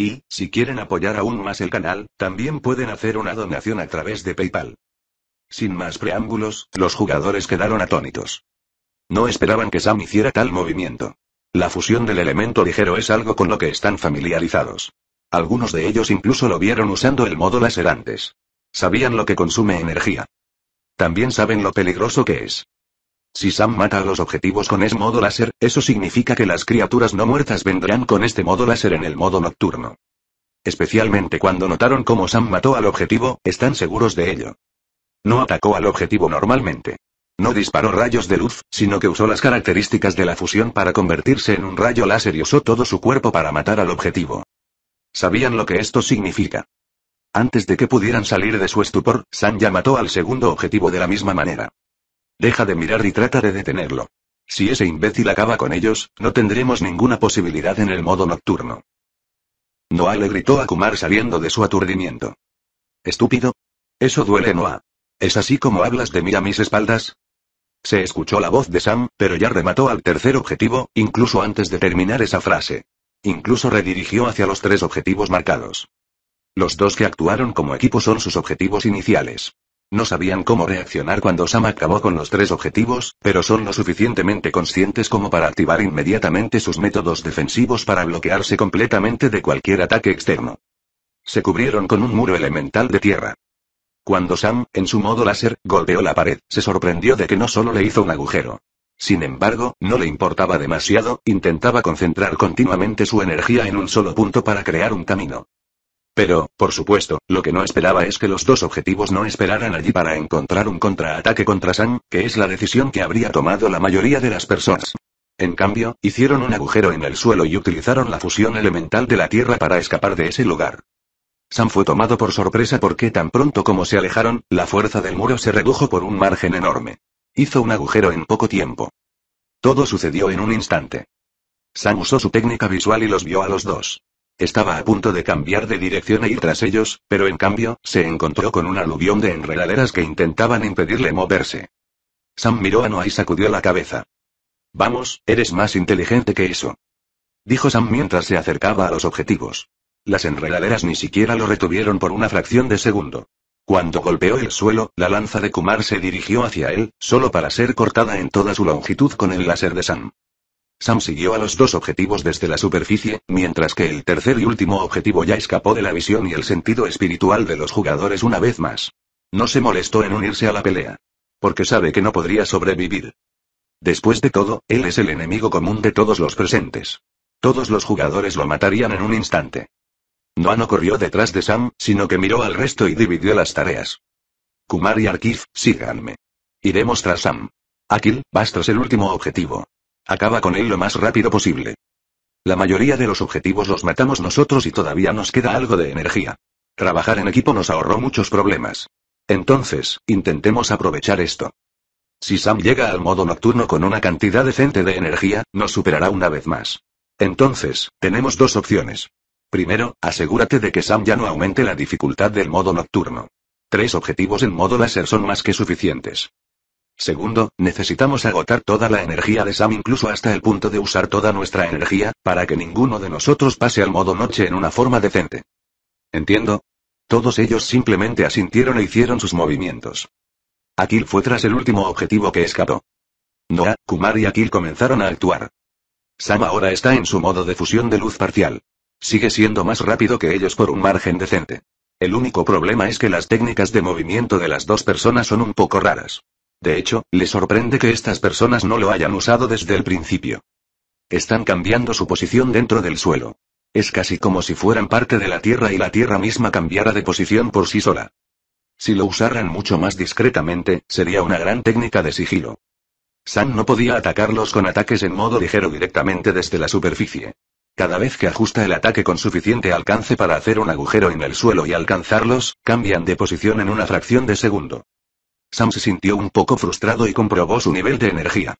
Y, si quieren apoyar aún más el canal, también pueden hacer una donación a través de PayPal. Sin más preámbulos, los jugadores quedaron atónitos. No esperaban que Sam hiciera tal movimiento. La fusión del elemento ligero es algo con lo que están familiarizados. Algunos de ellos incluso lo vieron usando el modo láser antes. Sabían lo que consume energía. También saben lo peligroso que es. Si Sam mata a los objetivos con ese modo láser, eso significa que las criaturas no muertas vendrán con este modo láser en el modo nocturno. Especialmente cuando notaron cómo Sam mató al objetivo, están seguros de ello. No atacó al objetivo normalmente. No disparó rayos de luz, sino que usó las características de la fusión para convertirse en un rayo láser y usó todo su cuerpo para matar al objetivo. Sabían lo que esto significa. Antes de que pudieran salir de su estupor, Sam ya mató al segundo objetivo de la misma manera. Deja de mirar y trata de detenerlo. Si ese imbécil acaba con ellos, no tendremos ninguna posibilidad en el modo nocturno. Noah le gritó a Kumar saliendo de su aturdimiento. Estúpido. Eso duele, Noah. ¿Es así como hablas de mí a mis espaldas? Se escuchó la voz de Sam, pero ya remató al tercer objetivo, incluso antes de terminar esa frase. Incluso redirigió hacia los tres objetivos marcados. Los dos que actuaron como equipo son sus objetivos iniciales. No sabían cómo reaccionar cuando Sam acabó con los tres objetivos, pero son lo suficientemente conscientes como para activar inmediatamente sus métodos defensivos para bloquearse completamente de cualquier ataque externo. Se cubrieron con un muro elemental de tierra. Cuando Sam, en su modo láser, golpeó la pared, se sorprendió de que no solo le hizo un agujero. Sin embargo, no le importaba demasiado, intentaba concentrar continuamente su energía en un solo punto para crear un camino. Pero, por supuesto, lo que no esperaba es que los dos objetivos no esperaran allí para encontrar un contraataque contra Sam, que es la decisión que habría tomado la mayoría de las personas. En cambio, hicieron un agujero en el suelo y utilizaron la fusión elemental de la Tierra para escapar de ese lugar. Sam fue tomado por sorpresa porque tan pronto como se alejaron, la fuerza del muro se redujo por un margen enorme. Hizo un agujero en poco tiempo. Todo sucedió en un instante. Sam usó su técnica visual y los vio a los dos. Estaba a punto de cambiar de dirección e ir tras ellos, pero en cambio, se encontró con un aluvión de enredaderas que intentaban impedirle moverse. Sam miró a Noah y sacudió la cabeza. Vamos, eres más inteligente que eso. Dijo Sam mientras se acercaba a los objetivos. Las enredaderas ni siquiera lo retuvieron por una fracción de segundo. Cuando golpeó el suelo, la lanza de Kumar se dirigió hacia él, solo para ser cortada en toda su longitud con el láser de Sam. Sam siguió a los dos objetivos desde la superficie, mientras que el tercer y último objetivo ya escapó de la visión y el sentido espiritual de los jugadores una vez más. No se molestó en unirse a la pelea. Porque sabe que no podría sobrevivir. Después de todo, él es el enemigo común de todos los presentes. Todos los jugadores lo matarían en un instante. Noano corrió detrás de Sam, sino que miró al resto y dividió las tareas. Kumar y Arkif, síganme. Iremos tras Sam. Akil, vas tras el último objetivo. Acaba con él lo más rápido posible. La mayoría de los objetivos los matamos nosotros y todavía nos queda algo de energía. Trabajar en equipo nos ahorró muchos problemas. Entonces, intentemos aprovechar esto. Si Sam llega al modo nocturno con una cantidad decente de energía, nos superará una vez más. Entonces, tenemos dos opciones. Primero, asegúrate de que Sam ya no aumente la dificultad del modo nocturno. Tres objetivos en modo láser son más que suficientes. Segundo, necesitamos agotar toda la energía de Sam incluso hasta el punto de usar toda nuestra energía, para que ninguno de nosotros pase al modo noche en una forma decente. Entiendo. Todos ellos simplemente asintieron e hicieron sus movimientos. Akil fue tras el último objetivo que escapó. Noah, Kumar y Akil comenzaron a actuar. Sam ahora está en su modo de fusión de luz parcial. Sigue siendo más rápido que ellos por un margen decente. El único problema es que las técnicas de movimiento de las dos personas son un poco raras. De hecho, le sorprende que estas personas no lo hayan usado desde el principio. Están cambiando su posición dentro del suelo. Es casi como si fueran parte de la Tierra y la Tierra misma cambiara de posición por sí sola. Si lo usaran mucho más discretamente, sería una gran técnica de sigilo. San no podía atacarlos con ataques en modo ligero directamente desde la superficie. Cada vez que ajusta el ataque con suficiente alcance para hacer un agujero en el suelo y alcanzarlos, cambian de posición en una fracción de segundo. Sam se sintió un poco frustrado y comprobó su nivel de energía.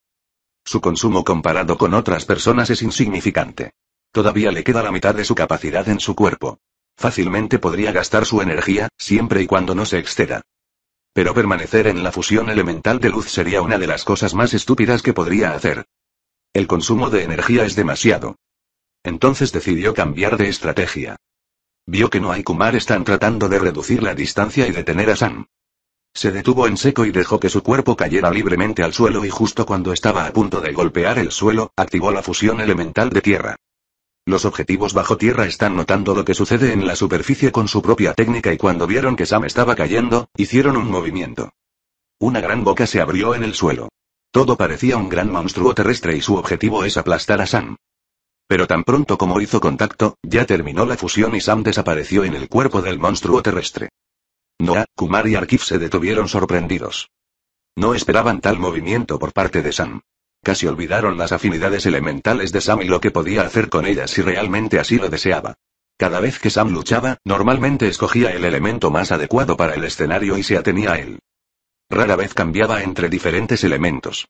Su consumo comparado con otras personas es insignificante. Todavía le queda la mitad de su capacidad en su cuerpo. Fácilmente podría gastar su energía, siempre y cuando no se exceda. Pero permanecer en la fusión elemental de luz sería una de las cosas más estúpidas que podría hacer. El consumo de energía es demasiado. Entonces decidió cambiar de estrategia. Vio que no hay Kumar están tratando de reducir la distancia y detener a Sam. Se detuvo en seco y dejó que su cuerpo cayera libremente al suelo y justo cuando estaba a punto de golpear el suelo, activó la fusión elemental de tierra. Los objetivos bajo tierra están notando lo que sucede en la superficie con su propia técnica y cuando vieron que Sam estaba cayendo, hicieron un movimiento. Una gran boca se abrió en el suelo. Todo parecía un gran monstruo terrestre y su objetivo es aplastar a Sam. Pero tan pronto como hizo contacto, ya terminó la fusión y Sam desapareció en el cuerpo del monstruo terrestre. Noah, Kumar y Arkif se detuvieron sorprendidos. No esperaban tal movimiento por parte de Sam. Casi olvidaron las afinidades elementales de Sam y lo que podía hacer con ellas si realmente así lo deseaba. Cada vez que Sam luchaba, normalmente escogía el elemento más adecuado para el escenario y se atenía a él. Rara vez cambiaba entre diferentes elementos.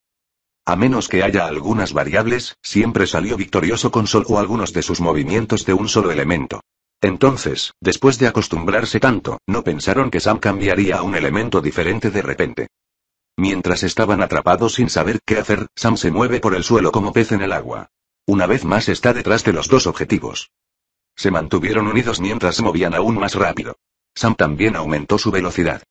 A menos que haya algunas variables, siempre salió victorioso con Sol o algunos de sus movimientos de un solo elemento. Entonces, después de acostumbrarse tanto, no pensaron que Sam cambiaría a un elemento diferente de repente. Mientras estaban atrapados sin saber qué hacer, Sam se mueve por el suelo como pez en el agua. Una vez más está detrás de los dos objetivos. Se mantuvieron unidos mientras se movían aún más rápido. Sam también aumentó su velocidad.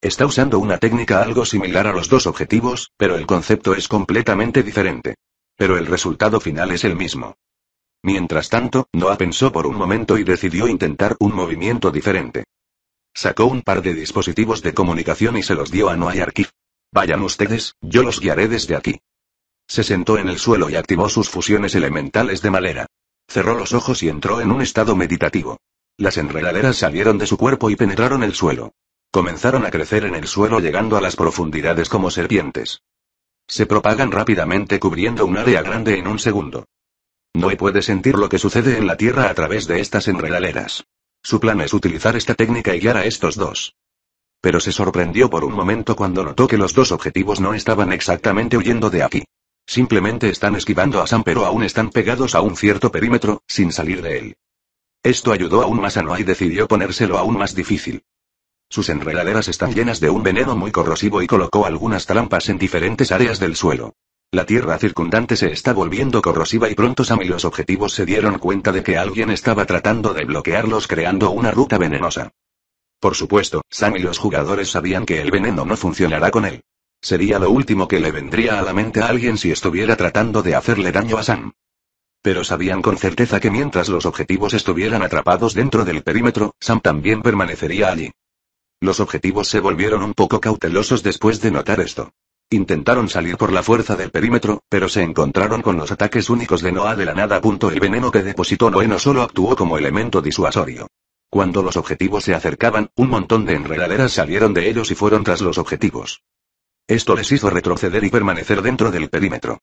Está usando una técnica algo similar a los dos objetivos, pero el concepto es completamente diferente. Pero el resultado final es el mismo. Mientras tanto, Noah pensó por un momento y decidió intentar un movimiento diferente. Sacó un par de dispositivos de comunicación y se los dio a Noah y Vayan ustedes, yo los guiaré desde aquí. Se sentó en el suelo y activó sus fusiones elementales de madera. Cerró los ojos y entró en un estado meditativo. Las enredaderas salieron de su cuerpo y penetraron el suelo. Comenzaron a crecer en el suelo llegando a las profundidades como serpientes. Se propagan rápidamente cubriendo un área grande en un segundo. Noe puede sentir lo que sucede en la Tierra a través de estas enredaderas. Su plan es utilizar esta técnica y guiar a estos dos. Pero se sorprendió por un momento cuando notó que los dos objetivos no estaban exactamente huyendo de aquí. Simplemente están esquivando a Sam pero aún están pegados a un cierto perímetro, sin salir de él. Esto ayudó aún más a Noah y decidió ponérselo aún más difícil. Sus enredaderas están llenas de un veneno muy corrosivo y colocó algunas trampas en diferentes áreas del suelo. La tierra circundante se está volviendo corrosiva y pronto Sam y los objetivos se dieron cuenta de que alguien estaba tratando de bloquearlos creando una ruta venenosa. Por supuesto, Sam y los jugadores sabían que el veneno no funcionará con él. Sería lo último que le vendría a la mente a alguien si estuviera tratando de hacerle daño a Sam. Pero sabían con certeza que mientras los objetivos estuvieran atrapados dentro del perímetro, Sam también permanecería allí. Los objetivos se volvieron un poco cautelosos después de notar esto. Intentaron salir por la fuerza del perímetro, pero se encontraron con los ataques únicos de Noah de la nada. El veneno que depositó Noé no solo actuó como elemento disuasorio. Cuando los objetivos se acercaban, un montón de enredaderas salieron de ellos y fueron tras los objetivos. Esto les hizo retroceder y permanecer dentro del perímetro.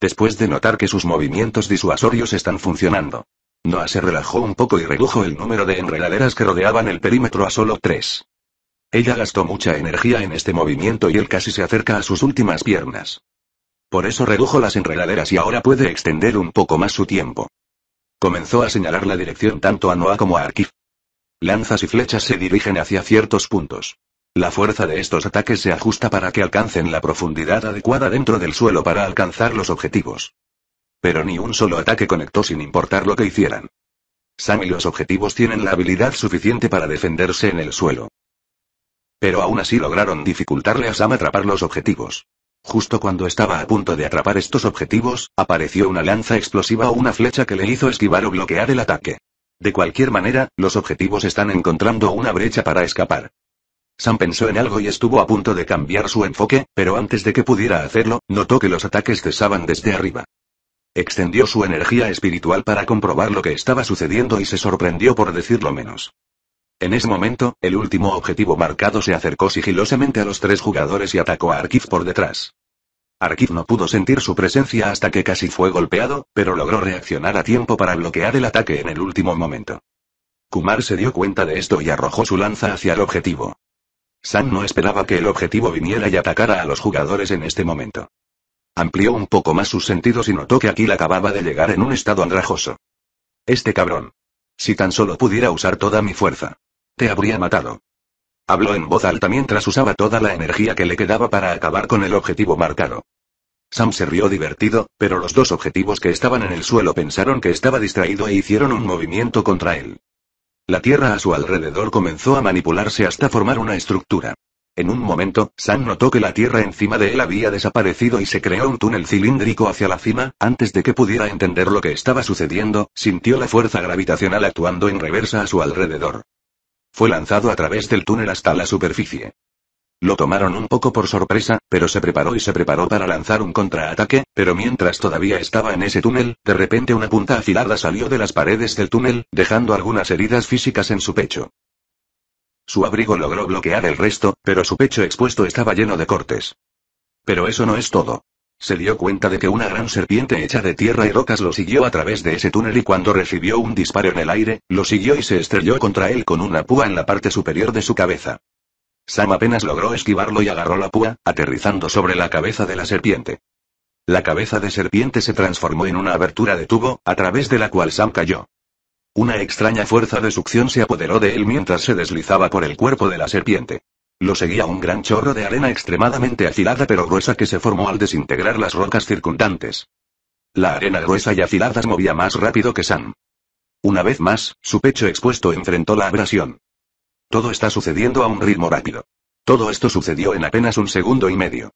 Después de notar que sus movimientos disuasorios están funcionando, Noah se relajó un poco y redujo el número de enredaderas que rodeaban el perímetro a solo tres. Ella gastó mucha energía en este movimiento y él casi se acerca a sus últimas piernas. Por eso redujo las enredaderas y ahora puede extender un poco más su tiempo. Comenzó a señalar la dirección tanto a Noah como a Arkif. Lanzas y flechas se dirigen hacia ciertos puntos. La fuerza de estos ataques se ajusta para que alcancen la profundidad adecuada dentro del suelo para alcanzar los objetivos. Pero ni un solo ataque conectó sin importar lo que hicieran. Sam y los objetivos tienen la habilidad suficiente para defenderse en el suelo. Pero aún así lograron dificultarle a Sam atrapar los objetivos. Justo cuando estaba a punto de atrapar estos objetivos, apareció una lanza explosiva o una flecha que le hizo esquivar o bloquear el ataque. De cualquier manera, los objetivos están encontrando una brecha para escapar. Sam pensó en algo y estuvo a punto de cambiar su enfoque, pero antes de que pudiera hacerlo, notó que los ataques cesaban desde arriba. Extendió su energía espiritual para comprobar lo que estaba sucediendo y se sorprendió por decirlo menos. En ese momento, el último objetivo marcado se acercó sigilosamente a los tres jugadores y atacó a Arkiv por detrás. Arkiv no pudo sentir su presencia hasta que casi fue golpeado, pero logró reaccionar a tiempo para bloquear el ataque en el último momento. Kumar se dio cuenta de esto y arrojó su lanza hacia el objetivo. Sam no esperaba que el objetivo viniera y atacara a los jugadores en este momento. Amplió un poco más sus sentidos y notó que Aquil acababa de llegar en un estado andrajoso. Este cabrón. Si tan solo pudiera usar toda mi fuerza. Te habría matado. Habló en voz alta mientras usaba toda la energía que le quedaba para acabar con el objetivo marcado. Sam se rió divertido, pero los dos objetivos que estaban en el suelo pensaron que estaba distraído e hicieron un movimiento contra él. La tierra a su alrededor comenzó a manipularse hasta formar una estructura. En un momento, Sam notó que la tierra encima de él había desaparecido y se creó un túnel cilíndrico hacia la cima, antes de que pudiera entender lo que estaba sucediendo, sintió la fuerza gravitacional actuando en reversa a su alrededor fue lanzado a través del túnel hasta la superficie. Lo tomaron un poco por sorpresa, pero se preparó y se preparó para lanzar un contraataque, pero mientras todavía estaba en ese túnel, de repente una punta afilada salió de las paredes del túnel, dejando algunas heridas físicas en su pecho. Su abrigo logró bloquear el resto, pero su pecho expuesto estaba lleno de cortes. Pero eso no es todo. Se dio cuenta de que una gran serpiente hecha de tierra y rocas lo siguió a través de ese túnel y cuando recibió un disparo en el aire, lo siguió y se estrelló contra él con una púa en la parte superior de su cabeza. Sam apenas logró esquivarlo y agarró la púa, aterrizando sobre la cabeza de la serpiente. La cabeza de serpiente se transformó en una abertura de tubo, a través de la cual Sam cayó. Una extraña fuerza de succión se apoderó de él mientras se deslizaba por el cuerpo de la serpiente. Lo seguía un gran chorro de arena extremadamente afilada pero gruesa que se formó al desintegrar las rocas circundantes. La arena gruesa y afilada movía más rápido que Sam. Una vez más, su pecho expuesto enfrentó la abrasión. Todo está sucediendo a un ritmo rápido. Todo esto sucedió en apenas un segundo y medio.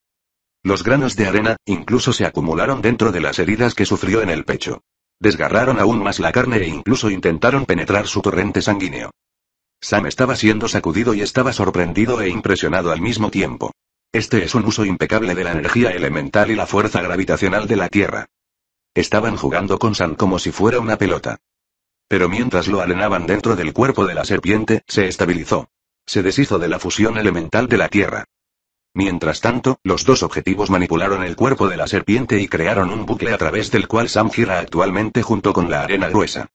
Los granos de arena, incluso se acumularon dentro de las heridas que sufrió en el pecho. Desgarraron aún más la carne e incluso intentaron penetrar su torrente sanguíneo. Sam estaba siendo sacudido y estaba sorprendido e impresionado al mismo tiempo. Este es un uso impecable de la energía elemental y la fuerza gravitacional de la Tierra. Estaban jugando con Sam como si fuera una pelota. Pero mientras lo arenaban dentro del cuerpo de la serpiente, se estabilizó. Se deshizo de la fusión elemental de la Tierra. Mientras tanto, los dos objetivos manipularon el cuerpo de la serpiente y crearon un bucle a través del cual Sam gira actualmente junto con la arena gruesa.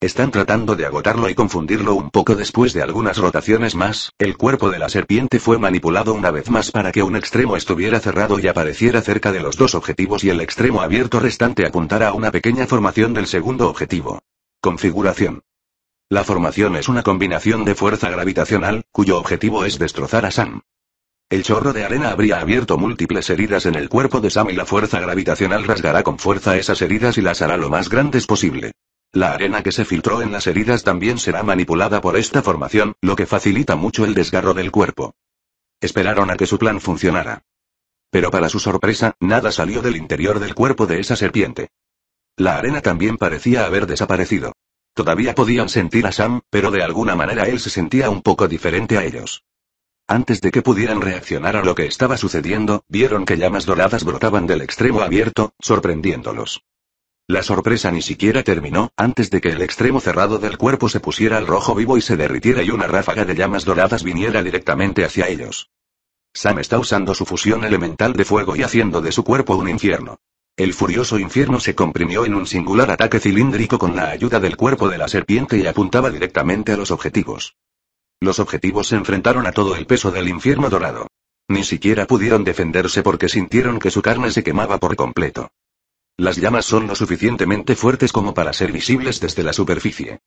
Están tratando de agotarlo y confundirlo un poco después de algunas rotaciones más, el cuerpo de la serpiente fue manipulado una vez más para que un extremo estuviera cerrado y apareciera cerca de los dos objetivos y el extremo abierto restante apuntara a una pequeña formación del segundo objetivo. Configuración. La formación es una combinación de fuerza gravitacional, cuyo objetivo es destrozar a Sam. El chorro de arena habría abierto múltiples heridas en el cuerpo de Sam y la fuerza gravitacional rasgará con fuerza esas heridas y las hará lo más grandes posible. La arena que se filtró en las heridas también será manipulada por esta formación, lo que facilita mucho el desgarro del cuerpo. Esperaron a que su plan funcionara. Pero para su sorpresa, nada salió del interior del cuerpo de esa serpiente. La arena también parecía haber desaparecido. Todavía podían sentir a Sam, pero de alguna manera él se sentía un poco diferente a ellos. Antes de que pudieran reaccionar a lo que estaba sucediendo, vieron que llamas doradas brotaban del extremo abierto, sorprendiéndolos. La sorpresa ni siquiera terminó, antes de que el extremo cerrado del cuerpo se pusiera al rojo vivo y se derritiera y una ráfaga de llamas doradas viniera directamente hacia ellos. Sam está usando su fusión elemental de fuego y haciendo de su cuerpo un infierno. El furioso infierno se comprimió en un singular ataque cilíndrico con la ayuda del cuerpo de la serpiente y apuntaba directamente a los objetivos. Los objetivos se enfrentaron a todo el peso del infierno dorado. Ni siquiera pudieron defenderse porque sintieron que su carne se quemaba por completo. Las llamas son lo suficientemente fuertes como para ser visibles desde la superficie.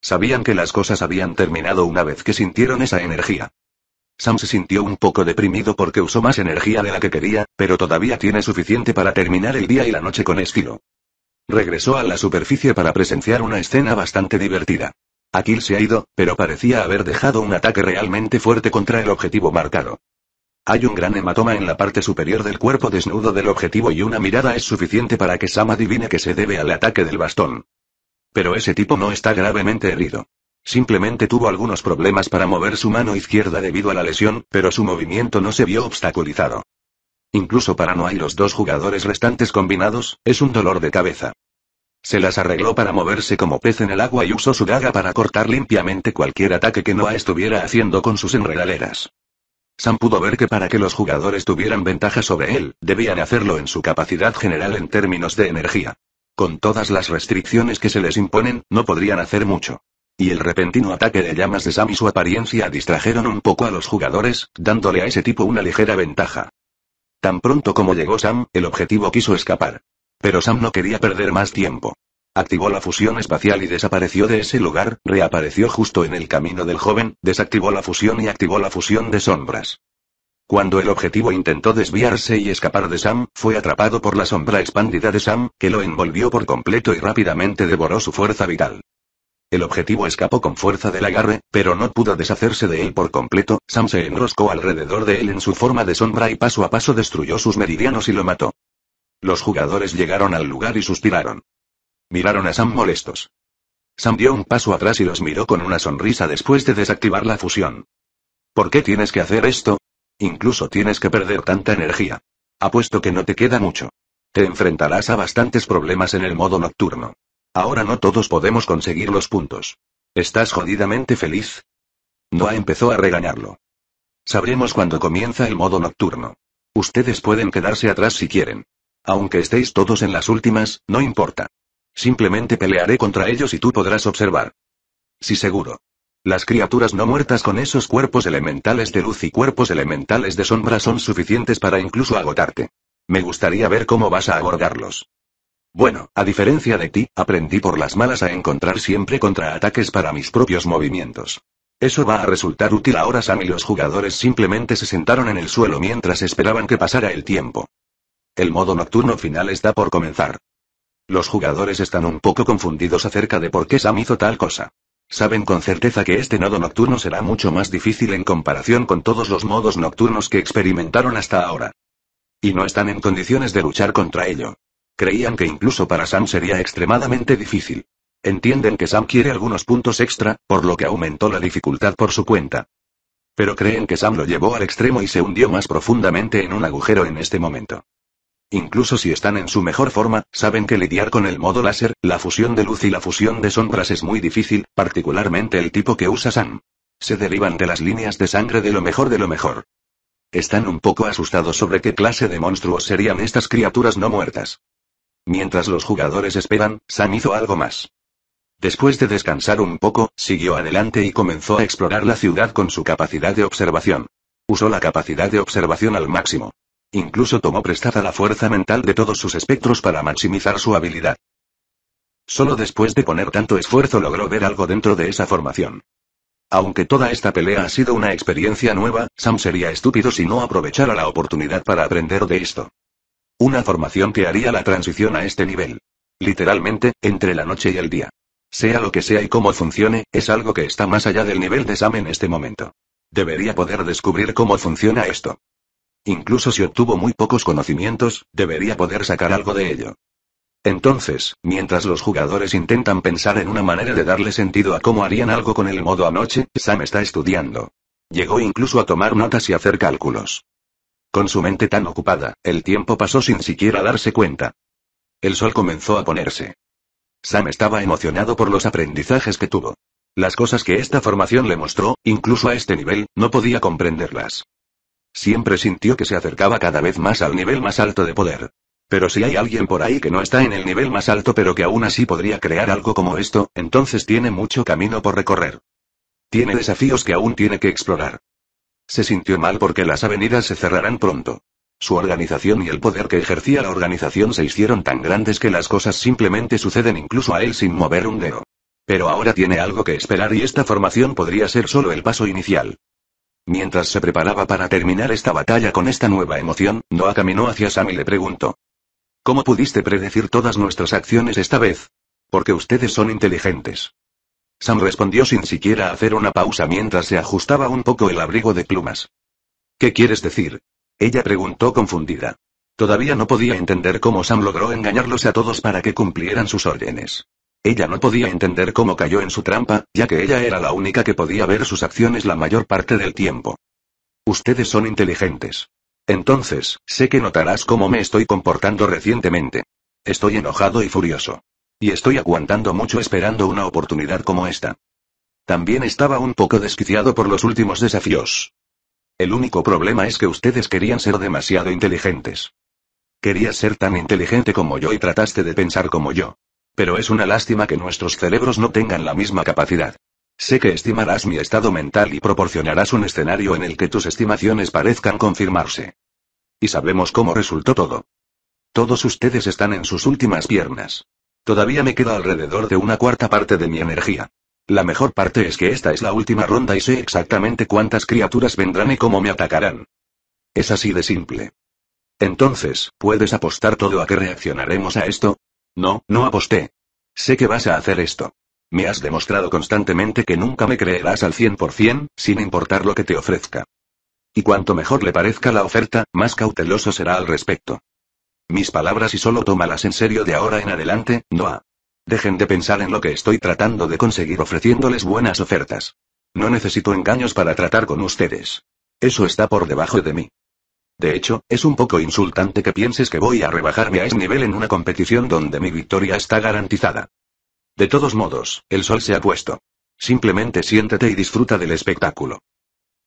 Sabían que las cosas habían terminado una vez que sintieron esa energía. Sam se sintió un poco deprimido porque usó más energía de la que quería, pero todavía tiene suficiente para terminar el día y la noche con estilo. Regresó a la superficie para presenciar una escena bastante divertida. Aquil se ha ido, pero parecía haber dejado un ataque realmente fuerte contra el objetivo marcado. Hay un gran hematoma en la parte superior del cuerpo desnudo del objetivo y una mirada es suficiente para que Sam adivine que se debe al ataque del bastón. Pero ese tipo no está gravemente herido. Simplemente tuvo algunos problemas para mover su mano izquierda debido a la lesión, pero su movimiento no se vio obstaculizado. Incluso para Noah y los dos jugadores restantes combinados, es un dolor de cabeza. Se las arregló para moverse como pez en el agua y usó su daga para cortar limpiamente cualquier ataque que Noah estuviera haciendo con sus enredaderas. Sam pudo ver que para que los jugadores tuvieran ventaja sobre él, debían hacerlo en su capacidad general en términos de energía. Con todas las restricciones que se les imponen, no podrían hacer mucho. Y el repentino ataque de llamas de Sam y su apariencia distrajeron un poco a los jugadores, dándole a ese tipo una ligera ventaja. Tan pronto como llegó Sam, el objetivo quiso escapar. Pero Sam no quería perder más tiempo. Activó la fusión espacial y desapareció de ese lugar, reapareció justo en el camino del joven, desactivó la fusión y activó la fusión de sombras. Cuando el objetivo intentó desviarse y escapar de Sam, fue atrapado por la sombra expandida de Sam, que lo envolvió por completo y rápidamente devoró su fuerza vital. El objetivo escapó con fuerza del agarre, pero no pudo deshacerse de él por completo, Sam se enroscó alrededor de él en su forma de sombra y paso a paso destruyó sus meridianos y lo mató. Los jugadores llegaron al lugar y suspiraron. Miraron a Sam molestos. Sam dio un paso atrás y los miró con una sonrisa después de desactivar la fusión. ¿Por qué tienes que hacer esto? Incluso tienes que perder tanta energía. Apuesto que no te queda mucho. Te enfrentarás a bastantes problemas en el modo nocturno. Ahora no todos podemos conseguir los puntos. ¿Estás jodidamente feliz? Noah empezó a regañarlo. Sabremos cuando comienza el modo nocturno. Ustedes pueden quedarse atrás si quieren. Aunque estéis todos en las últimas, no importa. Simplemente pelearé contra ellos y tú podrás observar. Sí, seguro. Las criaturas no muertas con esos cuerpos elementales de luz y cuerpos elementales de sombra son suficientes para incluso agotarte. Me gustaría ver cómo vas a abordarlos. Bueno, a diferencia de ti, aprendí por las malas a encontrar siempre contraataques para mis propios movimientos. Eso va a resultar útil ahora, Sam y los jugadores simplemente se sentaron en el suelo mientras esperaban que pasara el tiempo. El modo nocturno final está por comenzar. Los jugadores están un poco confundidos acerca de por qué Sam hizo tal cosa. Saben con certeza que este nodo nocturno será mucho más difícil en comparación con todos los modos nocturnos que experimentaron hasta ahora. Y no están en condiciones de luchar contra ello. Creían que incluso para Sam sería extremadamente difícil. Entienden que Sam quiere algunos puntos extra, por lo que aumentó la dificultad por su cuenta. Pero creen que Sam lo llevó al extremo y se hundió más profundamente en un agujero en este momento. Incluso si están en su mejor forma, saben que lidiar con el modo láser, la fusión de luz y la fusión de sombras es muy difícil, particularmente el tipo que usa Sam. Se derivan de las líneas de sangre de lo mejor de lo mejor. Están un poco asustados sobre qué clase de monstruos serían estas criaturas no muertas. Mientras los jugadores esperan, Sam hizo algo más. Después de descansar un poco, siguió adelante y comenzó a explorar la ciudad con su capacidad de observación. Usó la capacidad de observación al máximo. Incluso tomó prestada la fuerza mental de todos sus espectros para maximizar su habilidad. Solo después de poner tanto esfuerzo logró ver algo dentro de esa formación. Aunque toda esta pelea ha sido una experiencia nueva, Sam sería estúpido si no aprovechara la oportunidad para aprender de esto. Una formación que haría la transición a este nivel. Literalmente, entre la noche y el día. Sea lo que sea y cómo funcione, es algo que está más allá del nivel de Sam en este momento. Debería poder descubrir cómo funciona esto. Incluso si obtuvo muy pocos conocimientos, debería poder sacar algo de ello. Entonces, mientras los jugadores intentan pensar en una manera de darle sentido a cómo harían algo con el modo anoche, Sam está estudiando. Llegó incluso a tomar notas y hacer cálculos. Con su mente tan ocupada, el tiempo pasó sin siquiera darse cuenta. El sol comenzó a ponerse. Sam estaba emocionado por los aprendizajes que tuvo. Las cosas que esta formación le mostró, incluso a este nivel, no podía comprenderlas. Siempre sintió que se acercaba cada vez más al nivel más alto de poder. Pero si hay alguien por ahí que no está en el nivel más alto pero que aún así podría crear algo como esto, entonces tiene mucho camino por recorrer. Tiene desafíos que aún tiene que explorar. Se sintió mal porque las avenidas se cerrarán pronto. Su organización y el poder que ejercía la organización se hicieron tan grandes que las cosas simplemente suceden incluso a él sin mover un dedo. Pero ahora tiene algo que esperar y esta formación podría ser solo el paso inicial. Mientras se preparaba para terminar esta batalla con esta nueva emoción, Noah caminó hacia Sam y le preguntó. ¿Cómo pudiste predecir todas nuestras acciones esta vez? Porque ustedes son inteligentes. Sam respondió sin siquiera hacer una pausa mientras se ajustaba un poco el abrigo de plumas. ¿Qué quieres decir? Ella preguntó confundida. Todavía no podía entender cómo Sam logró engañarlos a todos para que cumplieran sus órdenes. Ella no podía entender cómo cayó en su trampa, ya que ella era la única que podía ver sus acciones la mayor parte del tiempo. Ustedes son inteligentes. Entonces, sé que notarás cómo me estoy comportando recientemente. Estoy enojado y furioso. Y estoy aguantando mucho esperando una oportunidad como esta. También estaba un poco desquiciado por los últimos desafíos. El único problema es que ustedes querían ser demasiado inteligentes. Querías ser tan inteligente como yo y trataste de pensar como yo. Pero es una lástima que nuestros cerebros no tengan la misma capacidad. Sé que estimarás mi estado mental y proporcionarás un escenario en el que tus estimaciones parezcan confirmarse. Y sabemos cómo resultó todo. Todos ustedes están en sus últimas piernas. Todavía me queda alrededor de una cuarta parte de mi energía. La mejor parte es que esta es la última ronda y sé exactamente cuántas criaturas vendrán y cómo me atacarán. Es así de simple. Entonces, ¿puedes apostar todo a que reaccionaremos a esto? No, no aposté. Sé que vas a hacer esto. Me has demostrado constantemente que nunca me creerás al 100%, sin importar lo que te ofrezca. Y cuanto mejor le parezca la oferta, más cauteloso será al respecto. Mis palabras y solo tómalas en serio de ahora en adelante, Noah. Dejen de pensar en lo que estoy tratando de conseguir ofreciéndoles buenas ofertas. No necesito engaños para tratar con ustedes. Eso está por debajo de mí. De hecho, es un poco insultante que pienses que voy a rebajarme a ese nivel en una competición donde mi victoria está garantizada. De todos modos, el sol se ha puesto. Simplemente siéntete y disfruta del espectáculo.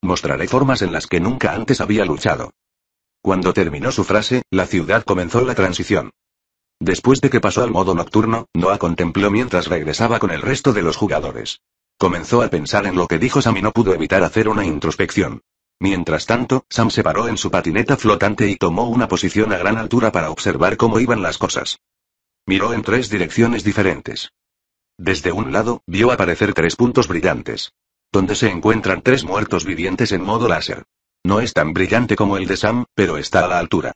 Mostraré formas en las que nunca antes había luchado. Cuando terminó su frase, la ciudad comenzó la transición. Después de que pasó al modo nocturno, Noah contempló mientras regresaba con el resto de los jugadores. Comenzó a pensar en lo que dijo Sam y no pudo evitar hacer una introspección. Mientras tanto, Sam se paró en su patineta flotante y tomó una posición a gran altura para observar cómo iban las cosas. Miró en tres direcciones diferentes. Desde un lado, vio aparecer tres puntos brillantes. Donde se encuentran tres muertos vivientes en modo láser. No es tan brillante como el de Sam, pero está a la altura.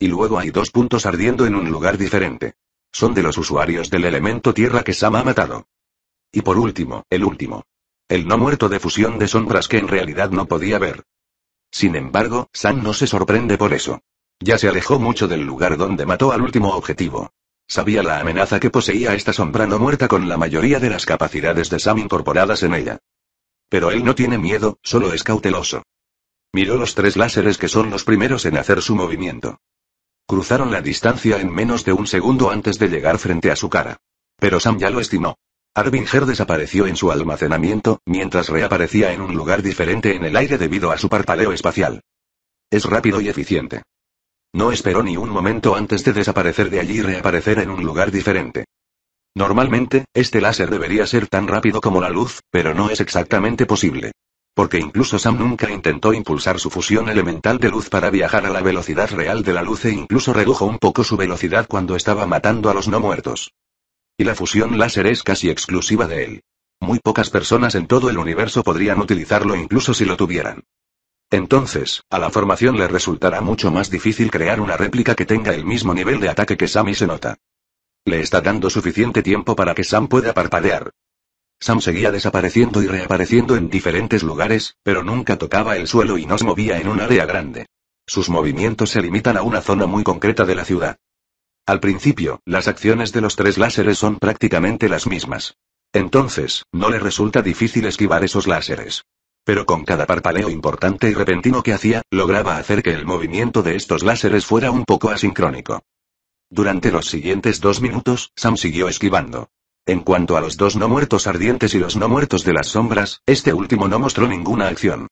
Y luego hay dos puntos ardiendo en un lugar diferente. Son de los usuarios del elemento tierra que Sam ha matado. Y por último, el último. El no muerto de fusión de sombras que en realidad no podía ver. Sin embargo, Sam no se sorprende por eso. Ya se alejó mucho del lugar donde mató al último objetivo. Sabía la amenaza que poseía esta sombra no muerta con la mayoría de las capacidades de Sam incorporadas en ella. Pero él no tiene miedo, solo es cauteloso. Miró los tres láseres que son los primeros en hacer su movimiento. Cruzaron la distancia en menos de un segundo antes de llegar frente a su cara. Pero Sam ya lo estimó. Arbinger desapareció en su almacenamiento, mientras reaparecía en un lugar diferente en el aire debido a su parpaleo espacial. Es rápido y eficiente. No esperó ni un momento antes de desaparecer de allí y reaparecer en un lugar diferente. Normalmente, este láser debería ser tan rápido como la luz, pero no es exactamente posible. Porque incluso Sam nunca intentó impulsar su fusión elemental de luz para viajar a la velocidad real de la luz e incluso redujo un poco su velocidad cuando estaba matando a los no muertos. Y la fusión láser es casi exclusiva de él. Muy pocas personas en todo el universo podrían utilizarlo incluso si lo tuvieran. Entonces, a la formación le resultará mucho más difícil crear una réplica que tenga el mismo nivel de ataque que Sam y se nota. Le está dando suficiente tiempo para que Sam pueda parpadear. Sam seguía desapareciendo y reapareciendo en diferentes lugares, pero nunca tocaba el suelo y no se movía en un área grande. Sus movimientos se limitan a una zona muy concreta de la ciudad. Al principio, las acciones de los tres láseres son prácticamente las mismas. Entonces, no le resulta difícil esquivar esos láseres. Pero con cada parpaleo importante y repentino que hacía, lograba hacer que el movimiento de estos láseres fuera un poco asincrónico. Durante los siguientes dos minutos, Sam siguió esquivando. En cuanto a los dos no muertos ardientes y los no muertos de las sombras, este último no mostró ninguna acción.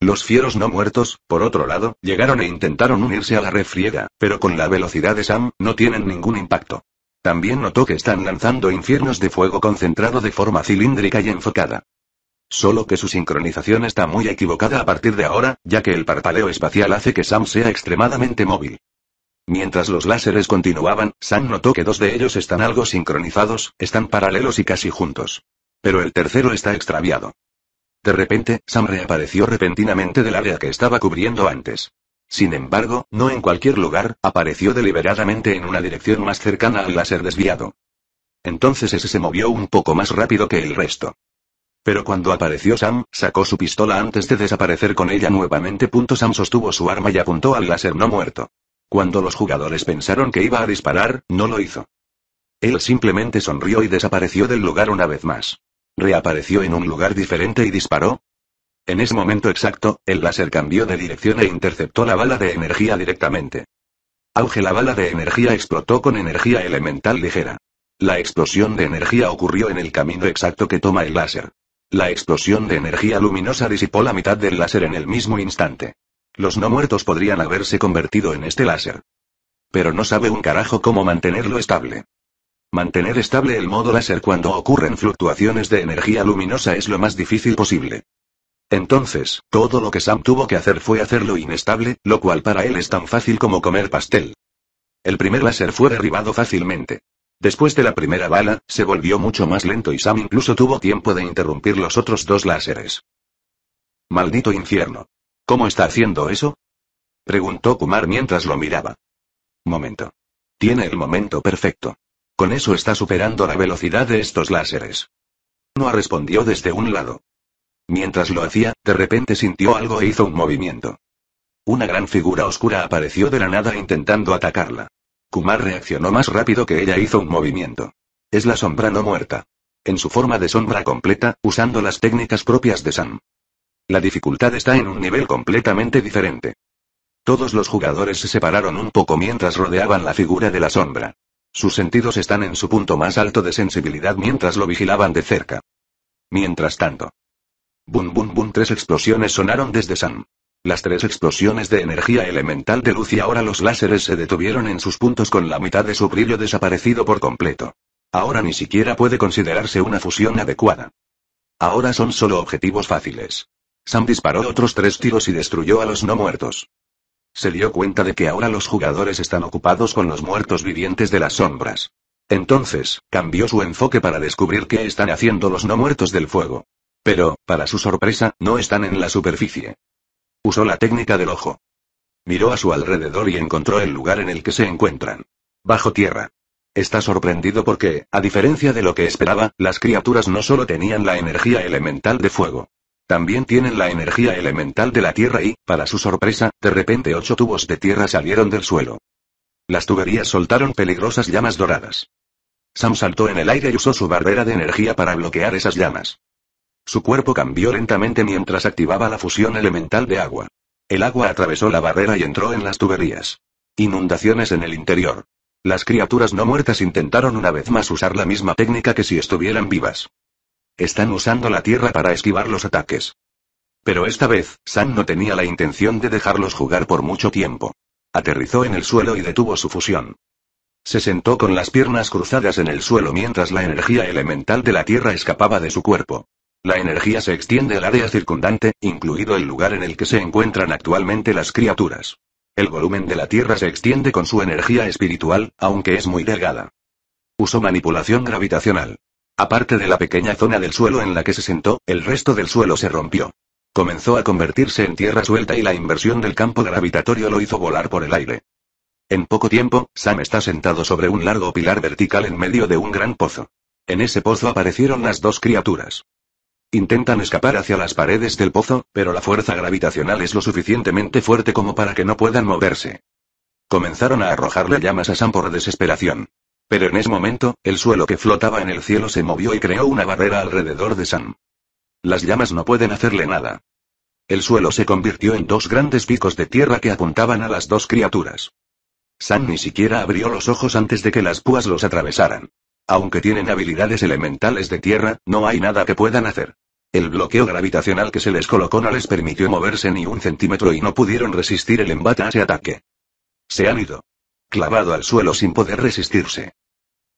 Los fieros no muertos, por otro lado, llegaron e intentaron unirse a la refriega, pero con la velocidad de Sam, no tienen ningún impacto. También notó que están lanzando infiernos de fuego concentrado de forma cilíndrica y enfocada. Solo que su sincronización está muy equivocada a partir de ahora, ya que el parpadeo espacial hace que Sam sea extremadamente móvil. Mientras los láseres continuaban, Sam notó que dos de ellos están algo sincronizados, están paralelos y casi juntos. Pero el tercero está extraviado. De repente, Sam reapareció repentinamente del área que estaba cubriendo antes. Sin embargo, no en cualquier lugar, apareció deliberadamente en una dirección más cercana al láser desviado. Entonces ese se movió un poco más rápido que el resto. Pero cuando apareció Sam, sacó su pistola antes de desaparecer con ella nuevamente. Sam sostuvo su arma y apuntó al láser no muerto. Cuando los jugadores pensaron que iba a disparar, no lo hizo. Él simplemente sonrió y desapareció del lugar una vez más. Reapareció en un lugar diferente y disparó. En ese momento exacto, el láser cambió de dirección e interceptó la bala de energía directamente. Auge la bala de energía explotó con energía elemental ligera. La explosión de energía ocurrió en el camino exacto que toma el láser. La explosión de energía luminosa disipó la mitad del láser en el mismo instante. Los no muertos podrían haberse convertido en este láser. Pero no sabe un carajo cómo mantenerlo estable. Mantener estable el modo láser cuando ocurren fluctuaciones de energía luminosa es lo más difícil posible. Entonces, todo lo que Sam tuvo que hacer fue hacerlo inestable, lo cual para él es tan fácil como comer pastel. El primer láser fue derribado fácilmente. Después de la primera bala, se volvió mucho más lento y Sam incluso tuvo tiempo de interrumpir los otros dos láseres. Maldito infierno. ¿Cómo está haciendo eso? Preguntó Kumar mientras lo miraba. Momento. Tiene el momento perfecto. Con eso está superando la velocidad de estos láseres. Noah respondió desde un lado. Mientras lo hacía, de repente sintió algo e hizo un movimiento. Una gran figura oscura apareció de la nada intentando atacarla. Kumar reaccionó más rápido que ella e hizo un movimiento. Es la sombra no muerta. En su forma de sombra completa, usando las técnicas propias de Sam. La dificultad está en un nivel completamente diferente. Todos los jugadores se separaron un poco mientras rodeaban la figura de la sombra. Sus sentidos están en su punto más alto de sensibilidad mientras lo vigilaban de cerca. Mientras tanto. Bum bum bum tres explosiones sonaron desde Sam. Las tres explosiones de energía elemental de luz y ahora los láseres se detuvieron en sus puntos con la mitad de su brillo desaparecido por completo. Ahora ni siquiera puede considerarse una fusión adecuada. Ahora son solo objetivos fáciles. Sam disparó otros tres tiros y destruyó a los no muertos se dio cuenta de que ahora los jugadores están ocupados con los muertos vivientes de las sombras. Entonces, cambió su enfoque para descubrir qué están haciendo los no muertos del fuego. Pero, para su sorpresa, no están en la superficie. Usó la técnica del ojo. Miró a su alrededor y encontró el lugar en el que se encuentran. Bajo tierra. Está sorprendido porque, a diferencia de lo que esperaba, las criaturas no solo tenían la energía elemental de fuego. También tienen la energía elemental de la Tierra y, para su sorpresa, de repente ocho tubos de tierra salieron del suelo. Las tuberías soltaron peligrosas llamas doradas. Sam saltó en el aire y usó su barrera de energía para bloquear esas llamas. Su cuerpo cambió lentamente mientras activaba la fusión elemental de agua. El agua atravesó la barrera y entró en las tuberías. Inundaciones en el interior. Las criaturas no muertas intentaron una vez más usar la misma técnica que si estuvieran vivas. Están usando la tierra para esquivar los ataques. Pero esta vez, Sam no tenía la intención de dejarlos jugar por mucho tiempo. Aterrizó en el suelo y detuvo su fusión. Se sentó con las piernas cruzadas en el suelo mientras la energía elemental de la tierra escapaba de su cuerpo. La energía se extiende al área circundante, incluido el lugar en el que se encuentran actualmente las criaturas. El volumen de la tierra se extiende con su energía espiritual, aunque es muy delgada. Usó manipulación gravitacional. Aparte de la pequeña zona del suelo en la que se sentó, el resto del suelo se rompió. Comenzó a convertirse en tierra suelta y la inversión del campo gravitatorio lo hizo volar por el aire. En poco tiempo, Sam está sentado sobre un largo pilar vertical en medio de un gran pozo. En ese pozo aparecieron las dos criaturas. Intentan escapar hacia las paredes del pozo, pero la fuerza gravitacional es lo suficientemente fuerte como para que no puedan moverse. Comenzaron a arrojarle llamas a Sam por desesperación. Pero en ese momento, el suelo que flotaba en el cielo se movió y creó una barrera alrededor de Sam. Las llamas no pueden hacerle nada. El suelo se convirtió en dos grandes picos de tierra que apuntaban a las dos criaturas. Sam ni siquiera abrió los ojos antes de que las púas los atravesaran. Aunque tienen habilidades elementales de tierra, no hay nada que puedan hacer. El bloqueo gravitacional que se les colocó no les permitió moverse ni un centímetro y no pudieron resistir el embate a ese ataque. Se han ido clavado al suelo sin poder resistirse.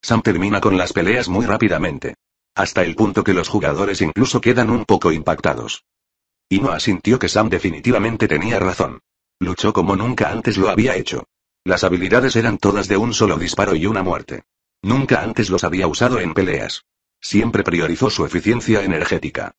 Sam termina con las peleas muy rápidamente. Hasta el punto que los jugadores incluso quedan un poco impactados. Y no asintió que Sam definitivamente tenía razón. Luchó como nunca antes lo había hecho. Las habilidades eran todas de un solo disparo y una muerte. Nunca antes los había usado en peleas. Siempre priorizó su eficiencia energética.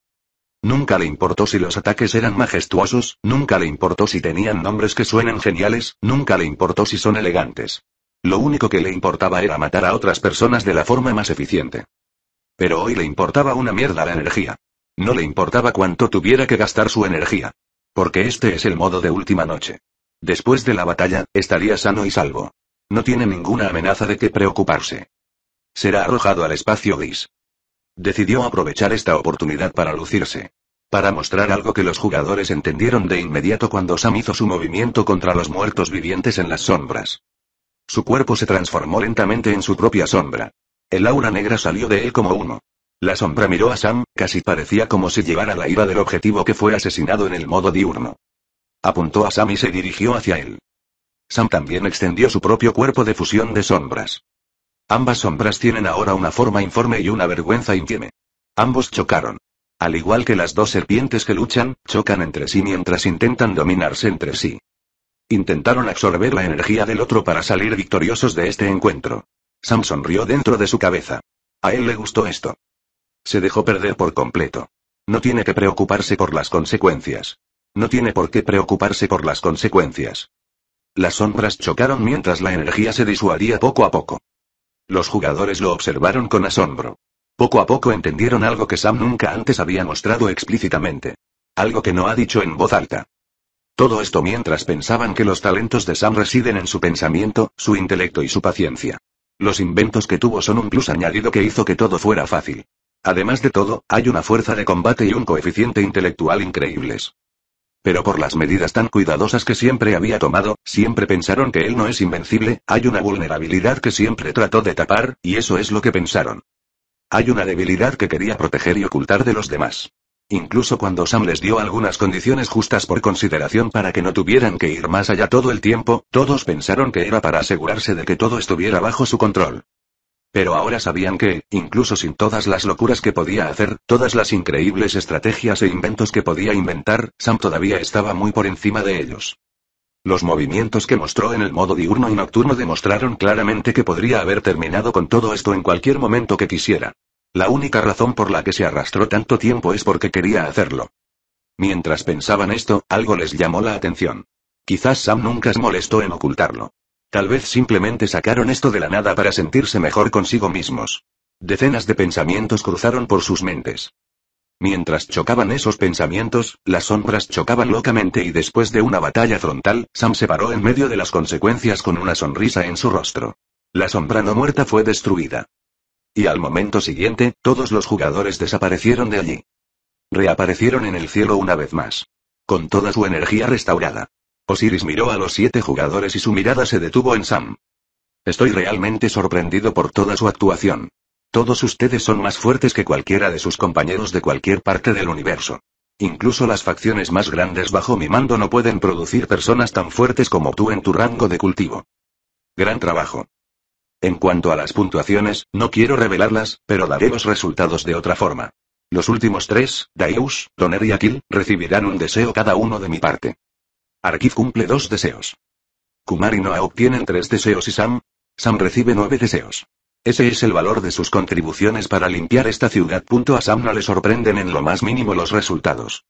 Nunca le importó si los ataques eran majestuosos, nunca le importó si tenían nombres que suenan geniales, nunca le importó si son elegantes. Lo único que le importaba era matar a otras personas de la forma más eficiente. Pero hoy le importaba una mierda la energía. No le importaba cuánto tuviera que gastar su energía. Porque este es el modo de última noche. Después de la batalla, estaría sano y salvo. No tiene ninguna amenaza de qué preocuparse. Será arrojado al espacio gris. Decidió aprovechar esta oportunidad para lucirse. Para mostrar algo que los jugadores entendieron de inmediato cuando Sam hizo su movimiento contra los muertos vivientes en las sombras. Su cuerpo se transformó lentamente en su propia sombra. El aura negra salió de él como uno. La sombra miró a Sam, casi parecía como si llevara la ira del objetivo que fue asesinado en el modo diurno. Apuntó a Sam y se dirigió hacia él. Sam también extendió su propio cuerpo de fusión de sombras. Ambas sombras tienen ahora una forma informe y una vergüenza íntima. Ambos chocaron. Al igual que las dos serpientes que luchan, chocan entre sí mientras intentan dominarse entre sí. Intentaron absorber la energía del otro para salir victoriosos de este encuentro. Sam sonrió dentro de su cabeza. A él le gustó esto. Se dejó perder por completo. No tiene que preocuparse por las consecuencias. No tiene por qué preocuparse por las consecuencias. Las sombras chocaron mientras la energía se disuadía poco a poco. Los jugadores lo observaron con asombro. Poco a poco entendieron algo que Sam nunca antes había mostrado explícitamente. Algo que no ha dicho en voz alta. Todo esto mientras pensaban que los talentos de Sam residen en su pensamiento, su intelecto y su paciencia. Los inventos que tuvo son un plus añadido que hizo que todo fuera fácil. Además de todo, hay una fuerza de combate y un coeficiente intelectual increíbles. Pero por las medidas tan cuidadosas que siempre había tomado, siempre pensaron que él no es invencible, hay una vulnerabilidad que siempre trató de tapar, y eso es lo que pensaron. Hay una debilidad que quería proteger y ocultar de los demás. Incluso cuando Sam les dio algunas condiciones justas por consideración para que no tuvieran que ir más allá todo el tiempo, todos pensaron que era para asegurarse de que todo estuviera bajo su control. Pero ahora sabían que, incluso sin todas las locuras que podía hacer, todas las increíbles estrategias e inventos que podía inventar, Sam todavía estaba muy por encima de ellos. Los movimientos que mostró en el modo diurno y nocturno demostraron claramente que podría haber terminado con todo esto en cualquier momento que quisiera. La única razón por la que se arrastró tanto tiempo es porque quería hacerlo. Mientras pensaban esto, algo les llamó la atención. Quizás Sam nunca se molestó en ocultarlo. Tal vez simplemente sacaron esto de la nada para sentirse mejor consigo mismos. Decenas de pensamientos cruzaron por sus mentes. Mientras chocaban esos pensamientos, las sombras chocaban locamente y después de una batalla frontal, Sam se paró en medio de las consecuencias con una sonrisa en su rostro. La sombra no muerta fue destruida. Y al momento siguiente, todos los jugadores desaparecieron de allí. Reaparecieron en el cielo una vez más. Con toda su energía restaurada. Osiris miró a los siete jugadores y su mirada se detuvo en Sam. Estoy realmente sorprendido por toda su actuación. Todos ustedes son más fuertes que cualquiera de sus compañeros de cualquier parte del universo. Incluso las facciones más grandes bajo mi mando no pueden producir personas tan fuertes como tú en tu rango de cultivo. Gran trabajo. En cuanto a las puntuaciones, no quiero revelarlas, pero daré los resultados de otra forma. Los últimos tres, Daius, Doner y Akil, recibirán un deseo cada uno de mi parte. Arkif cumple dos deseos. Kumar y Noah obtienen tres deseos y Sam. Sam recibe nueve deseos. Ese es el valor de sus contribuciones para limpiar esta ciudad. A Sam no le sorprenden en lo más mínimo los resultados.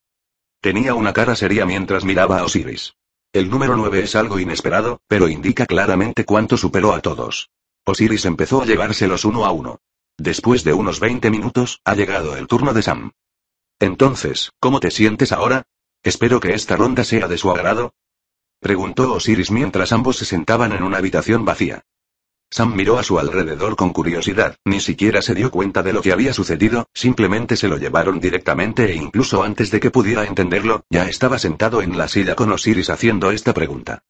Tenía una cara seria mientras miraba a Osiris. El número nueve es algo inesperado, pero indica claramente cuánto superó a todos. Osiris empezó a llevárselos uno a uno. Después de unos 20 minutos, ha llegado el turno de Sam. Entonces, ¿cómo te sientes ahora? Espero que esta ronda sea de su agrado. Preguntó Osiris mientras ambos se sentaban en una habitación vacía. Sam miró a su alrededor con curiosidad, ni siquiera se dio cuenta de lo que había sucedido, simplemente se lo llevaron directamente e incluso antes de que pudiera entenderlo, ya estaba sentado en la silla con Osiris haciendo esta pregunta.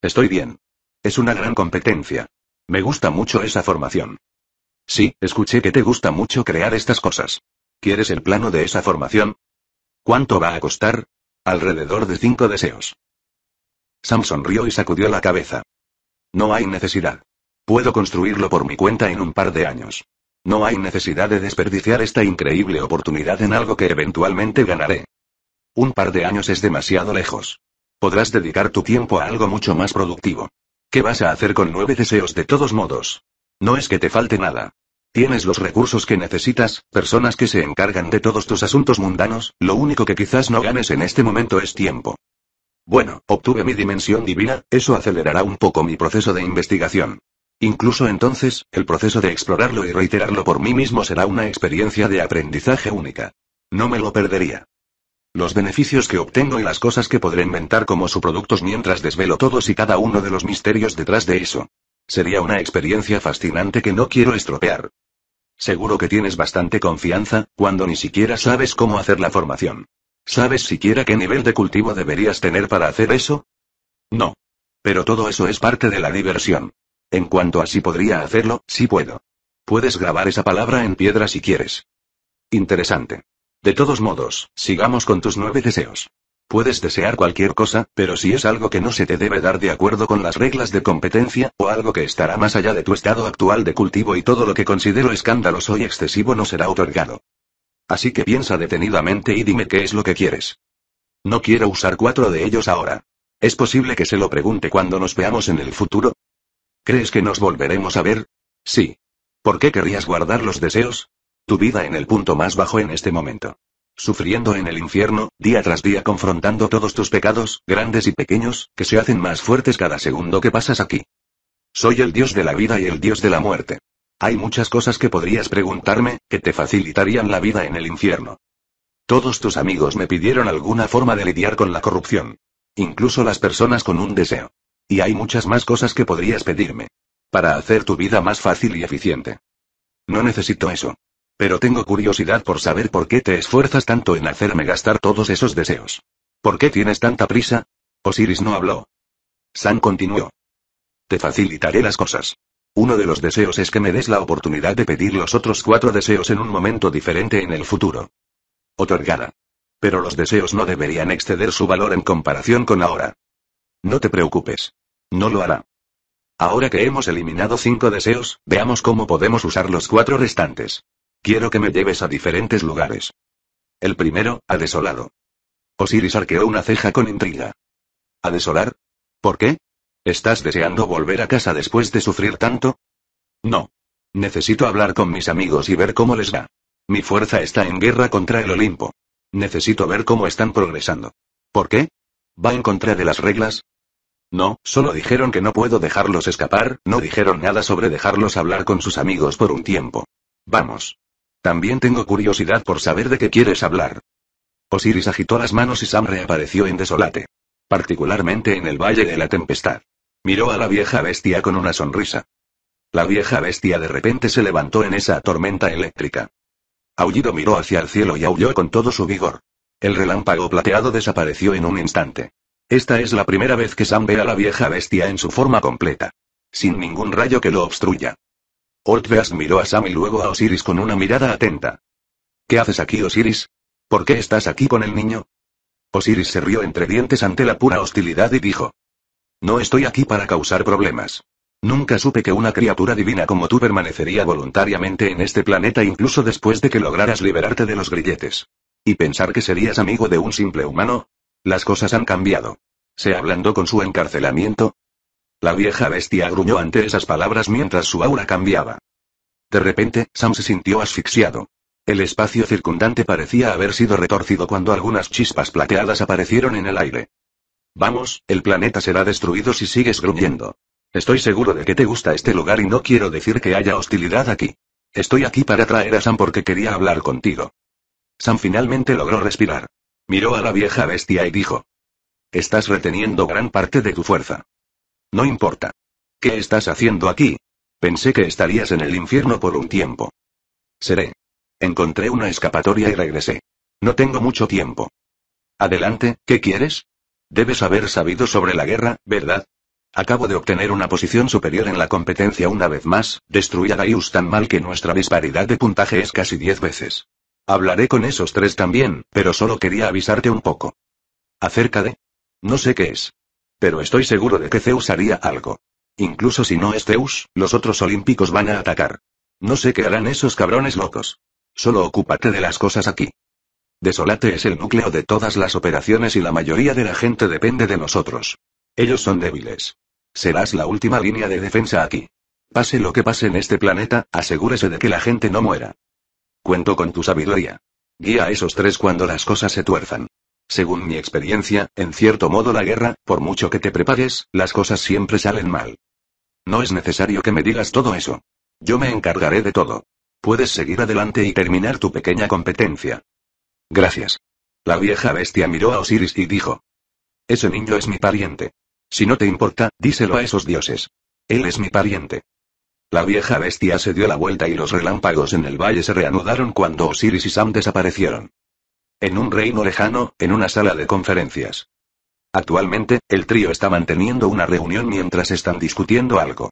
Estoy bien. Es una gran competencia. Me gusta mucho esa formación. Sí, escuché que te gusta mucho crear estas cosas. ¿Quieres el plano de esa formación? ¿Cuánto va a costar? Alrededor de cinco deseos. Sam sonrió y sacudió la cabeza. No hay necesidad. Puedo construirlo por mi cuenta en un par de años. No hay necesidad de desperdiciar esta increíble oportunidad en algo que eventualmente ganaré. Un par de años es demasiado lejos. Podrás dedicar tu tiempo a algo mucho más productivo. ¿Qué vas a hacer con nueve deseos de todos modos? No es que te falte nada. Tienes los recursos que necesitas, personas que se encargan de todos tus asuntos mundanos, lo único que quizás no ganes en este momento es tiempo. Bueno, obtuve mi dimensión divina, eso acelerará un poco mi proceso de investigación. Incluso entonces, el proceso de explorarlo y reiterarlo por mí mismo será una experiencia de aprendizaje única. No me lo perdería. Los beneficios que obtengo y las cosas que podré inventar como subproductos mientras desvelo todos y cada uno de los misterios detrás de eso. Sería una experiencia fascinante que no quiero estropear. Seguro que tienes bastante confianza, cuando ni siquiera sabes cómo hacer la formación. ¿Sabes siquiera qué nivel de cultivo deberías tener para hacer eso? No. Pero todo eso es parte de la diversión. En cuanto a si podría hacerlo, sí puedo. Puedes grabar esa palabra en piedra si quieres. Interesante. De todos modos, sigamos con tus nueve deseos. Puedes desear cualquier cosa, pero si es algo que no se te debe dar de acuerdo con las reglas de competencia, o algo que estará más allá de tu estado actual de cultivo y todo lo que considero escándalo y excesivo no será otorgado. Así que piensa detenidamente y dime qué es lo que quieres. No quiero usar cuatro de ellos ahora. ¿Es posible que se lo pregunte cuando nos veamos en el futuro? ¿Crees que nos volveremos a ver? Sí. ¿Por qué querrías guardar los deseos? Tu vida en el punto más bajo en este momento sufriendo en el infierno, día tras día confrontando todos tus pecados, grandes y pequeños, que se hacen más fuertes cada segundo que pasas aquí. Soy el Dios de la vida y el Dios de la muerte. Hay muchas cosas que podrías preguntarme, que te facilitarían la vida en el infierno. Todos tus amigos me pidieron alguna forma de lidiar con la corrupción. Incluso las personas con un deseo. Y hay muchas más cosas que podrías pedirme. Para hacer tu vida más fácil y eficiente. No necesito eso. Pero tengo curiosidad por saber por qué te esfuerzas tanto en hacerme gastar todos esos deseos. ¿Por qué tienes tanta prisa? Osiris no habló. San continuó. Te facilitaré las cosas. Uno de los deseos es que me des la oportunidad de pedir los otros cuatro deseos en un momento diferente en el futuro. Otorgada. Pero los deseos no deberían exceder su valor en comparación con ahora. No te preocupes. No lo hará. Ahora que hemos eliminado cinco deseos, veamos cómo podemos usar los cuatro restantes. Quiero que me lleves a diferentes lugares. El primero, a Desolado. Osiris arqueó una ceja con intriga. ¿A desolar? ¿Por qué? ¿Estás deseando volver a casa después de sufrir tanto? No. Necesito hablar con mis amigos y ver cómo les va. Mi fuerza está en guerra contra el Olimpo. Necesito ver cómo están progresando. ¿Por qué? ¿Va en contra de las reglas? No, solo dijeron que no puedo dejarlos escapar, no dijeron nada sobre dejarlos hablar con sus amigos por un tiempo. Vamos. También tengo curiosidad por saber de qué quieres hablar. Osiris agitó las manos y Sam reapareció en desolate. Particularmente en el Valle de la Tempestad. Miró a la vieja bestia con una sonrisa. La vieja bestia de repente se levantó en esa tormenta eléctrica. Aullido miró hacia el cielo y aulló con todo su vigor. El relámpago plateado desapareció en un instante. Esta es la primera vez que Sam ve a la vieja bestia en su forma completa. Sin ningún rayo que lo obstruya. Ortveas miró a Sam y luego a Osiris con una mirada atenta. ¿Qué haces aquí, Osiris? ¿Por qué estás aquí con el niño? Osiris se rió entre dientes ante la pura hostilidad y dijo. No estoy aquí para causar problemas. Nunca supe que una criatura divina como tú permanecería voluntariamente en este planeta incluso después de que lograras liberarte de los grilletes. ¿Y pensar que serías amigo de un simple humano? Las cosas han cambiado. Se ablandó con su encarcelamiento, la vieja bestia gruñó ante esas palabras mientras su aura cambiaba. De repente, Sam se sintió asfixiado. El espacio circundante parecía haber sido retorcido cuando algunas chispas plateadas aparecieron en el aire. Vamos, el planeta será destruido si sigues gruñendo. Estoy seguro de que te gusta este lugar y no quiero decir que haya hostilidad aquí. Estoy aquí para traer a Sam porque quería hablar contigo. Sam finalmente logró respirar. Miró a la vieja bestia y dijo. Estás reteniendo gran parte de tu fuerza. No importa. ¿Qué estás haciendo aquí? Pensé que estarías en el infierno por un tiempo. Seré. Encontré una escapatoria y regresé. No tengo mucho tiempo. Adelante, ¿qué quieres? Debes haber sabido sobre la guerra, ¿verdad? Acabo de obtener una posición superior en la competencia una vez más, destruí a Gaius tan mal que nuestra disparidad de puntaje es casi diez veces. Hablaré con esos tres también, pero solo quería avisarte un poco. Acerca de... No sé qué es. Pero estoy seguro de que Zeus haría algo. Incluso si no es Zeus, los otros olímpicos van a atacar. No sé qué harán esos cabrones locos. Solo ocúpate de las cosas aquí. Desolate es el núcleo de todas las operaciones y la mayoría de la gente depende de nosotros. Ellos son débiles. Serás la última línea de defensa aquí. Pase lo que pase en este planeta, asegúrese de que la gente no muera. Cuento con tu sabiduría. Guía a esos tres cuando las cosas se tuerzan. Según mi experiencia, en cierto modo la guerra, por mucho que te prepares, las cosas siempre salen mal. No es necesario que me digas todo eso. Yo me encargaré de todo. Puedes seguir adelante y terminar tu pequeña competencia. Gracias. La vieja bestia miró a Osiris y dijo. Ese niño es mi pariente. Si no te importa, díselo a esos dioses. Él es mi pariente. La vieja bestia se dio la vuelta y los relámpagos en el valle se reanudaron cuando Osiris y Sam desaparecieron. En un reino lejano, en una sala de conferencias. Actualmente, el trío está manteniendo una reunión mientras están discutiendo algo.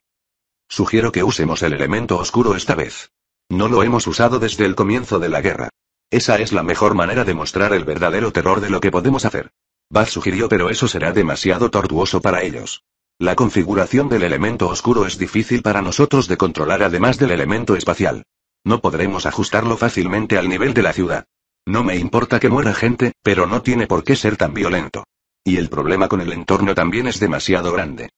Sugiero que usemos el elemento oscuro esta vez. No lo hemos usado desde el comienzo de la guerra. Esa es la mejor manera de mostrar el verdadero terror de lo que podemos hacer. Bath sugirió pero eso será demasiado tortuoso para ellos. La configuración del elemento oscuro es difícil para nosotros de controlar además del elemento espacial. No podremos ajustarlo fácilmente al nivel de la ciudad. No me importa que muera gente, pero no tiene por qué ser tan violento. Y el problema con el entorno también es demasiado grande.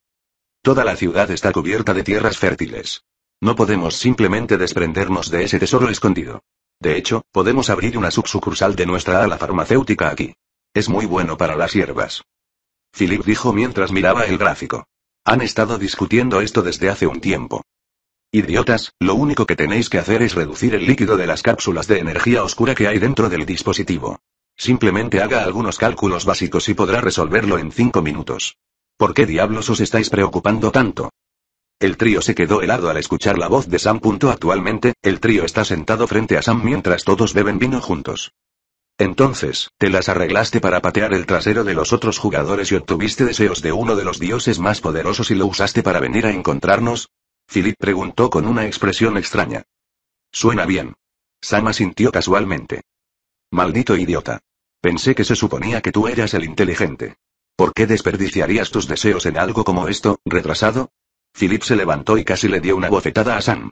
Toda la ciudad está cubierta de tierras fértiles. No podemos simplemente desprendernos de ese tesoro escondido. De hecho, podemos abrir una subsucursal de nuestra ala farmacéutica aquí. Es muy bueno para las hierbas. Philip dijo mientras miraba el gráfico. Han estado discutiendo esto desde hace un tiempo. Idiotas, lo único que tenéis que hacer es reducir el líquido de las cápsulas de energía oscura que hay dentro del dispositivo. Simplemente haga algunos cálculos básicos y podrá resolverlo en 5 minutos. ¿Por qué diablos os estáis preocupando tanto? El trío se quedó helado al escuchar la voz de Sam. Actualmente, el trío está sentado frente a Sam mientras todos beben vino juntos. Entonces, te las arreglaste para patear el trasero de los otros jugadores y obtuviste deseos de uno de los dioses más poderosos y lo usaste para venir a encontrarnos, Philip preguntó con una expresión extraña. Suena bien. Sam sintió casualmente. Maldito idiota. Pensé que se suponía que tú eras el inteligente. ¿Por qué desperdiciarías tus deseos en algo como esto, retrasado? Philip se levantó y casi le dio una bofetada a Sam.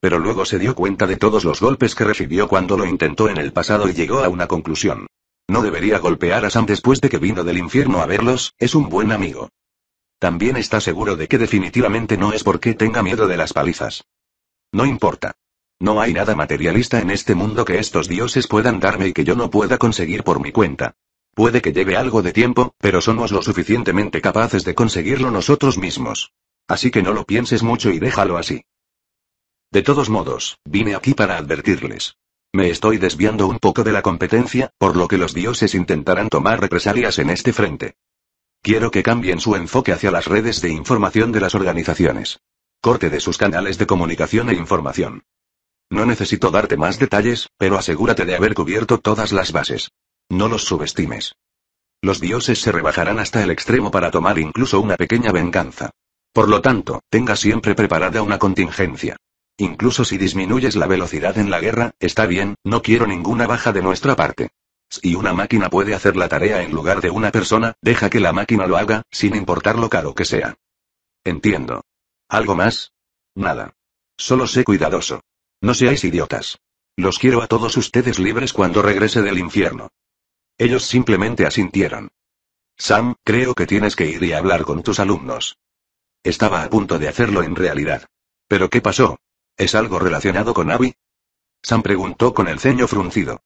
Pero luego se dio cuenta de todos los golpes que recibió cuando lo intentó en el pasado y llegó a una conclusión. No debería golpear a Sam después de que vino del infierno a verlos, es un buen amigo. También está seguro de que definitivamente no es porque tenga miedo de las palizas. No importa. No hay nada materialista en este mundo que estos dioses puedan darme y que yo no pueda conseguir por mi cuenta. Puede que lleve algo de tiempo, pero somos lo suficientemente capaces de conseguirlo nosotros mismos. Así que no lo pienses mucho y déjalo así. De todos modos, vine aquí para advertirles. Me estoy desviando un poco de la competencia, por lo que los dioses intentarán tomar represalias en este frente. Quiero que cambien su enfoque hacia las redes de información de las organizaciones. Corte de sus canales de comunicación e información. No necesito darte más detalles, pero asegúrate de haber cubierto todas las bases. No los subestimes. Los dioses se rebajarán hasta el extremo para tomar incluso una pequeña venganza. Por lo tanto, tenga siempre preparada una contingencia. Incluso si disminuyes la velocidad en la guerra, está bien, no quiero ninguna baja de nuestra parte y una máquina puede hacer la tarea en lugar de una persona, deja que la máquina lo haga, sin importar lo caro que sea. Entiendo. ¿Algo más? Nada. Solo sé cuidadoso. No seáis idiotas. Los quiero a todos ustedes libres cuando regrese del infierno. Ellos simplemente asintieron. Sam, creo que tienes que ir y hablar con tus alumnos. Estaba a punto de hacerlo en realidad. ¿Pero qué pasó? ¿Es algo relacionado con Abby? Sam preguntó con el ceño fruncido.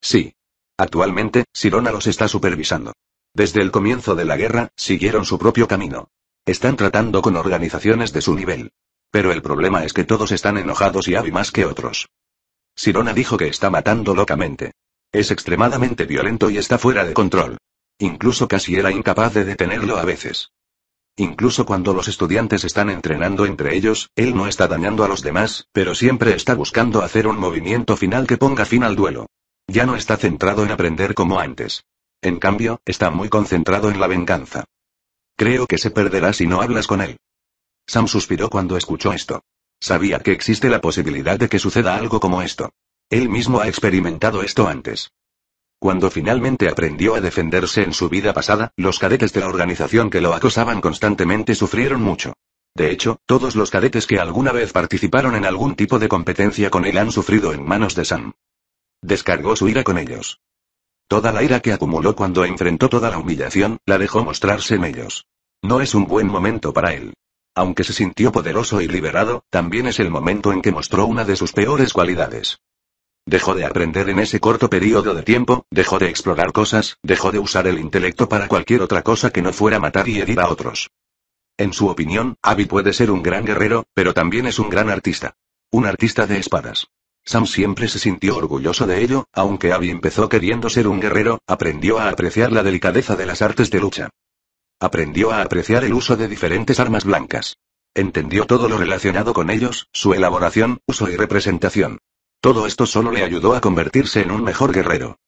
Sí. Actualmente, Sirona los está supervisando. Desde el comienzo de la guerra, siguieron su propio camino. Están tratando con organizaciones de su nivel. Pero el problema es que todos están enojados y hay más que otros. Sirona dijo que está matando locamente. Es extremadamente violento y está fuera de control. Incluso casi era incapaz de detenerlo a veces. Incluso cuando los estudiantes están entrenando entre ellos, él no está dañando a los demás, pero siempre está buscando hacer un movimiento final que ponga fin al duelo. Ya no está centrado en aprender como antes. En cambio, está muy concentrado en la venganza. Creo que se perderá si no hablas con él. Sam suspiró cuando escuchó esto. Sabía que existe la posibilidad de que suceda algo como esto. Él mismo ha experimentado esto antes. Cuando finalmente aprendió a defenderse en su vida pasada, los cadetes de la organización que lo acosaban constantemente sufrieron mucho. De hecho, todos los cadetes que alguna vez participaron en algún tipo de competencia con él han sufrido en manos de Sam. Descargó su ira con ellos. Toda la ira que acumuló cuando enfrentó toda la humillación, la dejó mostrarse en ellos. No es un buen momento para él. Aunque se sintió poderoso y liberado, también es el momento en que mostró una de sus peores cualidades. Dejó de aprender en ese corto periodo de tiempo, dejó de explorar cosas, dejó de usar el intelecto para cualquier otra cosa que no fuera matar y herir a otros. En su opinión, Abby puede ser un gran guerrero, pero también es un gran artista. Un artista de espadas. Sam siempre se sintió orgulloso de ello, aunque Abby empezó queriendo ser un guerrero, aprendió a apreciar la delicadeza de las artes de lucha. Aprendió a apreciar el uso de diferentes armas blancas. Entendió todo lo relacionado con ellos, su elaboración, uso y representación. Todo esto solo le ayudó a convertirse en un mejor guerrero.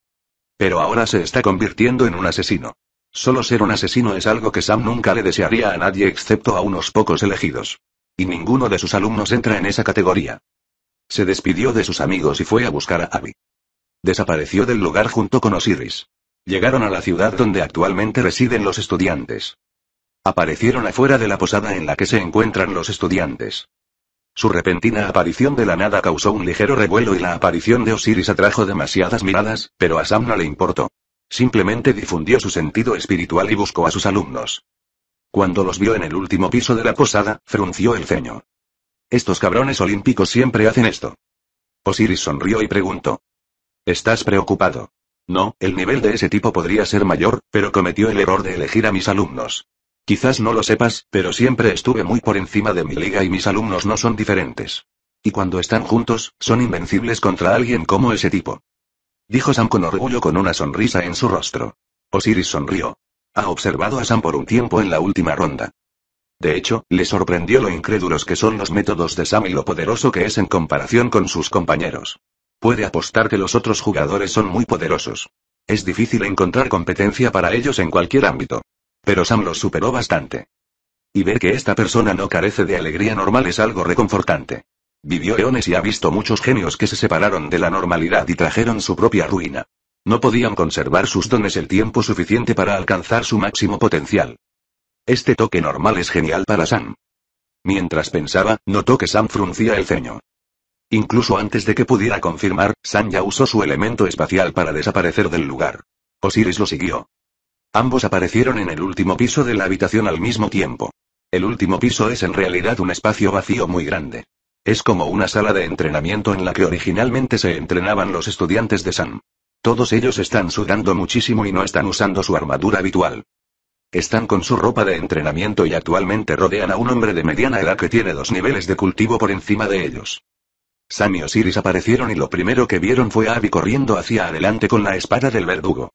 Pero ahora se está convirtiendo en un asesino. Solo ser un asesino es algo que Sam nunca le desearía a nadie excepto a unos pocos elegidos. Y ninguno de sus alumnos entra en esa categoría. Se despidió de sus amigos y fue a buscar a Abby. Desapareció del lugar junto con Osiris. Llegaron a la ciudad donde actualmente residen los estudiantes. Aparecieron afuera de la posada en la que se encuentran los estudiantes. Su repentina aparición de la nada causó un ligero revuelo y la aparición de Osiris atrajo demasiadas miradas, pero a Sam no le importó. Simplemente difundió su sentido espiritual y buscó a sus alumnos. Cuando los vio en el último piso de la posada, frunció el ceño. Estos cabrones olímpicos siempre hacen esto. Osiris sonrió y preguntó. ¿Estás preocupado? No, el nivel de ese tipo podría ser mayor, pero cometió el error de elegir a mis alumnos. Quizás no lo sepas, pero siempre estuve muy por encima de mi liga y mis alumnos no son diferentes. Y cuando están juntos, son invencibles contra alguien como ese tipo. Dijo Sam con orgullo con una sonrisa en su rostro. Osiris sonrió. Ha observado a Sam por un tiempo en la última ronda. De hecho, le sorprendió lo incrédulos que son los métodos de Sam y lo poderoso que es en comparación con sus compañeros. Puede apostar que los otros jugadores son muy poderosos. Es difícil encontrar competencia para ellos en cualquier ámbito. Pero Sam los superó bastante. Y ver que esta persona no carece de alegría normal es algo reconfortante. Vivió eones y ha visto muchos genios que se separaron de la normalidad y trajeron su propia ruina. No podían conservar sus dones el tiempo suficiente para alcanzar su máximo potencial. Este toque normal es genial para Sam. Mientras pensaba, notó que Sam fruncía el ceño. Incluso antes de que pudiera confirmar, Sam ya usó su elemento espacial para desaparecer del lugar. Osiris lo siguió. Ambos aparecieron en el último piso de la habitación al mismo tiempo. El último piso es en realidad un espacio vacío muy grande. Es como una sala de entrenamiento en la que originalmente se entrenaban los estudiantes de Sam. Todos ellos están sudando muchísimo y no están usando su armadura habitual. Están con su ropa de entrenamiento y actualmente rodean a un hombre de mediana edad que tiene dos niveles de cultivo por encima de ellos. Sam y Osiris aparecieron y lo primero que vieron fue a Abby corriendo hacia adelante con la espada del verdugo.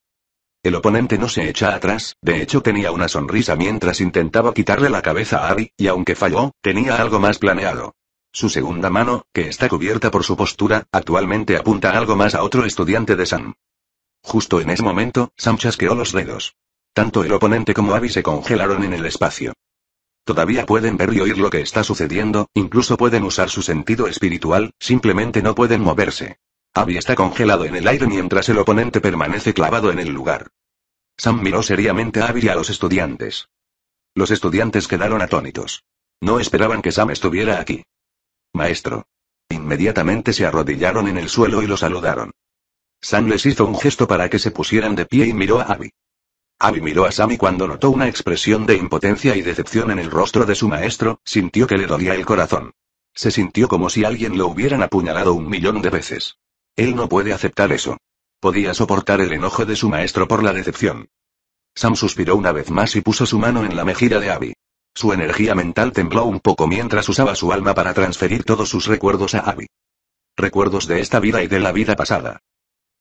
El oponente no se echa atrás, de hecho tenía una sonrisa mientras intentaba quitarle la cabeza a Abby, y aunque falló, tenía algo más planeado. Su segunda mano, que está cubierta por su postura, actualmente apunta algo más a otro estudiante de Sam. Justo en ese momento, Sam chasqueó los dedos. Tanto el oponente como Abby se congelaron en el espacio. Todavía pueden ver y oír lo que está sucediendo, incluso pueden usar su sentido espiritual, simplemente no pueden moverse. Abby está congelado en el aire mientras el oponente permanece clavado en el lugar. Sam miró seriamente a Abby y a los estudiantes. Los estudiantes quedaron atónitos. No esperaban que Sam estuviera aquí. Maestro. Inmediatamente se arrodillaron en el suelo y lo saludaron. Sam les hizo un gesto para que se pusieran de pie y miró a Abby. Abby miró a Sami cuando notó una expresión de impotencia y decepción en el rostro de su maestro, sintió que le dolía el corazón. Se sintió como si alguien lo hubieran apuñalado un millón de veces. Él no puede aceptar eso. Podía soportar el enojo de su maestro por la decepción. Sam suspiró una vez más y puso su mano en la mejilla de Abby. Su energía mental tembló un poco mientras usaba su alma para transferir todos sus recuerdos a Abby. Recuerdos de esta vida y de la vida pasada.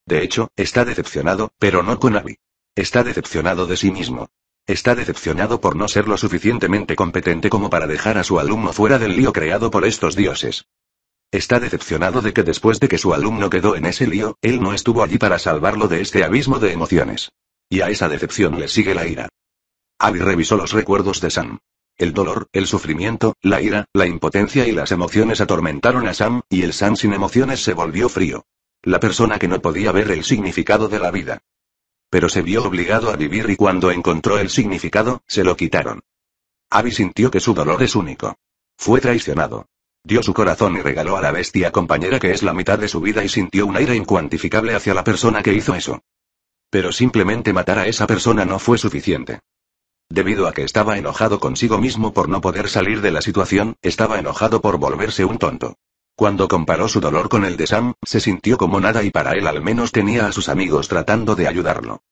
De hecho, está decepcionado, pero no con Abby. Está decepcionado de sí mismo. Está decepcionado por no ser lo suficientemente competente como para dejar a su alumno fuera del lío creado por estos dioses. Está decepcionado de que después de que su alumno quedó en ese lío, él no estuvo allí para salvarlo de este abismo de emociones. Y a esa decepción le sigue la ira. Abby revisó los recuerdos de Sam. El dolor, el sufrimiento, la ira, la impotencia y las emociones atormentaron a Sam, y el Sam sin emociones se volvió frío. La persona que no podía ver el significado de la vida. Pero se vio obligado a vivir y cuando encontró el significado, se lo quitaron. Abby sintió que su dolor es único. Fue traicionado. Dio su corazón y regaló a la bestia compañera que es la mitad de su vida y sintió un aire incuantificable hacia la persona que hizo eso. Pero simplemente matar a esa persona no fue suficiente. Debido a que estaba enojado consigo mismo por no poder salir de la situación, estaba enojado por volverse un tonto. Cuando comparó su dolor con el de Sam, se sintió como nada y para él al menos tenía a sus amigos tratando de ayudarlo.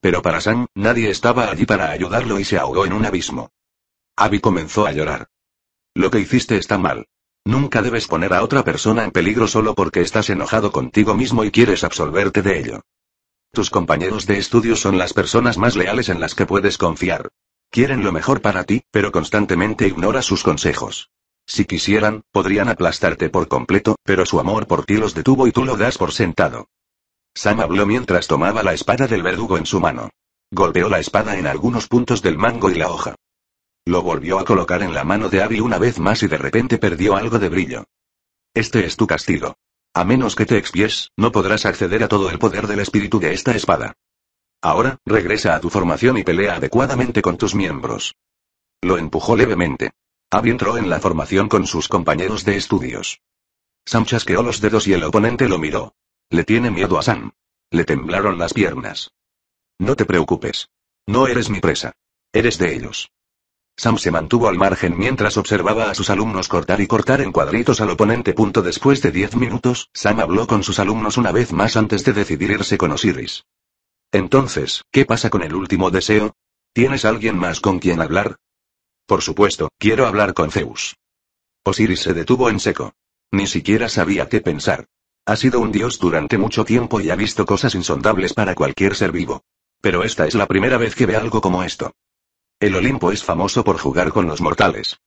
Pero para Sam, nadie estaba allí para ayudarlo y se ahogó en un abismo. Abby comenzó a llorar. Lo que hiciste está mal. Nunca debes poner a otra persona en peligro solo porque estás enojado contigo mismo y quieres absolverte de ello. Tus compañeros de estudio son las personas más leales en las que puedes confiar. Quieren lo mejor para ti, pero constantemente ignora sus consejos. Si quisieran, podrían aplastarte por completo, pero su amor por ti los detuvo y tú lo das por sentado. Sam habló mientras tomaba la espada del verdugo en su mano. Golpeó la espada en algunos puntos del mango y la hoja. Lo volvió a colocar en la mano de Abby una vez más y de repente perdió algo de brillo. Este es tu castigo. A menos que te expies, no podrás acceder a todo el poder del espíritu de esta espada. Ahora, regresa a tu formación y pelea adecuadamente con tus miembros. Lo empujó levemente. Abby entró en la formación con sus compañeros de estudios. Sam chasqueó los dedos y el oponente lo miró. Le tiene miedo a Sam. Le temblaron las piernas. No te preocupes. No eres mi presa. Eres de ellos. Sam se mantuvo al margen mientras observaba a sus alumnos cortar y cortar en cuadritos al oponente. Punto después de diez minutos, Sam habló con sus alumnos una vez más antes de decidir irse con Osiris. Entonces, ¿qué pasa con el último deseo? ¿Tienes alguien más con quien hablar? Por supuesto, quiero hablar con Zeus. Osiris se detuvo en seco. Ni siquiera sabía qué pensar. Ha sido un dios durante mucho tiempo y ha visto cosas insondables para cualquier ser vivo. Pero esta es la primera vez que ve algo como esto. El Olimpo es famoso por jugar con los mortales.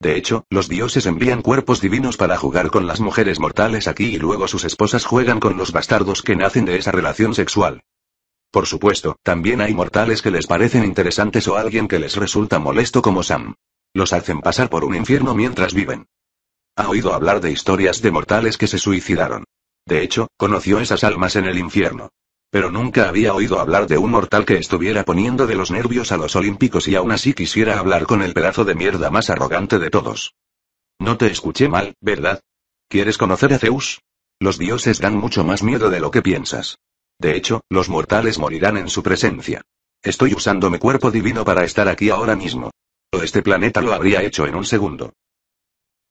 De hecho, los dioses envían cuerpos divinos para jugar con las mujeres mortales aquí y luego sus esposas juegan con los bastardos que nacen de esa relación sexual. Por supuesto, también hay mortales que les parecen interesantes o alguien que les resulta molesto como Sam. Los hacen pasar por un infierno mientras viven. Ha oído hablar de historias de mortales que se suicidaron. De hecho, conoció esas almas en el infierno. Pero nunca había oído hablar de un mortal que estuviera poniendo de los nervios a los olímpicos y aún así quisiera hablar con el pedazo de mierda más arrogante de todos. No te escuché mal, ¿verdad? ¿Quieres conocer a Zeus? Los dioses dan mucho más miedo de lo que piensas. De hecho, los mortales morirán en su presencia. Estoy usando mi cuerpo divino para estar aquí ahora mismo. O este planeta lo habría hecho en un segundo.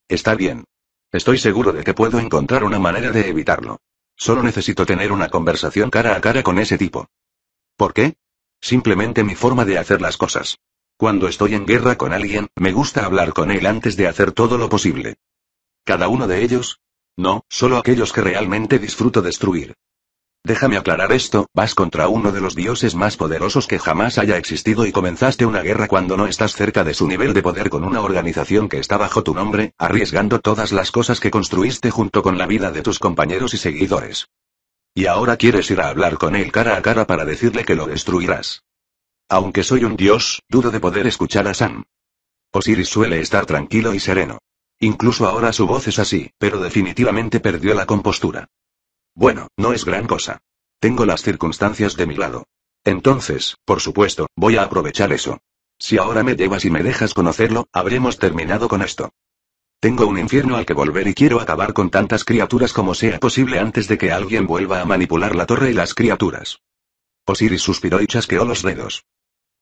Está bien. Estoy seguro de que puedo encontrar una manera de evitarlo. Solo necesito tener una conversación cara a cara con ese tipo. ¿Por qué? Simplemente mi forma de hacer las cosas. Cuando estoy en guerra con alguien, me gusta hablar con él antes de hacer todo lo posible. ¿Cada uno de ellos? No, solo aquellos que realmente disfruto destruir. Déjame aclarar esto, vas contra uno de los dioses más poderosos que jamás haya existido y comenzaste una guerra cuando no estás cerca de su nivel de poder con una organización que está bajo tu nombre, arriesgando todas las cosas que construiste junto con la vida de tus compañeros y seguidores. Y ahora quieres ir a hablar con él cara a cara para decirle que lo destruirás. Aunque soy un dios, dudo de poder escuchar a Sam. Osiris suele estar tranquilo y sereno. Incluso ahora su voz es así, pero definitivamente perdió la compostura. Bueno, no es gran cosa. Tengo las circunstancias de mi lado. Entonces, por supuesto, voy a aprovechar eso. Si ahora me llevas y me dejas conocerlo, habremos terminado con esto. Tengo un infierno al que volver y quiero acabar con tantas criaturas como sea posible antes de que alguien vuelva a manipular la torre y las criaturas. Osiris suspiró y chasqueó los dedos.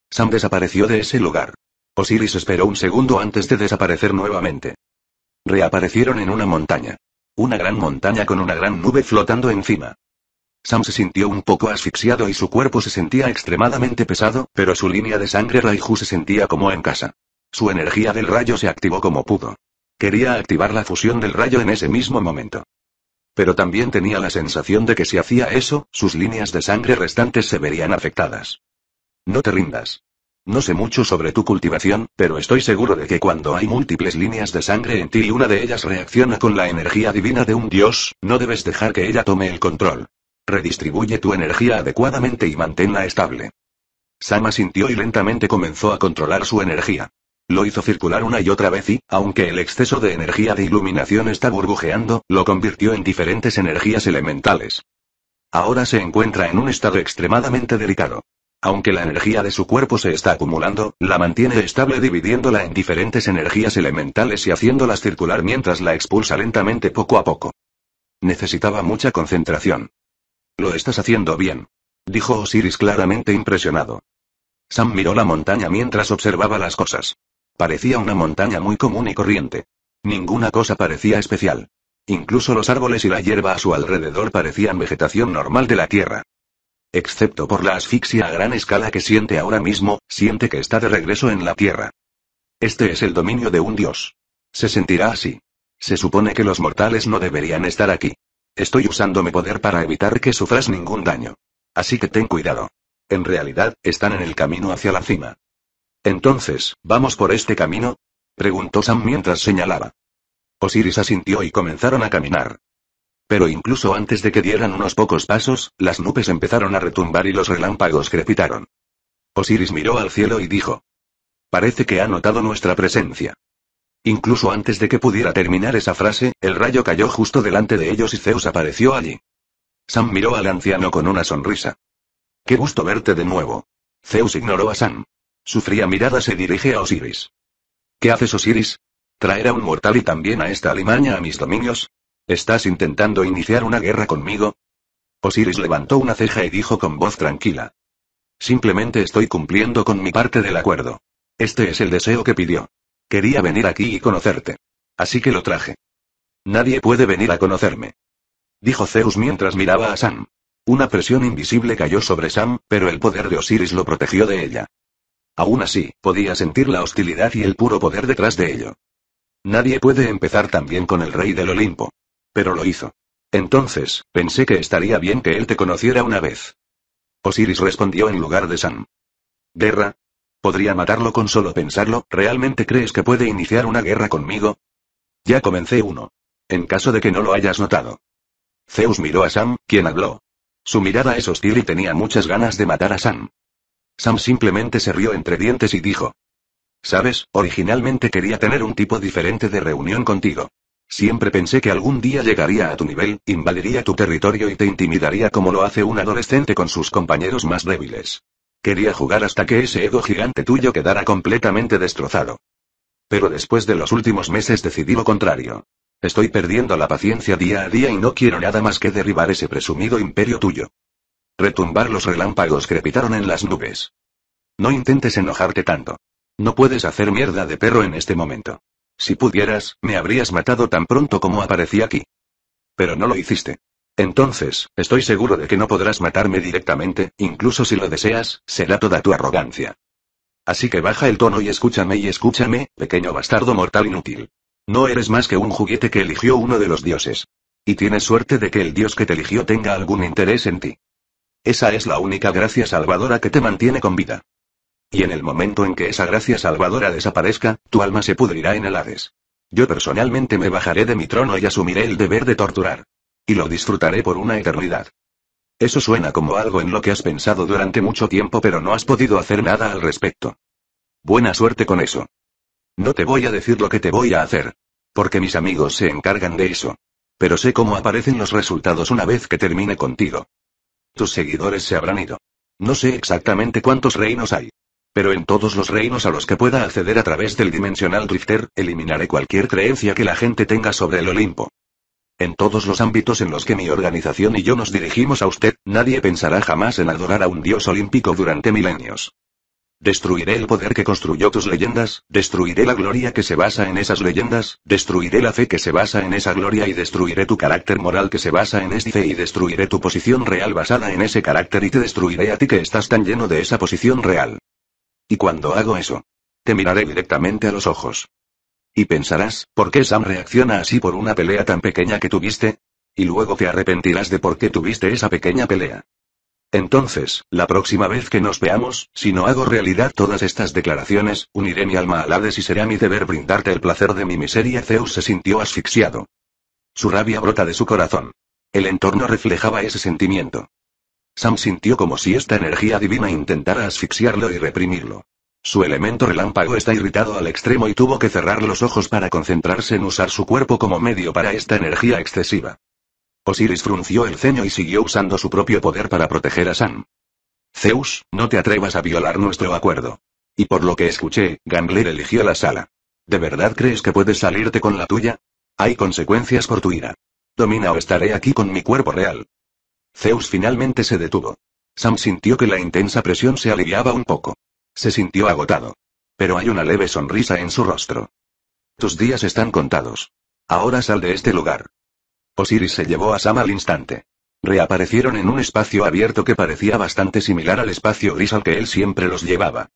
Sam desapareció de ese lugar. Osiris esperó un segundo antes de desaparecer nuevamente. Reaparecieron en una montaña. Una gran montaña con una gran nube flotando encima. Sam se sintió un poco asfixiado y su cuerpo se sentía extremadamente pesado, pero su línea de sangre Raiju se sentía como en casa. Su energía del rayo se activó como pudo. Quería activar la fusión del rayo en ese mismo momento. Pero también tenía la sensación de que si hacía eso, sus líneas de sangre restantes se verían afectadas. No te rindas. No sé mucho sobre tu cultivación, pero estoy seguro de que cuando hay múltiples líneas de sangre en ti y una de ellas reacciona con la energía divina de un dios, no debes dejar que ella tome el control. Redistribuye tu energía adecuadamente y manténla estable. Sama sintió y lentamente comenzó a controlar su energía. Lo hizo circular una y otra vez y, aunque el exceso de energía de iluminación está burbujeando, lo convirtió en diferentes energías elementales. Ahora se encuentra en un estado extremadamente delicado. Aunque la energía de su cuerpo se está acumulando, la mantiene estable dividiéndola en diferentes energías elementales y haciéndolas circular mientras la expulsa lentamente poco a poco. Necesitaba mucha concentración. Lo estás haciendo bien. Dijo Osiris claramente impresionado. Sam miró la montaña mientras observaba las cosas. Parecía una montaña muy común y corriente. Ninguna cosa parecía especial. Incluso los árboles y la hierba a su alrededor parecían vegetación normal de la tierra. Excepto por la asfixia a gran escala que siente ahora mismo, siente que está de regreso en la Tierra. Este es el dominio de un dios. Se sentirá así. Se supone que los mortales no deberían estar aquí. Estoy usando mi poder para evitar que sufras ningún daño. Así que ten cuidado. En realidad, están en el camino hacia la cima. Entonces, ¿vamos por este camino? preguntó Sam mientras señalaba. Osiris asintió y comenzaron a caminar. Pero incluso antes de que dieran unos pocos pasos, las nubes empezaron a retumbar y los relámpagos crepitaron. Osiris miró al cielo y dijo. Parece que ha notado nuestra presencia. Incluso antes de que pudiera terminar esa frase, el rayo cayó justo delante de ellos y Zeus apareció allí. Sam miró al anciano con una sonrisa. Qué gusto verte de nuevo. Zeus ignoró a Sam. Su fría mirada se dirige a Osiris. ¿Qué haces Osiris? ¿Traer a un mortal y también a esta alimaña a mis dominios? ¿Estás intentando iniciar una guerra conmigo? Osiris levantó una ceja y dijo con voz tranquila. Simplemente estoy cumpliendo con mi parte del acuerdo. Este es el deseo que pidió. Quería venir aquí y conocerte. Así que lo traje. Nadie puede venir a conocerme. Dijo Zeus mientras miraba a Sam. Una presión invisible cayó sobre Sam, pero el poder de Osiris lo protegió de ella. Aún así, podía sentir la hostilidad y el puro poder detrás de ello. Nadie puede empezar también con el rey del Olimpo. Pero lo hizo. Entonces, pensé que estaría bien que él te conociera una vez. Osiris respondió en lugar de Sam. ¿Guerra? Podría matarlo con solo pensarlo, ¿realmente crees que puede iniciar una guerra conmigo? Ya comencé uno. En caso de que no lo hayas notado. Zeus miró a Sam, quien habló. Su mirada es hostil y tenía muchas ganas de matar a Sam. Sam simplemente se rió entre dientes y dijo. Sabes, originalmente quería tener un tipo diferente de reunión contigo. Siempre pensé que algún día llegaría a tu nivel, invadiría tu territorio y te intimidaría como lo hace un adolescente con sus compañeros más débiles. Quería jugar hasta que ese ego gigante tuyo quedara completamente destrozado. Pero después de los últimos meses decidí lo contrario. Estoy perdiendo la paciencia día a día y no quiero nada más que derribar ese presumido imperio tuyo. Retumbar los relámpagos crepitaron en las nubes. No intentes enojarte tanto. No puedes hacer mierda de perro en este momento. Si pudieras, me habrías matado tan pronto como aparecí aquí. Pero no lo hiciste. Entonces, estoy seguro de que no podrás matarme directamente, incluso si lo deseas, será toda tu arrogancia. Así que baja el tono y escúchame y escúchame, pequeño bastardo mortal inútil. No eres más que un juguete que eligió uno de los dioses. Y tienes suerte de que el dios que te eligió tenga algún interés en ti. Esa es la única gracia salvadora que te mantiene con vida. Y en el momento en que esa gracia salvadora desaparezca, tu alma se pudrirá en el Hades. Yo personalmente me bajaré de mi trono y asumiré el deber de torturar. Y lo disfrutaré por una eternidad. Eso suena como algo en lo que has pensado durante mucho tiempo pero no has podido hacer nada al respecto. Buena suerte con eso. No te voy a decir lo que te voy a hacer. Porque mis amigos se encargan de eso. Pero sé cómo aparecen los resultados una vez que termine contigo. Tus seguidores se habrán ido. No sé exactamente cuántos reinos hay. Pero en todos los reinos a los que pueda acceder a través del Dimensional Drifter, eliminaré cualquier creencia que la gente tenga sobre el Olimpo. En todos los ámbitos en los que mi organización y yo nos dirigimos a usted, nadie pensará jamás en adorar a un dios olímpico durante milenios. Destruiré el poder que construyó tus leyendas, destruiré la gloria que se basa en esas leyendas, destruiré la fe que se basa en esa gloria y destruiré tu carácter moral que se basa en esa este fe y destruiré tu posición real basada en ese carácter y te destruiré a ti que estás tan lleno de esa posición real. Y cuando hago eso, te miraré directamente a los ojos. Y pensarás, ¿por qué Sam reacciona así por una pelea tan pequeña que tuviste? Y luego te arrepentirás de por qué tuviste esa pequeña pelea. Entonces, la próxima vez que nos veamos, si no hago realidad todas estas declaraciones, uniré mi alma la Hades y será mi deber brindarte el placer de mi miseria. Zeus se sintió asfixiado. Su rabia brota de su corazón. El entorno reflejaba ese sentimiento. Sam sintió como si esta energía divina intentara asfixiarlo y reprimirlo. Su elemento relámpago está irritado al extremo y tuvo que cerrar los ojos para concentrarse en usar su cuerpo como medio para esta energía excesiva. Osiris frunció el ceño y siguió usando su propio poder para proteger a Sam. Zeus, no te atrevas a violar nuestro acuerdo. Y por lo que escuché, Gangler eligió la sala. ¿De verdad crees que puedes salirte con la tuya? Hay consecuencias por tu ira. Domina o estaré aquí con mi cuerpo real. Zeus finalmente se detuvo. Sam sintió que la intensa presión se aliviaba un poco. Se sintió agotado. Pero hay una leve sonrisa en su rostro. Tus días están contados. Ahora sal de este lugar. Osiris se llevó a Sam al instante. Reaparecieron en un espacio abierto que parecía bastante similar al espacio gris al que él siempre los llevaba.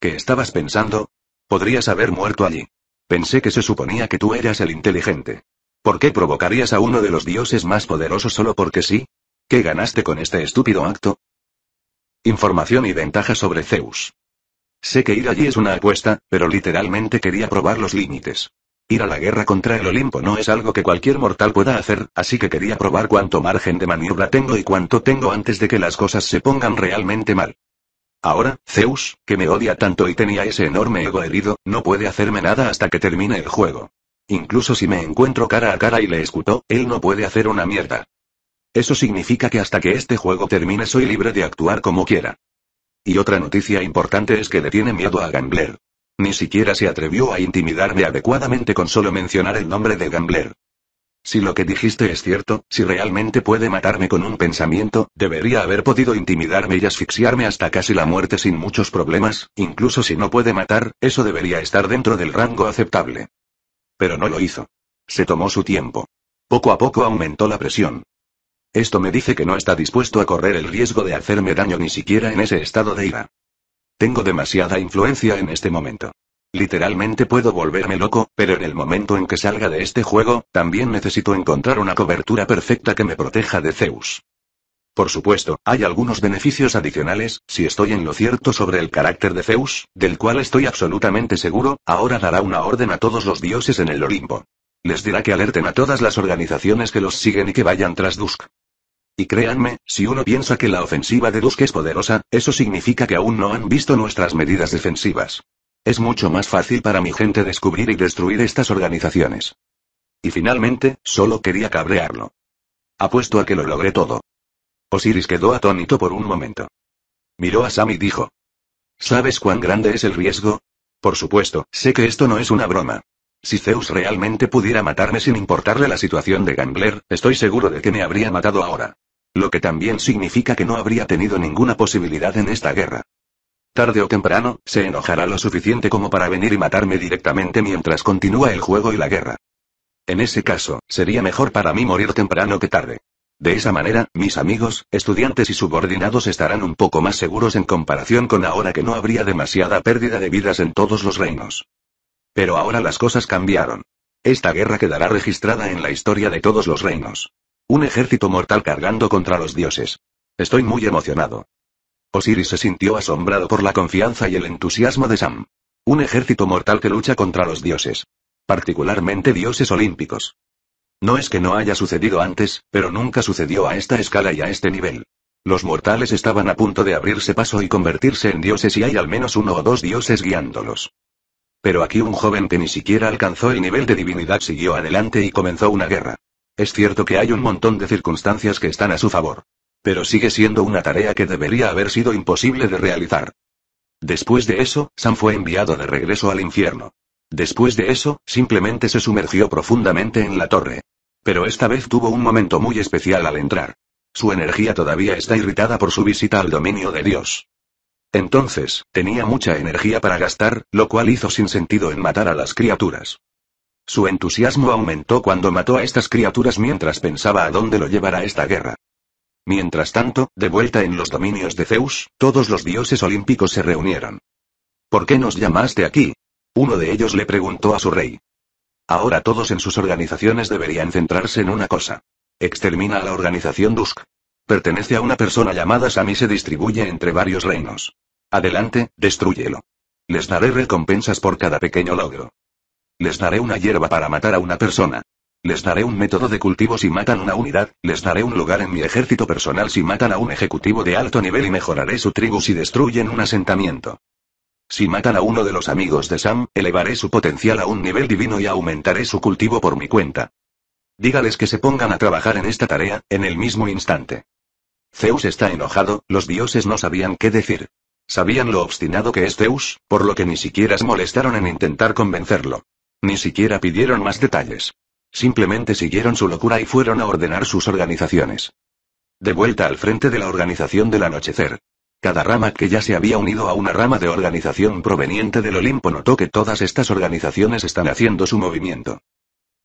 ¿Qué estabas pensando? Podrías haber muerto allí. Pensé que se suponía que tú eras el inteligente. ¿Por qué provocarías a uno de los dioses más poderosos solo porque sí? ¿Qué ganaste con este estúpido acto? Información y ventaja sobre Zeus. Sé que ir allí es una apuesta, pero literalmente quería probar los límites. Ir a la guerra contra el Olimpo no es algo que cualquier mortal pueda hacer, así que quería probar cuánto margen de maniobra tengo y cuánto tengo antes de que las cosas se pongan realmente mal. Ahora, Zeus, que me odia tanto y tenía ese enorme ego herido, no puede hacerme nada hasta que termine el juego. Incluso si me encuentro cara a cara y le escuto, él no puede hacer una mierda. Eso significa que hasta que este juego termine soy libre de actuar como quiera. Y otra noticia importante es que le tiene miedo a Gambler. Ni siquiera se atrevió a intimidarme adecuadamente con solo mencionar el nombre de Gambler. Si lo que dijiste es cierto, si realmente puede matarme con un pensamiento, debería haber podido intimidarme y asfixiarme hasta casi la muerte sin muchos problemas, incluso si no puede matar, eso debería estar dentro del rango aceptable. Pero no lo hizo. Se tomó su tiempo. Poco a poco aumentó la presión. Esto me dice que no está dispuesto a correr el riesgo de hacerme daño ni siquiera en ese estado de ira. Tengo demasiada influencia en este momento. Literalmente puedo volverme loco, pero en el momento en que salga de este juego, también necesito encontrar una cobertura perfecta que me proteja de Zeus. Por supuesto, hay algunos beneficios adicionales, si estoy en lo cierto sobre el carácter de Zeus, del cual estoy absolutamente seguro, ahora dará una orden a todos los dioses en el Olimpo. Les dirá que alerten a todas las organizaciones que los siguen y que vayan tras Dusk. Y créanme, si uno piensa que la ofensiva de Dusk es poderosa, eso significa que aún no han visto nuestras medidas defensivas. Es mucho más fácil para mi gente descubrir y destruir estas organizaciones. Y finalmente, solo quería cabrearlo. Apuesto a que lo logré todo. Osiris quedó atónito por un momento. Miró a Sam y dijo. ¿Sabes cuán grande es el riesgo? Por supuesto, sé que esto no es una broma. Si Zeus realmente pudiera matarme sin importarle la situación de Gangler, estoy seguro de que me habría matado ahora. Lo que también significa que no habría tenido ninguna posibilidad en esta guerra. Tarde o temprano, se enojará lo suficiente como para venir y matarme directamente mientras continúa el juego y la guerra. En ese caso, sería mejor para mí morir temprano que tarde. De esa manera, mis amigos, estudiantes y subordinados estarán un poco más seguros en comparación con ahora que no habría demasiada pérdida de vidas en todos los reinos. Pero ahora las cosas cambiaron. Esta guerra quedará registrada en la historia de todos los reinos. Un ejército mortal cargando contra los dioses. Estoy muy emocionado. Osiris se sintió asombrado por la confianza y el entusiasmo de Sam. Un ejército mortal que lucha contra los dioses. Particularmente dioses olímpicos. No es que no haya sucedido antes, pero nunca sucedió a esta escala y a este nivel. Los mortales estaban a punto de abrirse paso y convertirse en dioses y hay al menos uno o dos dioses guiándolos. Pero aquí un joven que ni siquiera alcanzó el nivel de divinidad siguió adelante y comenzó una guerra. Es cierto que hay un montón de circunstancias que están a su favor. Pero sigue siendo una tarea que debería haber sido imposible de realizar. Después de eso, Sam fue enviado de regreso al infierno. Después de eso, simplemente se sumergió profundamente en la torre. Pero esta vez tuvo un momento muy especial al entrar. Su energía todavía está irritada por su visita al dominio de Dios. Entonces, tenía mucha energía para gastar, lo cual hizo sin sentido en matar a las criaturas. Su entusiasmo aumentó cuando mató a estas criaturas mientras pensaba a dónde lo llevará esta guerra. Mientras tanto, de vuelta en los dominios de Zeus, todos los dioses olímpicos se reunieron. ¿Por qué nos llamaste aquí? Uno de ellos le preguntó a su rey. Ahora todos en sus organizaciones deberían centrarse en una cosa. Extermina a la organización Dusk. Pertenece a una persona llamada Sam y se distribuye entre varios reinos. Adelante, destruyelo. Les daré recompensas por cada pequeño logro. Les daré una hierba para matar a una persona. Les daré un método de cultivo si matan una unidad, les daré un lugar en mi ejército personal si matan a un ejecutivo de alto nivel y mejoraré su tribu si destruyen un asentamiento. Si matan a uno de los amigos de Sam, elevaré su potencial a un nivel divino y aumentaré su cultivo por mi cuenta. Dígales que se pongan a trabajar en esta tarea, en el mismo instante. Zeus está enojado, los dioses no sabían qué decir. Sabían lo obstinado que es Zeus, por lo que ni siquiera se molestaron en intentar convencerlo. Ni siquiera pidieron más detalles. Simplemente siguieron su locura y fueron a ordenar sus organizaciones. De vuelta al frente de la organización del anochecer. Cada rama que ya se había unido a una rama de organización proveniente del Olimpo notó que todas estas organizaciones están haciendo su movimiento.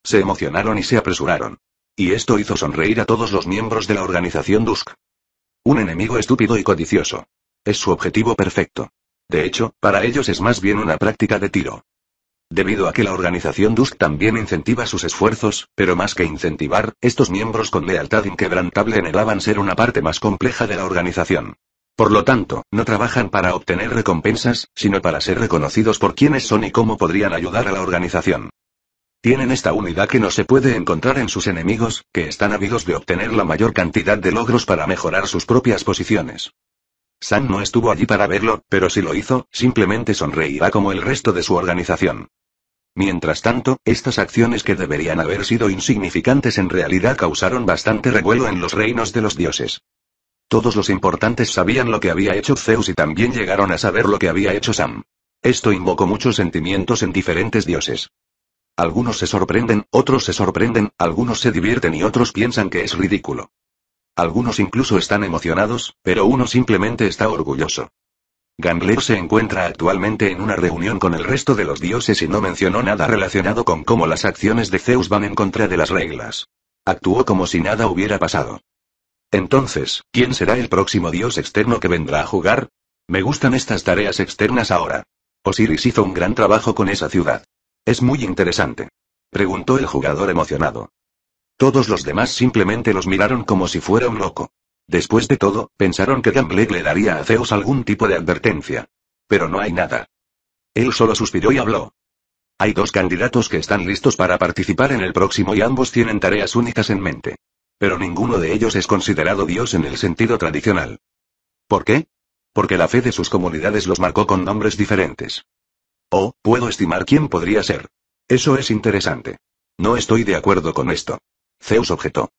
Se emocionaron y se apresuraron. Y esto hizo sonreír a todos los miembros de la organización Dusk. Un enemigo estúpido y codicioso. Es su objetivo perfecto. De hecho, para ellos es más bien una práctica de tiro. Debido a que la organización DUSK también incentiva sus esfuerzos, pero más que incentivar, estos miembros con lealtad inquebrantable anhelaban ser una parte más compleja de la organización. Por lo tanto, no trabajan para obtener recompensas, sino para ser reconocidos por quiénes son y cómo podrían ayudar a la organización. Tienen esta unidad que no se puede encontrar en sus enemigos, que están ávidos de obtener la mayor cantidad de logros para mejorar sus propias posiciones. Sam no estuvo allí para verlo, pero si lo hizo, simplemente sonreirá como el resto de su organización. Mientras tanto, estas acciones que deberían haber sido insignificantes en realidad causaron bastante revuelo en los reinos de los dioses. Todos los importantes sabían lo que había hecho Zeus y también llegaron a saber lo que había hecho Sam. Esto invocó muchos sentimientos en diferentes dioses. Algunos se sorprenden, otros se sorprenden, algunos se divierten y otros piensan que es ridículo. Algunos incluso están emocionados, pero uno simplemente está orgulloso. Gangler se encuentra actualmente en una reunión con el resto de los dioses y no mencionó nada relacionado con cómo las acciones de Zeus van en contra de las reglas. Actuó como si nada hubiera pasado. Entonces, ¿quién será el próximo dios externo que vendrá a jugar? Me gustan estas tareas externas ahora. Osiris hizo un gran trabajo con esa ciudad. Es muy interesante. Preguntó el jugador emocionado. Todos los demás simplemente los miraron como si fuera un loco. Después de todo, pensaron que Gamble le daría a Zeus algún tipo de advertencia. Pero no hay nada. Él solo suspiró y habló. Hay dos candidatos que están listos para participar en el próximo y ambos tienen tareas únicas en mente. Pero ninguno de ellos es considerado Dios en el sentido tradicional. ¿Por qué? Porque la fe de sus comunidades los marcó con nombres diferentes. Oh, puedo estimar quién podría ser. Eso es interesante. No estoy de acuerdo con esto. Zeus objetó.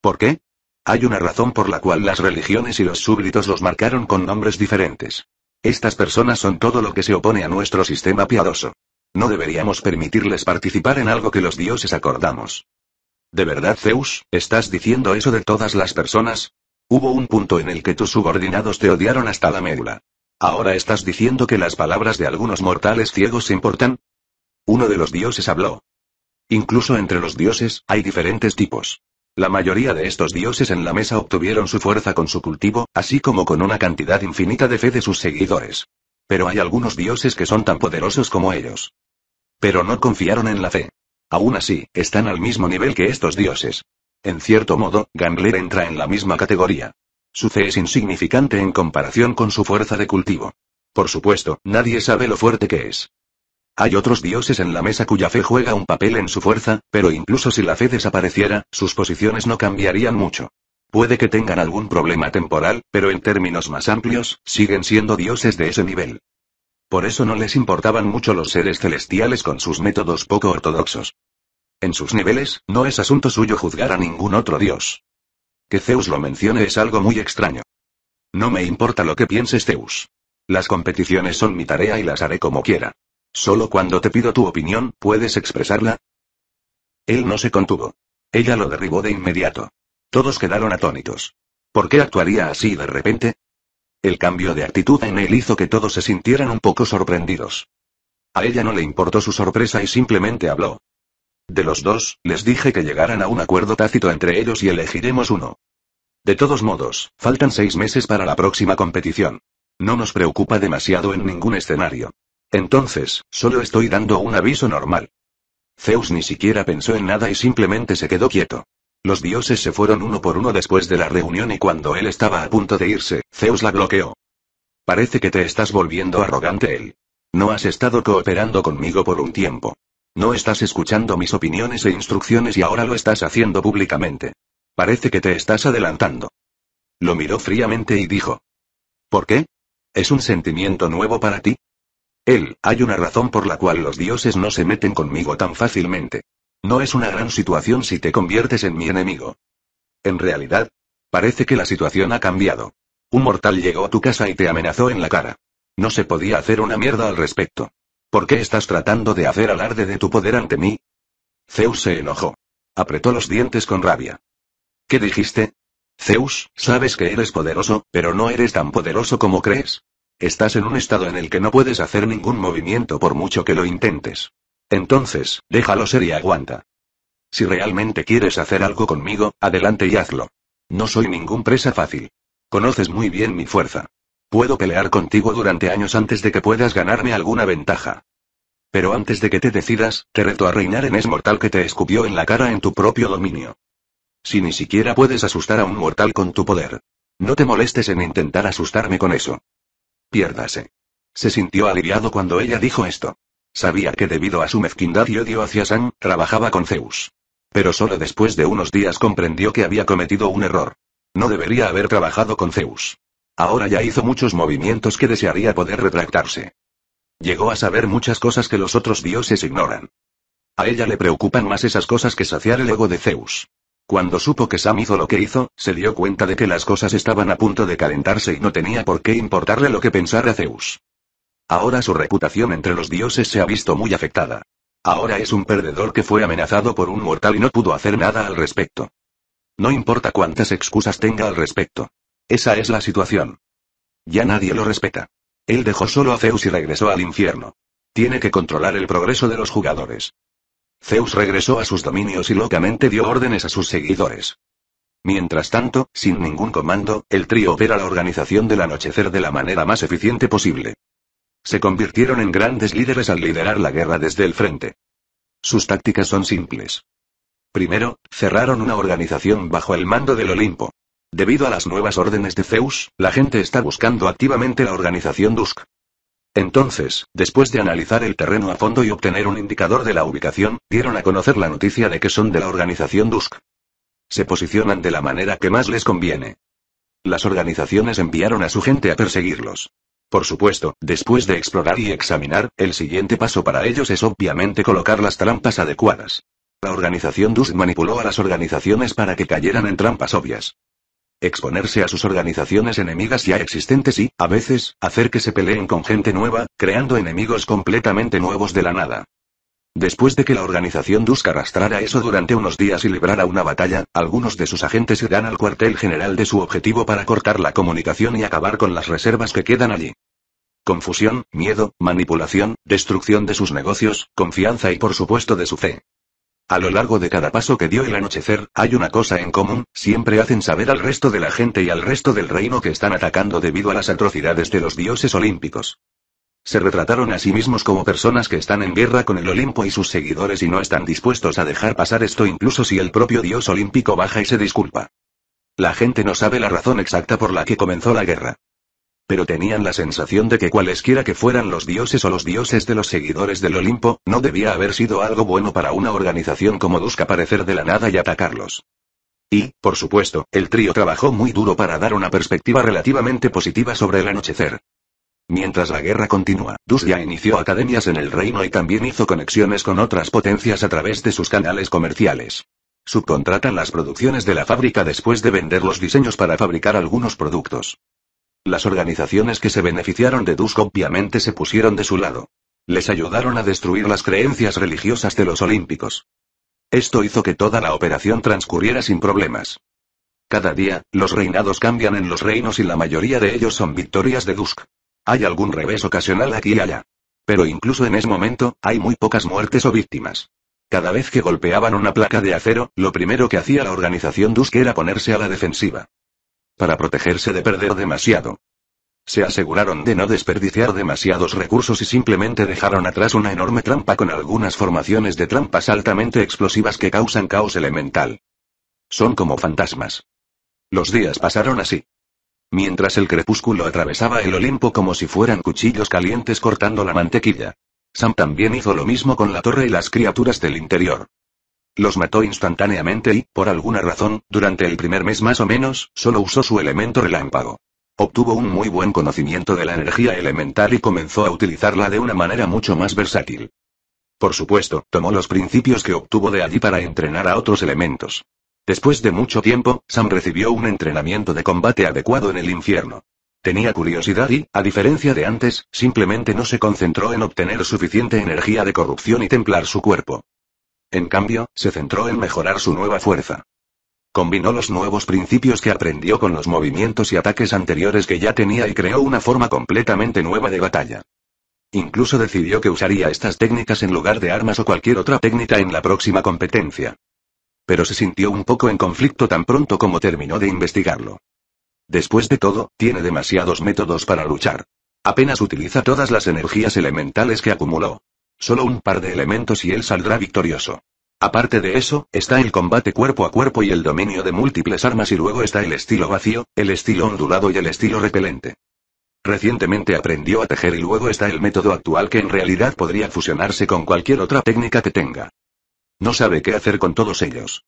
¿Por qué? Hay una razón por la cual las religiones y los súbditos los marcaron con nombres diferentes. Estas personas son todo lo que se opone a nuestro sistema piadoso. No deberíamos permitirles participar en algo que los dioses acordamos. ¿De verdad, Zeus, estás diciendo eso de todas las personas? Hubo un punto en el que tus subordinados te odiaron hasta la médula. ¿Ahora estás diciendo que las palabras de algunos mortales ciegos importan? Uno de los dioses habló. Incluso entre los dioses, hay diferentes tipos. La mayoría de estos dioses en la mesa obtuvieron su fuerza con su cultivo, así como con una cantidad infinita de fe de sus seguidores. Pero hay algunos dioses que son tan poderosos como ellos. Pero no confiaron en la fe. Aún así, están al mismo nivel que estos dioses. En cierto modo, Gangler entra en la misma categoría. Su fe es insignificante en comparación con su fuerza de cultivo. Por supuesto, nadie sabe lo fuerte que es. Hay otros dioses en la mesa cuya fe juega un papel en su fuerza, pero incluso si la fe desapareciera, sus posiciones no cambiarían mucho. Puede que tengan algún problema temporal, pero en términos más amplios, siguen siendo dioses de ese nivel. Por eso no les importaban mucho los seres celestiales con sus métodos poco ortodoxos. En sus niveles, no es asunto suyo juzgar a ningún otro dios. Que Zeus lo mencione es algo muy extraño. No me importa lo que pienses Zeus. Las competiciones son mi tarea y las haré como quiera. Solo cuando te pido tu opinión, ¿puedes expresarla? Él no se contuvo. Ella lo derribó de inmediato. Todos quedaron atónitos. ¿Por qué actuaría así de repente? El cambio de actitud en él hizo que todos se sintieran un poco sorprendidos. A ella no le importó su sorpresa y simplemente habló. De los dos, les dije que llegaran a un acuerdo tácito entre ellos y elegiremos uno. De todos modos, faltan seis meses para la próxima competición. No nos preocupa demasiado en ningún escenario. Entonces, solo estoy dando un aviso normal. Zeus ni siquiera pensó en nada y simplemente se quedó quieto. Los dioses se fueron uno por uno después de la reunión y cuando él estaba a punto de irse, Zeus la bloqueó. Parece que te estás volviendo arrogante él. No has estado cooperando conmigo por un tiempo. No estás escuchando mis opiniones e instrucciones y ahora lo estás haciendo públicamente. Parece que te estás adelantando. Lo miró fríamente y dijo. ¿Por qué? ¿Es un sentimiento nuevo para ti? Él, hay una razón por la cual los dioses no se meten conmigo tan fácilmente. No es una gran situación si te conviertes en mi enemigo. En realidad, parece que la situación ha cambiado. Un mortal llegó a tu casa y te amenazó en la cara. No se podía hacer una mierda al respecto. ¿Por qué estás tratando de hacer alarde de tu poder ante mí? Zeus se enojó. Apretó los dientes con rabia. ¿Qué dijiste? Zeus, sabes que eres poderoso, pero no eres tan poderoso como crees. Estás en un estado en el que no puedes hacer ningún movimiento por mucho que lo intentes. Entonces, déjalo ser y aguanta. Si realmente quieres hacer algo conmigo, adelante y hazlo. No soy ningún presa fácil. Conoces muy bien mi fuerza. Puedo pelear contigo durante años antes de que puedas ganarme alguna ventaja. Pero antes de que te decidas, te reto a reinar en ese mortal que te escupió en la cara en tu propio dominio. Si ni siquiera puedes asustar a un mortal con tu poder. No te molestes en intentar asustarme con eso. Piérdase. Se sintió aliviado cuando ella dijo esto. Sabía que debido a su mezquindad y odio hacia Sam, trabajaba con Zeus. Pero solo después de unos días comprendió que había cometido un error. No debería haber trabajado con Zeus. Ahora ya hizo muchos movimientos que desearía poder retractarse. Llegó a saber muchas cosas que los otros dioses ignoran. A ella le preocupan más esas cosas que saciar el ego de Zeus. Cuando supo que Sam hizo lo que hizo, se dio cuenta de que las cosas estaban a punto de calentarse y no tenía por qué importarle lo que pensara Zeus. Ahora su reputación entre los dioses se ha visto muy afectada. Ahora es un perdedor que fue amenazado por un mortal y no pudo hacer nada al respecto. No importa cuántas excusas tenga al respecto. Esa es la situación. Ya nadie lo respeta. Él dejó solo a Zeus y regresó al infierno. Tiene que controlar el progreso de los jugadores. Zeus regresó a sus dominios y locamente dio órdenes a sus seguidores. Mientras tanto, sin ningún comando, el trío opera la organización del anochecer de la manera más eficiente posible. Se convirtieron en grandes líderes al liderar la guerra desde el frente. Sus tácticas son simples. Primero, cerraron una organización bajo el mando del Olimpo. Debido a las nuevas órdenes de Zeus, la gente está buscando activamente la organización Dusk. Entonces, después de analizar el terreno a fondo y obtener un indicador de la ubicación, dieron a conocer la noticia de que son de la organización Dusk. Se posicionan de la manera que más les conviene. Las organizaciones enviaron a su gente a perseguirlos. Por supuesto, después de explorar y examinar, el siguiente paso para ellos es obviamente colocar las trampas adecuadas. La organización Dusk manipuló a las organizaciones para que cayeran en trampas obvias exponerse a sus organizaciones enemigas ya existentes y, a veces, hacer que se peleen con gente nueva, creando enemigos completamente nuevos de la nada. Después de que la organización arrastrar arrastrara eso durante unos días y librara una batalla, algunos de sus agentes irán al cuartel general de su objetivo para cortar la comunicación y acabar con las reservas que quedan allí. Confusión, miedo, manipulación, destrucción de sus negocios, confianza y por supuesto de su fe. A lo largo de cada paso que dio el anochecer, hay una cosa en común, siempre hacen saber al resto de la gente y al resto del reino que están atacando debido a las atrocidades de los dioses olímpicos. Se retrataron a sí mismos como personas que están en guerra con el Olimpo y sus seguidores y no están dispuestos a dejar pasar esto incluso si el propio dios olímpico baja y se disculpa. La gente no sabe la razón exacta por la que comenzó la guerra pero tenían la sensación de que cualesquiera que fueran los dioses o los dioses de los seguidores del Olimpo, no debía haber sido algo bueno para una organización como Dusk aparecer de la nada y atacarlos. Y, por supuesto, el trío trabajó muy duro para dar una perspectiva relativamente positiva sobre el anochecer. Mientras la guerra continúa, Dusk ya inició academias en el reino y también hizo conexiones con otras potencias a través de sus canales comerciales. Subcontratan las producciones de la fábrica después de vender los diseños para fabricar algunos productos. Las organizaciones que se beneficiaron de Dusk obviamente se pusieron de su lado. Les ayudaron a destruir las creencias religiosas de los olímpicos. Esto hizo que toda la operación transcurriera sin problemas. Cada día, los reinados cambian en los reinos y la mayoría de ellos son victorias de Dusk. Hay algún revés ocasional aquí y allá. Pero incluso en ese momento, hay muy pocas muertes o víctimas. Cada vez que golpeaban una placa de acero, lo primero que hacía la organización Dusk era ponerse a la defensiva para protegerse de perder demasiado. Se aseguraron de no desperdiciar demasiados recursos y simplemente dejaron atrás una enorme trampa con algunas formaciones de trampas altamente explosivas que causan caos elemental. Son como fantasmas. Los días pasaron así. Mientras el crepúsculo atravesaba el Olimpo como si fueran cuchillos calientes cortando la mantequilla. Sam también hizo lo mismo con la torre y las criaturas del interior. Los mató instantáneamente y, por alguna razón, durante el primer mes más o menos, solo usó su elemento relámpago. Obtuvo un muy buen conocimiento de la energía elemental y comenzó a utilizarla de una manera mucho más versátil. Por supuesto, tomó los principios que obtuvo de allí para entrenar a otros elementos. Después de mucho tiempo, Sam recibió un entrenamiento de combate adecuado en el infierno. Tenía curiosidad y, a diferencia de antes, simplemente no se concentró en obtener suficiente energía de corrupción y templar su cuerpo. En cambio, se centró en mejorar su nueva fuerza. Combinó los nuevos principios que aprendió con los movimientos y ataques anteriores que ya tenía y creó una forma completamente nueva de batalla. Incluso decidió que usaría estas técnicas en lugar de armas o cualquier otra técnica en la próxima competencia. Pero se sintió un poco en conflicto tan pronto como terminó de investigarlo. Después de todo, tiene demasiados métodos para luchar. Apenas utiliza todas las energías elementales que acumuló. Solo un par de elementos y él saldrá victorioso. Aparte de eso, está el combate cuerpo a cuerpo y el dominio de múltiples armas y luego está el estilo vacío, el estilo ondulado y el estilo repelente. Recientemente aprendió a tejer y luego está el método actual que en realidad podría fusionarse con cualquier otra técnica que tenga. No sabe qué hacer con todos ellos.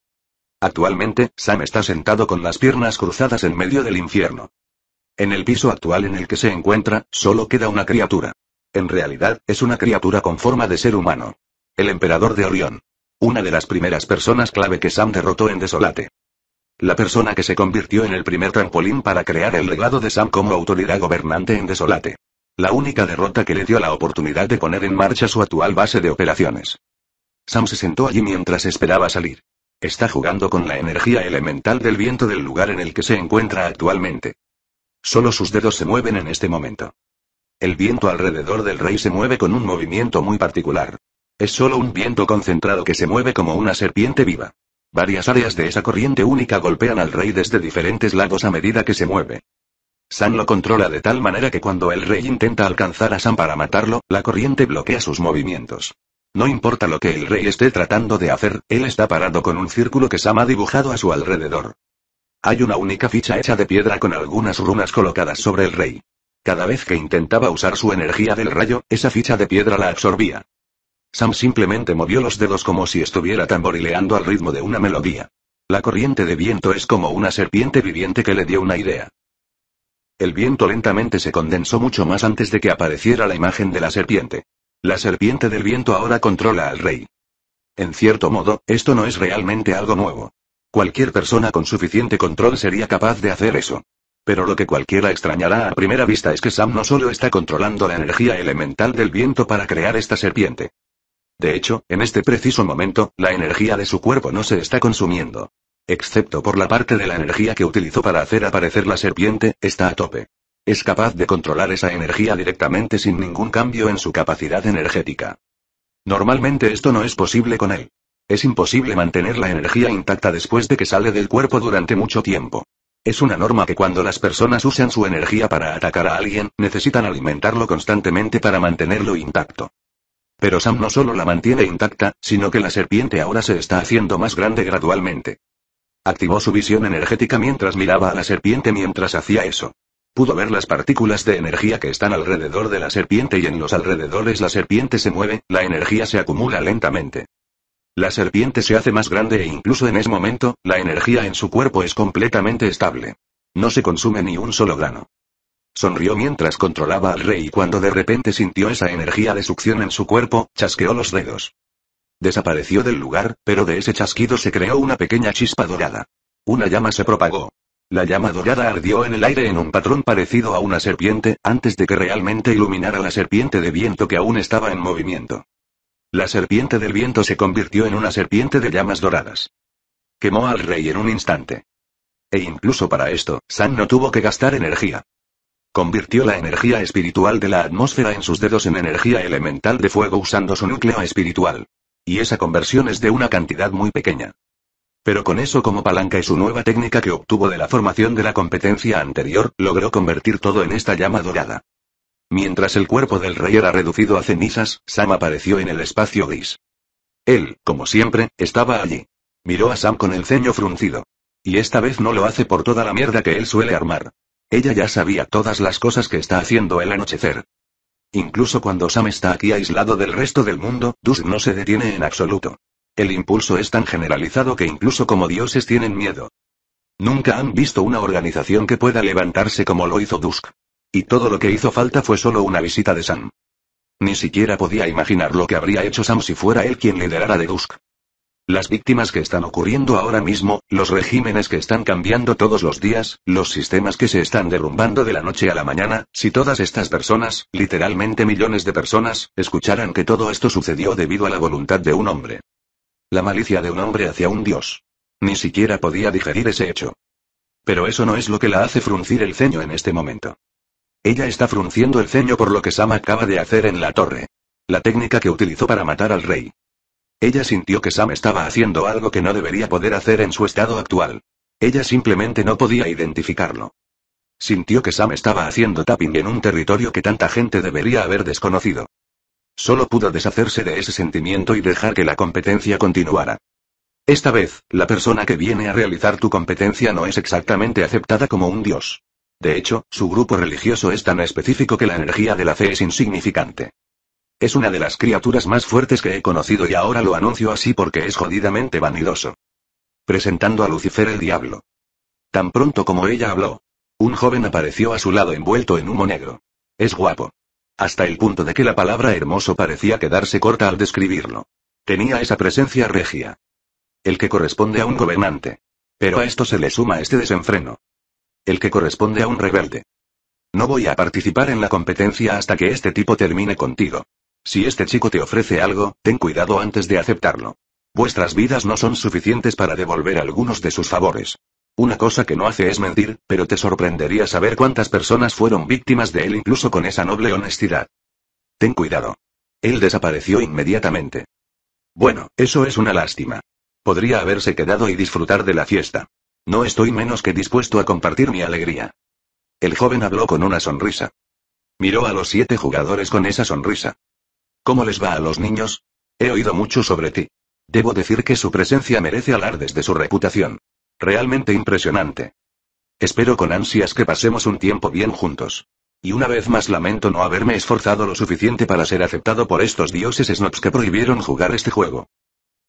Actualmente, Sam está sentado con las piernas cruzadas en medio del infierno. En el piso actual en el que se encuentra, solo queda una criatura. En realidad, es una criatura con forma de ser humano. El emperador de Orión. Una de las primeras personas clave que Sam derrotó en Desolate. La persona que se convirtió en el primer trampolín para crear el legado de Sam como autoridad gobernante en Desolate. La única derrota que le dio la oportunidad de poner en marcha su actual base de operaciones. Sam se sentó allí mientras esperaba salir. Está jugando con la energía elemental del viento del lugar en el que se encuentra actualmente. Solo sus dedos se mueven en este momento. El viento alrededor del rey se mueve con un movimiento muy particular. Es solo un viento concentrado que se mueve como una serpiente viva. Varias áreas de esa corriente única golpean al rey desde diferentes lados a medida que se mueve. San lo controla de tal manera que cuando el rey intenta alcanzar a San para matarlo, la corriente bloquea sus movimientos. No importa lo que el rey esté tratando de hacer, él está parado con un círculo que Sam ha dibujado a su alrededor. Hay una única ficha hecha de piedra con algunas runas colocadas sobre el rey. Cada vez que intentaba usar su energía del rayo, esa ficha de piedra la absorbía. Sam simplemente movió los dedos como si estuviera tamborileando al ritmo de una melodía. La corriente de viento es como una serpiente viviente que le dio una idea. El viento lentamente se condensó mucho más antes de que apareciera la imagen de la serpiente. La serpiente del viento ahora controla al rey. En cierto modo, esto no es realmente algo nuevo. Cualquier persona con suficiente control sería capaz de hacer eso. Pero lo que cualquiera extrañará a primera vista es que Sam no solo está controlando la energía elemental del viento para crear esta serpiente. De hecho, en este preciso momento, la energía de su cuerpo no se está consumiendo. Excepto por la parte de la energía que utilizó para hacer aparecer la serpiente, está a tope. Es capaz de controlar esa energía directamente sin ningún cambio en su capacidad energética. Normalmente esto no es posible con él. Es imposible mantener la energía intacta después de que sale del cuerpo durante mucho tiempo. Es una norma que cuando las personas usan su energía para atacar a alguien, necesitan alimentarlo constantemente para mantenerlo intacto. Pero Sam no solo la mantiene intacta, sino que la serpiente ahora se está haciendo más grande gradualmente. Activó su visión energética mientras miraba a la serpiente mientras hacía eso. Pudo ver las partículas de energía que están alrededor de la serpiente y en los alrededores la serpiente se mueve, la energía se acumula lentamente. La serpiente se hace más grande e incluso en ese momento, la energía en su cuerpo es completamente estable. No se consume ni un solo grano. Sonrió mientras controlaba al rey y cuando de repente sintió esa energía de succión en su cuerpo, chasqueó los dedos. Desapareció del lugar, pero de ese chasquido se creó una pequeña chispa dorada. Una llama se propagó. La llama dorada ardió en el aire en un patrón parecido a una serpiente, antes de que realmente iluminara la serpiente de viento que aún estaba en movimiento. La serpiente del viento se convirtió en una serpiente de llamas doradas. Quemó al rey en un instante. E incluso para esto, San no tuvo que gastar energía. Convirtió la energía espiritual de la atmósfera en sus dedos en energía elemental de fuego usando su núcleo espiritual. Y esa conversión es de una cantidad muy pequeña. Pero con eso como palanca y su nueva técnica que obtuvo de la formación de la competencia anterior, logró convertir todo en esta llama dorada. Mientras el cuerpo del rey era reducido a cenizas, Sam apareció en el espacio gris. Él, como siempre, estaba allí. Miró a Sam con el ceño fruncido. Y esta vez no lo hace por toda la mierda que él suele armar. Ella ya sabía todas las cosas que está haciendo el anochecer. Incluso cuando Sam está aquí aislado del resto del mundo, Dusk no se detiene en absoluto. El impulso es tan generalizado que incluso como dioses tienen miedo. Nunca han visto una organización que pueda levantarse como lo hizo Dusk. Y todo lo que hizo falta fue solo una visita de Sam. Ni siquiera podía imaginar lo que habría hecho Sam si fuera él quien liderara de Dusk. Las víctimas que están ocurriendo ahora mismo, los regímenes que están cambiando todos los días, los sistemas que se están derrumbando de la noche a la mañana, si todas estas personas, literalmente millones de personas, escucharan que todo esto sucedió debido a la voluntad de un hombre. La malicia de un hombre hacia un dios. Ni siquiera podía digerir ese hecho. Pero eso no es lo que la hace fruncir el ceño en este momento. Ella está frunciendo el ceño por lo que Sam acaba de hacer en la torre. La técnica que utilizó para matar al rey. Ella sintió que Sam estaba haciendo algo que no debería poder hacer en su estado actual. Ella simplemente no podía identificarlo. Sintió que Sam estaba haciendo tapping en un territorio que tanta gente debería haber desconocido. Solo pudo deshacerse de ese sentimiento y dejar que la competencia continuara. Esta vez, la persona que viene a realizar tu competencia no es exactamente aceptada como un dios. De hecho, su grupo religioso es tan específico que la energía de la fe es insignificante. Es una de las criaturas más fuertes que he conocido y ahora lo anuncio así porque es jodidamente vanidoso. Presentando a Lucifer el diablo. Tan pronto como ella habló. Un joven apareció a su lado envuelto en humo negro. Es guapo. Hasta el punto de que la palabra hermoso parecía quedarse corta al describirlo. Tenía esa presencia regia. El que corresponde a un gobernante. Pero a esto se le suma este desenfreno el que corresponde a un rebelde. No voy a participar en la competencia hasta que este tipo termine contigo. Si este chico te ofrece algo, ten cuidado antes de aceptarlo. Vuestras vidas no son suficientes para devolver algunos de sus favores. Una cosa que no hace es mentir, pero te sorprendería saber cuántas personas fueron víctimas de él incluso con esa noble honestidad. Ten cuidado. Él desapareció inmediatamente. Bueno, eso es una lástima. Podría haberse quedado y disfrutar de la fiesta. No estoy menos que dispuesto a compartir mi alegría. El joven habló con una sonrisa. Miró a los siete jugadores con esa sonrisa. ¿Cómo les va a los niños? He oído mucho sobre ti. Debo decir que su presencia merece alardes de su reputación. Realmente impresionante. Espero con ansias que pasemos un tiempo bien juntos. Y una vez más lamento no haberme esforzado lo suficiente para ser aceptado por estos dioses snobs que prohibieron jugar este juego.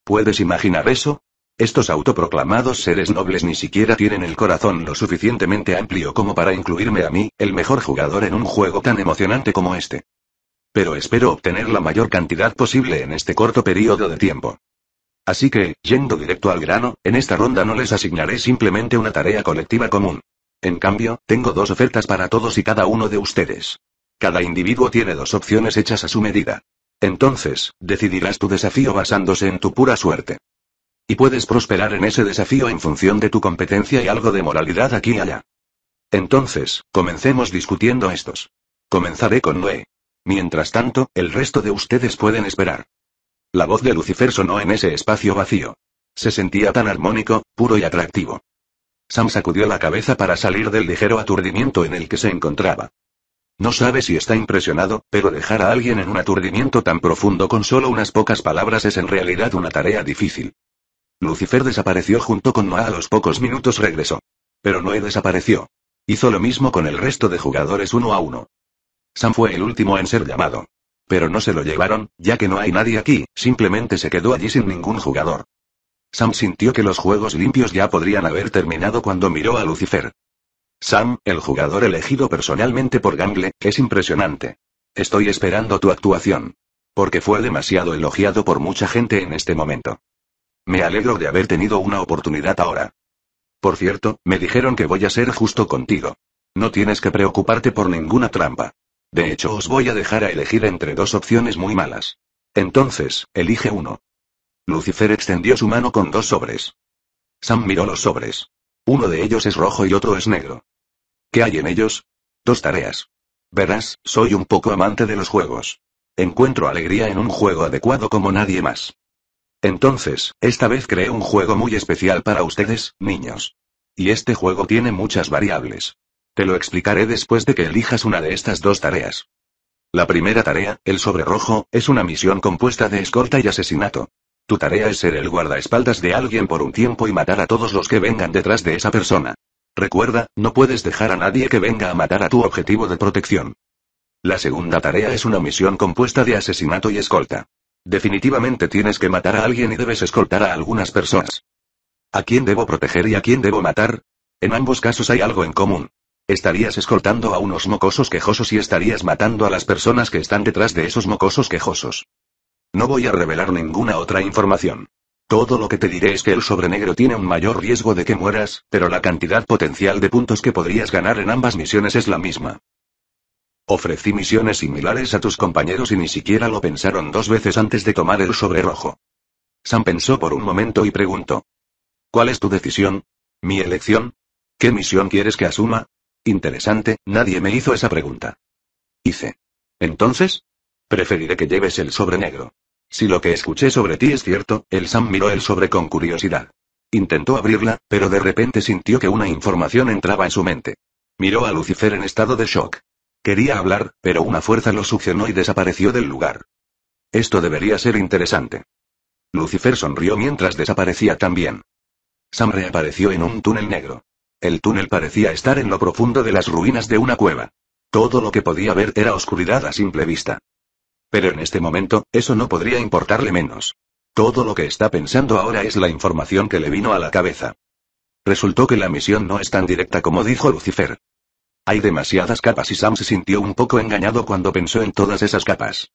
¿Puedes imaginar eso? Estos autoproclamados seres nobles ni siquiera tienen el corazón lo suficientemente amplio como para incluirme a mí, el mejor jugador en un juego tan emocionante como este. Pero espero obtener la mayor cantidad posible en este corto periodo de tiempo. Así que, yendo directo al grano, en esta ronda no les asignaré simplemente una tarea colectiva común. En cambio, tengo dos ofertas para todos y cada uno de ustedes. Cada individuo tiene dos opciones hechas a su medida. Entonces, decidirás tu desafío basándose en tu pura suerte. Y puedes prosperar en ese desafío en función de tu competencia y algo de moralidad aquí y allá. Entonces, comencemos discutiendo estos. Comenzaré con Noé. Mientras tanto, el resto de ustedes pueden esperar. La voz de Lucifer sonó en ese espacio vacío. Se sentía tan armónico, puro y atractivo. Sam sacudió la cabeza para salir del ligero aturdimiento en el que se encontraba. No sabe si está impresionado, pero dejar a alguien en un aturdimiento tan profundo con solo unas pocas palabras es en realidad una tarea difícil. Lucifer desapareció junto con Noah a los pocos minutos regresó. Pero Noé desapareció. Hizo lo mismo con el resto de jugadores uno a uno. Sam fue el último en ser llamado. Pero no se lo llevaron, ya que no hay nadie aquí, simplemente se quedó allí sin ningún jugador. Sam sintió que los juegos limpios ya podrían haber terminado cuando miró a Lucifer. Sam, el jugador elegido personalmente por Gangle, es impresionante. Estoy esperando tu actuación. Porque fue demasiado elogiado por mucha gente en este momento. Me alegro de haber tenido una oportunidad ahora. Por cierto, me dijeron que voy a ser justo contigo. No tienes que preocuparte por ninguna trampa. De hecho, os voy a dejar a elegir entre dos opciones muy malas. Entonces, elige uno. Lucifer extendió su mano con dos sobres. Sam miró los sobres. Uno de ellos es rojo y otro es negro. ¿Qué hay en ellos? Dos tareas. Verás, soy un poco amante de los juegos. Encuentro alegría en un juego adecuado como nadie más. Entonces, esta vez creé un juego muy especial para ustedes, niños. Y este juego tiene muchas variables. Te lo explicaré después de que elijas una de estas dos tareas. La primera tarea, el sobre rojo, es una misión compuesta de escolta y asesinato. Tu tarea es ser el guardaespaldas de alguien por un tiempo y matar a todos los que vengan detrás de esa persona. Recuerda, no puedes dejar a nadie que venga a matar a tu objetivo de protección. La segunda tarea es una misión compuesta de asesinato y escolta. Definitivamente tienes que matar a alguien y debes escoltar a algunas personas. ¿A quién debo proteger y a quién debo matar? En ambos casos hay algo en común. Estarías escoltando a unos mocosos quejosos y estarías matando a las personas que están detrás de esos mocosos quejosos. No voy a revelar ninguna otra información. Todo lo que te diré es que el sobrenegro tiene un mayor riesgo de que mueras, pero la cantidad potencial de puntos que podrías ganar en ambas misiones es la misma. Ofrecí misiones similares a tus compañeros y ni siquiera lo pensaron dos veces antes de tomar el sobre rojo. Sam pensó por un momento y preguntó. ¿Cuál es tu decisión? ¿Mi elección? ¿Qué misión quieres que asuma? Interesante, nadie me hizo esa pregunta. Hice. Entonces? Preferiré que lleves el sobre negro. Si lo que escuché sobre ti es cierto, el Sam miró el sobre con curiosidad. Intentó abrirla, pero de repente sintió que una información entraba en su mente. Miró a Lucifer en estado de shock. Quería hablar, pero una fuerza lo succionó y desapareció del lugar. Esto debería ser interesante. Lucifer sonrió mientras desaparecía también. Sam reapareció en un túnel negro. El túnel parecía estar en lo profundo de las ruinas de una cueva. Todo lo que podía ver era oscuridad a simple vista. Pero en este momento, eso no podría importarle menos. Todo lo que está pensando ahora es la información que le vino a la cabeza. Resultó que la misión no es tan directa como dijo Lucifer. Hay demasiadas capas y Sam se sintió un poco engañado cuando pensó en todas esas capas.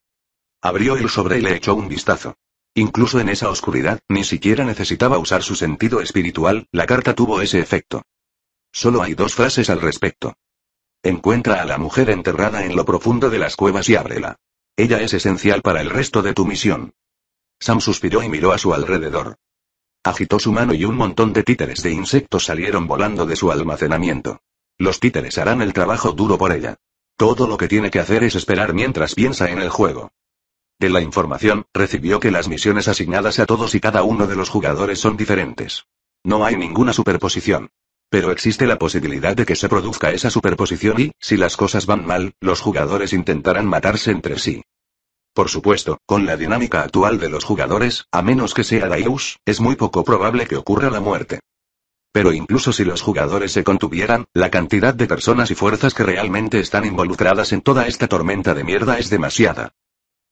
Abrió el sobre y le echó un vistazo. Incluso en esa oscuridad, ni siquiera necesitaba usar su sentido espiritual, la carta tuvo ese efecto. Solo hay dos frases al respecto. Encuentra a la mujer enterrada en lo profundo de las cuevas y ábrela. Ella es esencial para el resto de tu misión. Sam suspiró y miró a su alrededor. Agitó su mano y un montón de títeres de insectos salieron volando de su almacenamiento. Los títeres harán el trabajo duro por ella. Todo lo que tiene que hacer es esperar mientras piensa en el juego. De la información, recibió que las misiones asignadas a todos y cada uno de los jugadores son diferentes. No hay ninguna superposición. Pero existe la posibilidad de que se produzca esa superposición y, si las cosas van mal, los jugadores intentarán matarse entre sí. Por supuesto, con la dinámica actual de los jugadores, a menos que sea Daeus, es muy poco probable que ocurra la muerte. Pero incluso si los jugadores se contuvieran, la cantidad de personas y fuerzas que realmente están involucradas en toda esta tormenta de mierda es demasiada.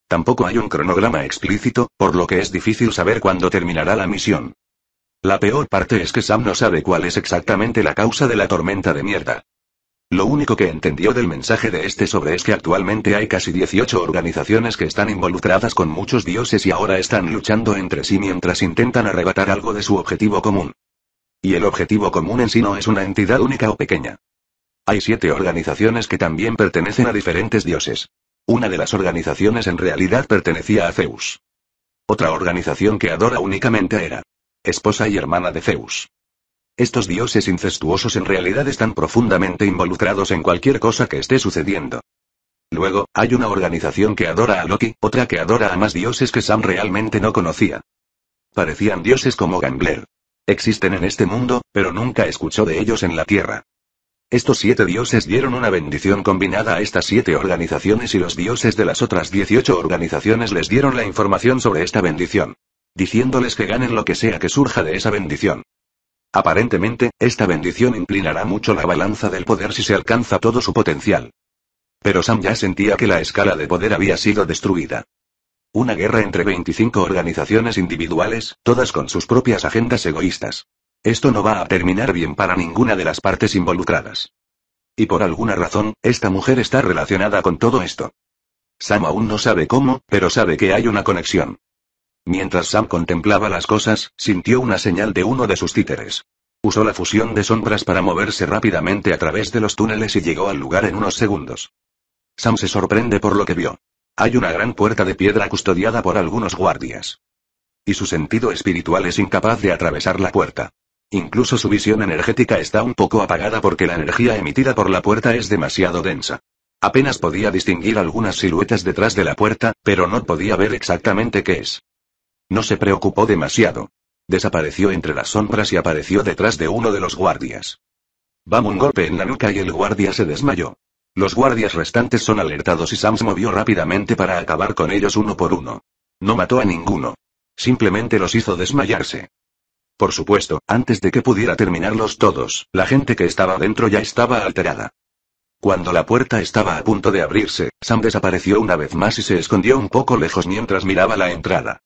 Tampoco hay un cronograma explícito, por lo que es difícil saber cuándo terminará la misión. La peor parte es que Sam no sabe cuál es exactamente la causa de la tormenta de mierda. Lo único que entendió del mensaje de este sobre es que actualmente hay casi 18 organizaciones que están involucradas con muchos dioses y ahora están luchando entre sí mientras intentan arrebatar algo de su objetivo común. Y el objetivo común en sí no es una entidad única o pequeña. Hay siete organizaciones que también pertenecen a diferentes dioses. Una de las organizaciones en realidad pertenecía a Zeus. Otra organización que adora únicamente era Esposa y hermana de Zeus. Estos dioses incestuosos en realidad están profundamente involucrados en cualquier cosa que esté sucediendo. Luego, hay una organización que adora a Loki, otra que adora a más dioses que Sam realmente no conocía. Parecían dioses como Gangler, Existen en este mundo, pero nunca escuchó de ellos en la Tierra. Estos siete dioses dieron una bendición combinada a estas siete organizaciones y los dioses de las otras 18 organizaciones les dieron la información sobre esta bendición, diciéndoles que ganen lo que sea que surja de esa bendición. Aparentemente, esta bendición inclinará mucho la balanza del poder si se alcanza todo su potencial. Pero Sam ya sentía que la escala de poder había sido destruida. Una guerra entre 25 organizaciones individuales, todas con sus propias agendas egoístas. Esto no va a terminar bien para ninguna de las partes involucradas. Y por alguna razón, esta mujer está relacionada con todo esto. Sam aún no sabe cómo, pero sabe que hay una conexión. Mientras Sam contemplaba las cosas, sintió una señal de uno de sus títeres. Usó la fusión de sombras para moverse rápidamente a través de los túneles y llegó al lugar en unos segundos. Sam se sorprende por lo que vio. Hay una gran puerta de piedra custodiada por algunos guardias. Y su sentido espiritual es incapaz de atravesar la puerta. Incluso su visión energética está un poco apagada porque la energía emitida por la puerta es demasiado densa. Apenas podía distinguir algunas siluetas detrás de la puerta, pero no podía ver exactamente qué es. No se preocupó demasiado. Desapareció entre las sombras y apareció detrás de uno de los guardias. Bam un golpe en la nuca y el guardia se desmayó. Los guardias restantes son alertados y Sam se movió rápidamente para acabar con ellos uno por uno. No mató a ninguno. Simplemente los hizo desmayarse. Por supuesto, antes de que pudiera terminarlos todos, la gente que estaba dentro ya estaba alterada. Cuando la puerta estaba a punto de abrirse, Sam desapareció una vez más y se escondió un poco lejos mientras miraba la entrada.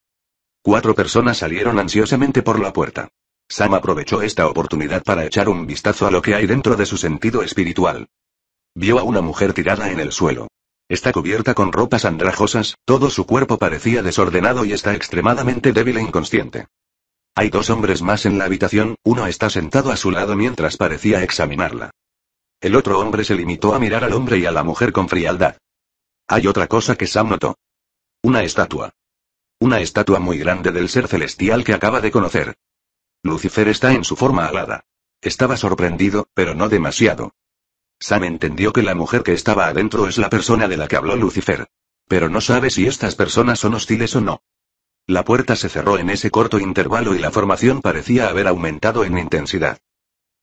Cuatro personas salieron ansiosamente por la puerta. Sam aprovechó esta oportunidad para echar un vistazo a lo que hay dentro de su sentido espiritual. Vio a una mujer tirada en el suelo. Está cubierta con ropas andrajosas, todo su cuerpo parecía desordenado y está extremadamente débil e inconsciente. Hay dos hombres más en la habitación, uno está sentado a su lado mientras parecía examinarla. El otro hombre se limitó a mirar al hombre y a la mujer con frialdad. Hay otra cosa que Sam notó. Una estatua. Una estatua muy grande del ser celestial que acaba de conocer. Lucifer está en su forma alada. Estaba sorprendido, pero no demasiado. Sam entendió que la mujer que estaba adentro es la persona de la que habló Lucifer. Pero no sabe si estas personas son hostiles o no. La puerta se cerró en ese corto intervalo y la formación parecía haber aumentado en intensidad.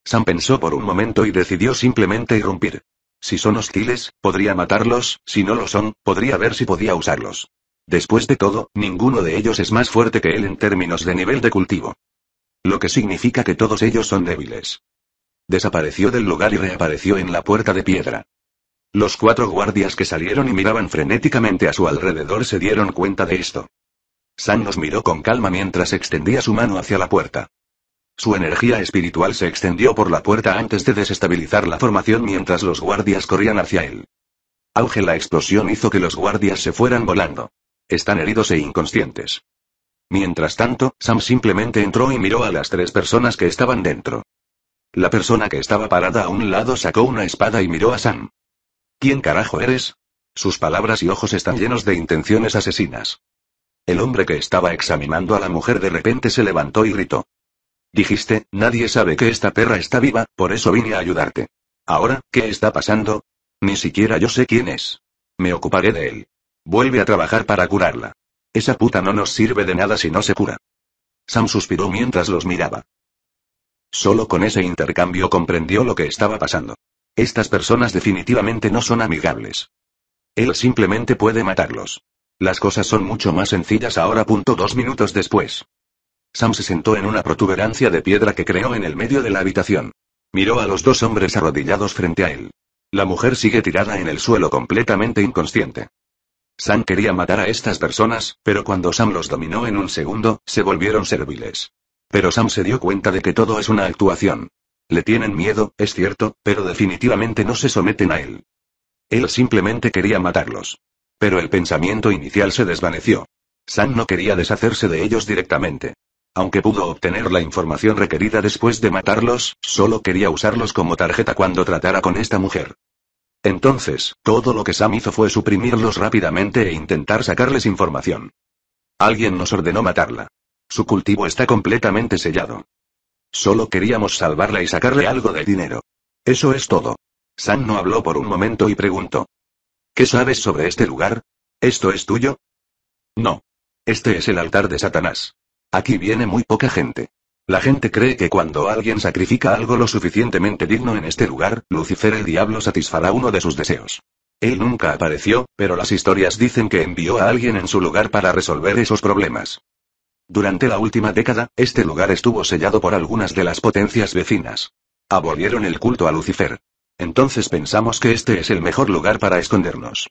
Sam pensó por un momento y decidió simplemente irrumpir. Si son hostiles, podría matarlos, si no lo son, podría ver si podía usarlos. Después de todo, ninguno de ellos es más fuerte que él en términos de nivel de cultivo. Lo que significa que todos ellos son débiles. Desapareció del lugar y reapareció en la puerta de piedra. Los cuatro guardias que salieron y miraban frenéticamente a su alrededor se dieron cuenta de esto. Sam los miró con calma mientras extendía su mano hacia la puerta. Su energía espiritual se extendió por la puerta antes de desestabilizar la formación mientras los guardias corrían hacia él. Auge la explosión hizo que los guardias se fueran volando. Están heridos e inconscientes. Mientras tanto, Sam simplemente entró y miró a las tres personas que estaban dentro. La persona que estaba parada a un lado sacó una espada y miró a Sam. ¿Quién carajo eres? Sus palabras y ojos están llenos de intenciones asesinas. El hombre que estaba examinando a la mujer de repente se levantó y gritó. Dijiste, nadie sabe que esta perra está viva, por eso vine a ayudarte. Ahora, ¿qué está pasando? Ni siquiera yo sé quién es. Me ocuparé de él. Vuelve a trabajar para curarla. Esa puta no nos sirve de nada si no se cura. Sam suspiró mientras los miraba. Solo con ese intercambio comprendió lo que estaba pasando. Estas personas definitivamente no son amigables. Él simplemente puede matarlos. Las cosas son mucho más sencillas ahora. Punto dos minutos después. Sam se sentó en una protuberancia de piedra que creó en el medio de la habitación. Miró a los dos hombres arrodillados frente a él. La mujer sigue tirada en el suelo completamente inconsciente. Sam quería matar a estas personas, pero cuando Sam los dominó en un segundo, se volvieron serviles. Pero Sam se dio cuenta de que todo es una actuación. Le tienen miedo, es cierto, pero definitivamente no se someten a él. Él simplemente quería matarlos. Pero el pensamiento inicial se desvaneció. Sam no quería deshacerse de ellos directamente. Aunque pudo obtener la información requerida después de matarlos, solo quería usarlos como tarjeta cuando tratara con esta mujer. Entonces, todo lo que Sam hizo fue suprimirlos rápidamente e intentar sacarles información. Alguien nos ordenó matarla. Su cultivo está completamente sellado. Solo queríamos salvarla y sacarle algo de dinero. Eso es todo. San no habló por un momento y preguntó. ¿Qué sabes sobre este lugar? ¿Esto es tuyo? No. Este es el altar de Satanás. Aquí viene muy poca gente. La gente cree que cuando alguien sacrifica algo lo suficientemente digno en este lugar, Lucifer el diablo satisfará uno de sus deseos. Él nunca apareció, pero las historias dicen que envió a alguien en su lugar para resolver esos problemas. Durante la última década, este lugar estuvo sellado por algunas de las potencias vecinas. Abolieron el culto a Lucifer. Entonces pensamos que este es el mejor lugar para escondernos.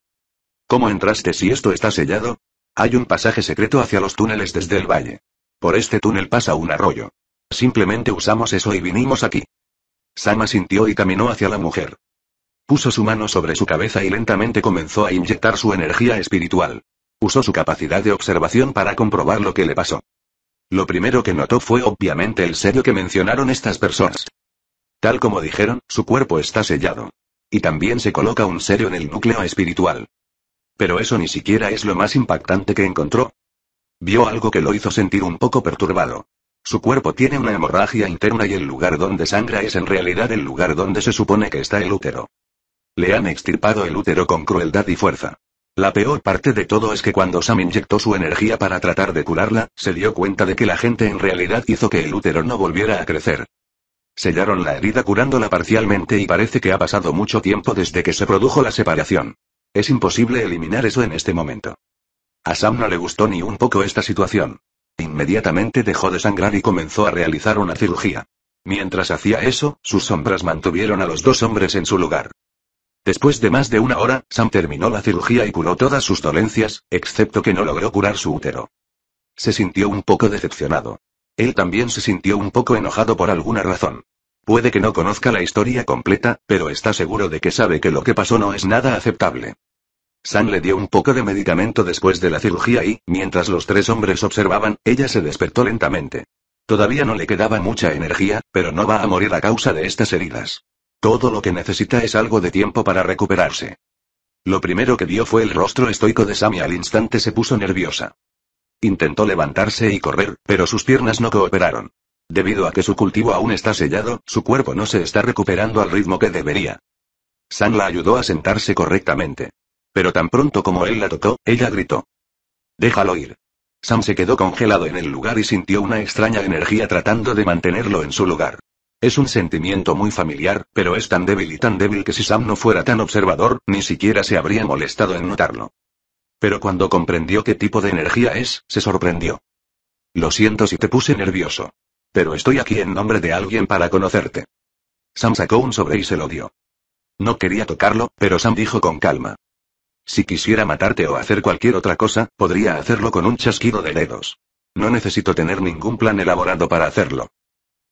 ¿Cómo entraste si esto está sellado? Hay un pasaje secreto hacia los túneles desde el valle. Por este túnel pasa un arroyo. Simplemente usamos eso y vinimos aquí. Sama sintió y caminó hacia la mujer. Puso su mano sobre su cabeza y lentamente comenzó a inyectar su energía espiritual. Usó su capacidad de observación para comprobar lo que le pasó. Lo primero que notó fue obviamente el serio que mencionaron estas personas. Tal como dijeron, su cuerpo está sellado. Y también se coloca un serio en el núcleo espiritual. Pero eso ni siquiera es lo más impactante que encontró. Vio algo que lo hizo sentir un poco perturbado. Su cuerpo tiene una hemorragia interna y el lugar donde sangra es en realidad el lugar donde se supone que está el útero. Le han extirpado el útero con crueldad y fuerza. La peor parte de todo es que cuando Sam inyectó su energía para tratar de curarla, se dio cuenta de que la gente en realidad hizo que el útero no volviera a crecer. Sellaron la herida curándola parcialmente y parece que ha pasado mucho tiempo desde que se produjo la separación. Es imposible eliminar eso en este momento. A Sam no le gustó ni un poco esta situación. Inmediatamente dejó de sangrar y comenzó a realizar una cirugía. Mientras hacía eso, sus sombras mantuvieron a los dos hombres en su lugar. Después de más de una hora, Sam terminó la cirugía y curó todas sus dolencias, excepto que no logró curar su útero. Se sintió un poco decepcionado. Él también se sintió un poco enojado por alguna razón. Puede que no conozca la historia completa, pero está seguro de que sabe que lo que pasó no es nada aceptable. Sam le dio un poco de medicamento después de la cirugía y, mientras los tres hombres observaban, ella se despertó lentamente. Todavía no le quedaba mucha energía, pero no va a morir a causa de estas heridas. Todo lo que necesita es algo de tiempo para recuperarse. Lo primero que vio fue el rostro estoico de y al instante se puso nerviosa. Intentó levantarse y correr, pero sus piernas no cooperaron. Debido a que su cultivo aún está sellado, su cuerpo no se está recuperando al ritmo que debería. Sam la ayudó a sentarse correctamente. Pero tan pronto como él la tocó, ella gritó. Déjalo ir. Sam se quedó congelado en el lugar y sintió una extraña energía tratando de mantenerlo en su lugar. Es un sentimiento muy familiar, pero es tan débil y tan débil que si Sam no fuera tan observador, ni siquiera se habría molestado en notarlo. Pero cuando comprendió qué tipo de energía es, se sorprendió. Lo siento si te puse nervioso. Pero estoy aquí en nombre de alguien para conocerte. Sam sacó un sobre y se lo dio. No quería tocarlo, pero Sam dijo con calma. Si quisiera matarte o hacer cualquier otra cosa, podría hacerlo con un chasquido de dedos. No necesito tener ningún plan elaborado para hacerlo.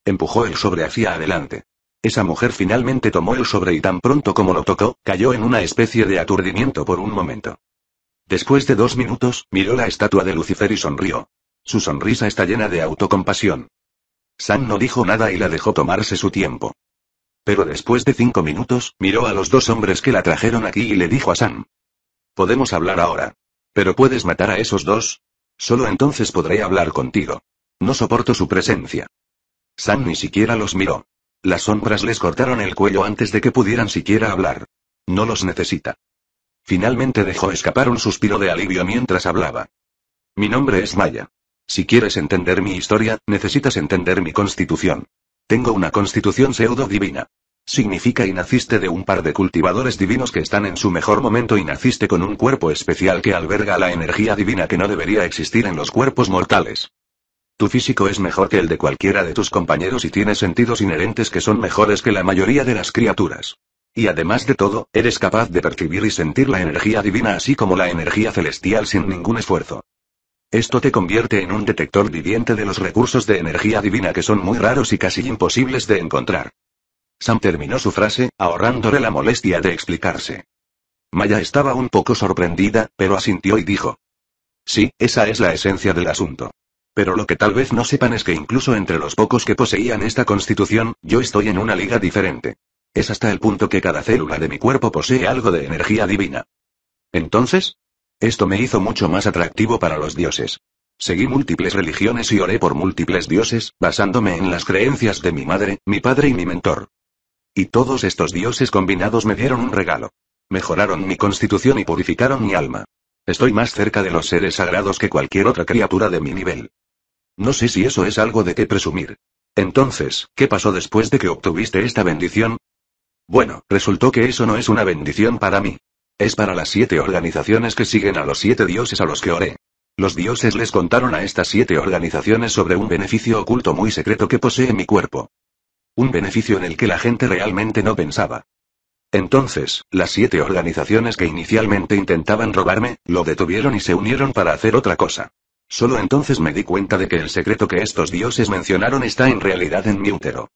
Empujó el sobre hacia adelante. Esa mujer finalmente tomó el sobre y tan pronto como lo tocó, cayó en una especie de aturdimiento por un momento. Después de dos minutos, miró la estatua de Lucifer y sonrió. Su sonrisa está llena de autocompasión. Sam no dijo nada y la dejó tomarse su tiempo. Pero después de cinco minutos, miró a los dos hombres que la trajeron aquí y le dijo a Sam. Podemos hablar ahora. Pero puedes matar a esos dos. Solo entonces podré hablar contigo. No soporto su presencia. Sam ni siquiera los miró. Las sombras les cortaron el cuello antes de que pudieran siquiera hablar. No los necesita. Finalmente dejó escapar un suspiro de alivio mientras hablaba. Mi nombre es Maya. Si quieres entender mi historia, necesitas entender mi constitución. Tengo una constitución pseudo-divina. Significa y naciste de un par de cultivadores divinos que están en su mejor momento y naciste con un cuerpo especial que alberga la energía divina que no debería existir en los cuerpos mortales. Tu físico es mejor que el de cualquiera de tus compañeros y tienes sentidos inherentes que son mejores que la mayoría de las criaturas. Y además de todo, eres capaz de percibir y sentir la energía divina así como la energía celestial sin ningún esfuerzo. Esto te convierte en un detector viviente de los recursos de energía divina que son muy raros y casi imposibles de encontrar. Sam terminó su frase, ahorrándole la molestia de explicarse. Maya estaba un poco sorprendida, pero asintió y dijo. Sí, esa es la esencia del asunto. Pero lo que tal vez no sepan es que incluso entre los pocos que poseían esta constitución, yo estoy en una liga diferente. Es hasta el punto que cada célula de mi cuerpo posee algo de energía divina. Entonces, esto me hizo mucho más atractivo para los dioses. Seguí múltiples religiones y oré por múltiples dioses, basándome en las creencias de mi madre, mi padre y mi mentor. Y todos estos dioses combinados me dieron un regalo. Mejoraron mi constitución y purificaron mi alma. Estoy más cerca de los seres sagrados que cualquier otra criatura de mi nivel. No sé si eso es algo de qué presumir. Entonces, ¿qué pasó después de que obtuviste esta bendición? Bueno, resultó que eso no es una bendición para mí. Es para las siete organizaciones que siguen a los siete dioses a los que oré. Los dioses les contaron a estas siete organizaciones sobre un beneficio oculto muy secreto que posee mi cuerpo. Un beneficio en el que la gente realmente no pensaba. Entonces, las siete organizaciones que inicialmente intentaban robarme, lo detuvieron y se unieron para hacer otra cosa. Solo entonces me di cuenta de que el secreto que estos dioses mencionaron está en realidad en mi útero.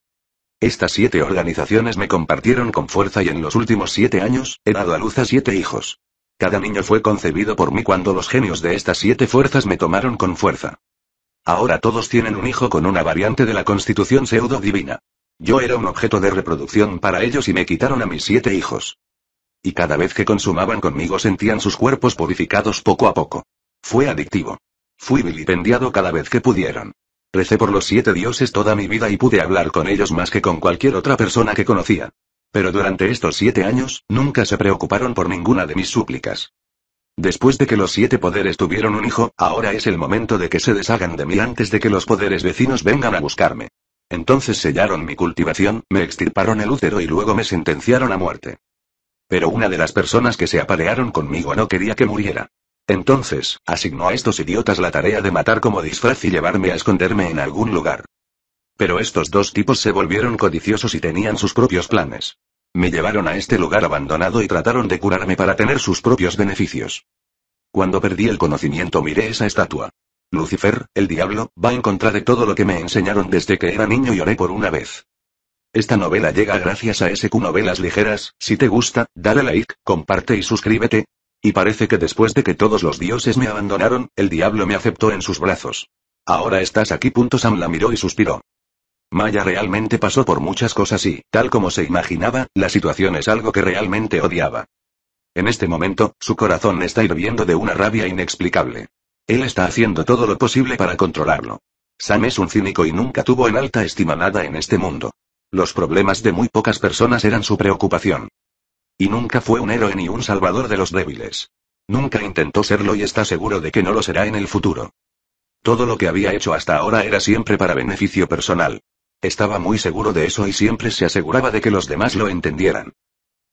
Estas siete organizaciones me compartieron con fuerza y en los últimos siete años, he dado a luz a siete hijos. Cada niño fue concebido por mí cuando los genios de estas siete fuerzas me tomaron con fuerza. Ahora todos tienen un hijo con una variante de la constitución pseudo-divina. Yo era un objeto de reproducción para ellos y me quitaron a mis siete hijos. Y cada vez que consumaban conmigo sentían sus cuerpos purificados poco a poco. Fue adictivo. Fui vilipendiado cada vez que pudieron. Recé por los siete dioses toda mi vida y pude hablar con ellos más que con cualquier otra persona que conocía. Pero durante estos siete años, nunca se preocuparon por ninguna de mis súplicas. Después de que los siete poderes tuvieron un hijo, ahora es el momento de que se deshagan de mí antes de que los poderes vecinos vengan a buscarme. Entonces sellaron mi cultivación, me extirparon el útero y luego me sentenciaron a muerte. Pero una de las personas que se aparearon conmigo no quería que muriera. Entonces, asignó a estos idiotas la tarea de matar como disfraz y llevarme a esconderme en algún lugar. Pero estos dos tipos se volvieron codiciosos y tenían sus propios planes. Me llevaron a este lugar abandonado y trataron de curarme para tener sus propios beneficios. Cuando perdí el conocimiento miré esa estatua. Lucifer, el diablo, va en contra de todo lo que me enseñaron desde que era niño y oré por una vez. Esta novela llega gracias a SQ Novelas Ligeras, si te gusta, dale like, comparte y suscríbete, y parece que después de que todos los dioses me abandonaron, el diablo me aceptó en sus brazos. Ahora estás aquí. Sam la miró y suspiró. Maya realmente pasó por muchas cosas y, tal como se imaginaba, la situación es algo que realmente odiaba. En este momento, su corazón está hirviendo de una rabia inexplicable. Él está haciendo todo lo posible para controlarlo. Sam es un cínico y nunca tuvo en alta estima nada en este mundo. Los problemas de muy pocas personas eran su preocupación. Y nunca fue un héroe ni un salvador de los débiles. Nunca intentó serlo y está seguro de que no lo será en el futuro. Todo lo que había hecho hasta ahora era siempre para beneficio personal. Estaba muy seguro de eso y siempre se aseguraba de que los demás lo entendieran.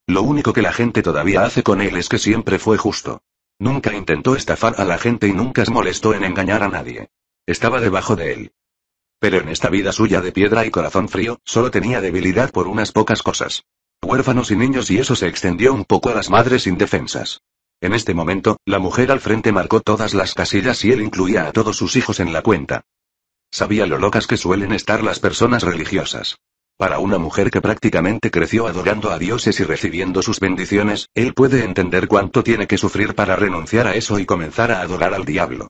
Lo único que la gente todavía hace con él es que siempre fue justo. Nunca intentó estafar a la gente y nunca se molestó en engañar a nadie. Estaba debajo de él. Pero en esta vida suya de piedra y corazón frío, solo tenía debilidad por unas pocas cosas huérfanos y niños y eso se extendió un poco a las madres indefensas. En este momento, la mujer al frente marcó todas las casillas y él incluía a todos sus hijos en la cuenta. Sabía lo locas que suelen estar las personas religiosas. Para una mujer que prácticamente creció adorando a dioses y recibiendo sus bendiciones, él puede entender cuánto tiene que sufrir para renunciar a eso y comenzar a adorar al diablo.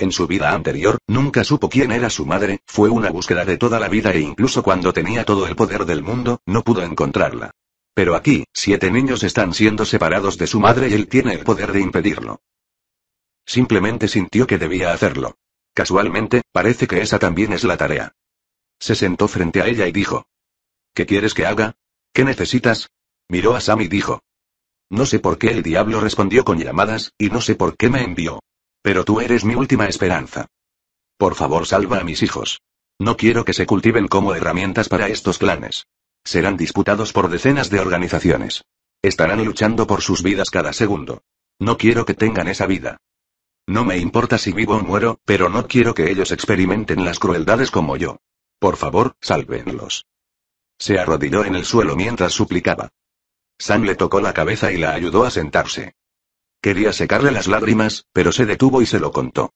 En su vida anterior, nunca supo quién era su madre, fue una búsqueda de toda la vida e incluso cuando tenía todo el poder del mundo, no pudo encontrarla. Pero aquí, siete niños están siendo separados de su madre y él tiene el poder de impedirlo. Simplemente sintió que debía hacerlo. Casualmente, parece que esa también es la tarea. Se sentó frente a ella y dijo. ¿Qué quieres que haga? ¿Qué necesitas? Miró a Sam y dijo. No sé por qué el diablo respondió con llamadas, y no sé por qué me envió. Pero tú eres mi última esperanza. Por favor, salva a mis hijos. No quiero que se cultiven como herramientas para estos clanes. Serán disputados por decenas de organizaciones. Estarán luchando por sus vidas cada segundo. No quiero que tengan esa vida. No me importa si vivo o muero, pero no quiero que ellos experimenten las crueldades como yo. Por favor, sálvenlos. Se arrodilló en el suelo mientras suplicaba. Sam le tocó la cabeza y la ayudó a sentarse. Quería secarle las lágrimas, pero se detuvo y se lo contó.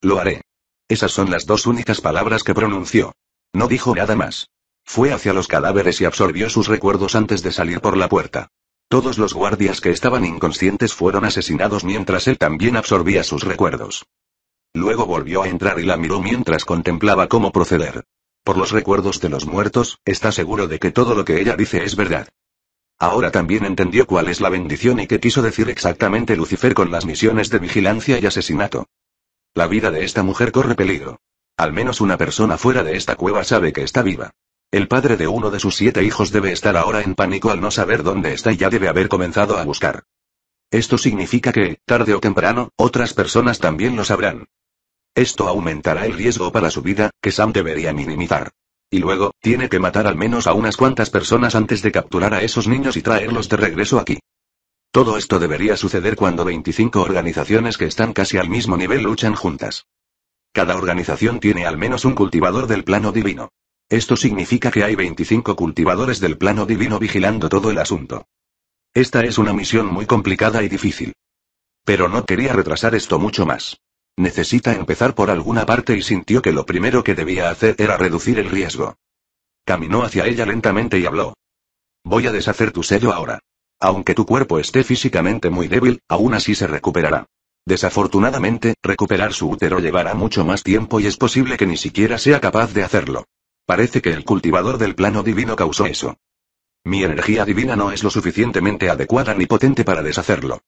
Lo haré. Esas son las dos únicas palabras que pronunció. No dijo nada más. Fue hacia los cadáveres y absorbió sus recuerdos antes de salir por la puerta. Todos los guardias que estaban inconscientes fueron asesinados mientras él también absorbía sus recuerdos. Luego volvió a entrar y la miró mientras contemplaba cómo proceder. Por los recuerdos de los muertos, está seguro de que todo lo que ella dice es verdad. Ahora también entendió cuál es la bendición y qué quiso decir exactamente Lucifer con las misiones de vigilancia y asesinato. La vida de esta mujer corre peligro. Al menos una persona fuera de esta cueva sabe que está viva. El padre de uno de sus siete hijos debe estar ahora en pánico al no saber dónde está y ya debe haber comenzado a buscar. Esto significa que, tarde o temprano, otras personas también lo sabrán. Esto aumentará el riesgo para su vida, que Sam debería minimizar. Y luego, tiene que matar al menos a unas cuantas personas antes de capturar a esos niños y traerlos de regreso aquí. Todo esto debería suceder cuando 25 organizaciones que están casi al mismo nivel luchan juntas. Cada organización tiene al menos un cultivador del plano divino. Esto significa que hay 25 cultivadores del plano divino vigilando todo el asunto. Esta es una misión muy complicada y difícil. Pero no quería retrasar esto mucho más. Necesita empezar por alguna parte y sintió que lo primero que debía hacer era reducir el riesgo. Caminó hacia ella lentamente y habló. Voy a deshacer tu sello ahora. Aunque tu cuerpo esté físicamente muy débil, aún así se recuperará. Desafortunadamente, recuperar su útero llevará mucho más tiempo y es posible que ni siquiera sea capaz de hacerlo. Parece que el cultivador del plano divino causó eso. Mi energía divina no es lo suficientemente adecuada ni potente para deshacerlo.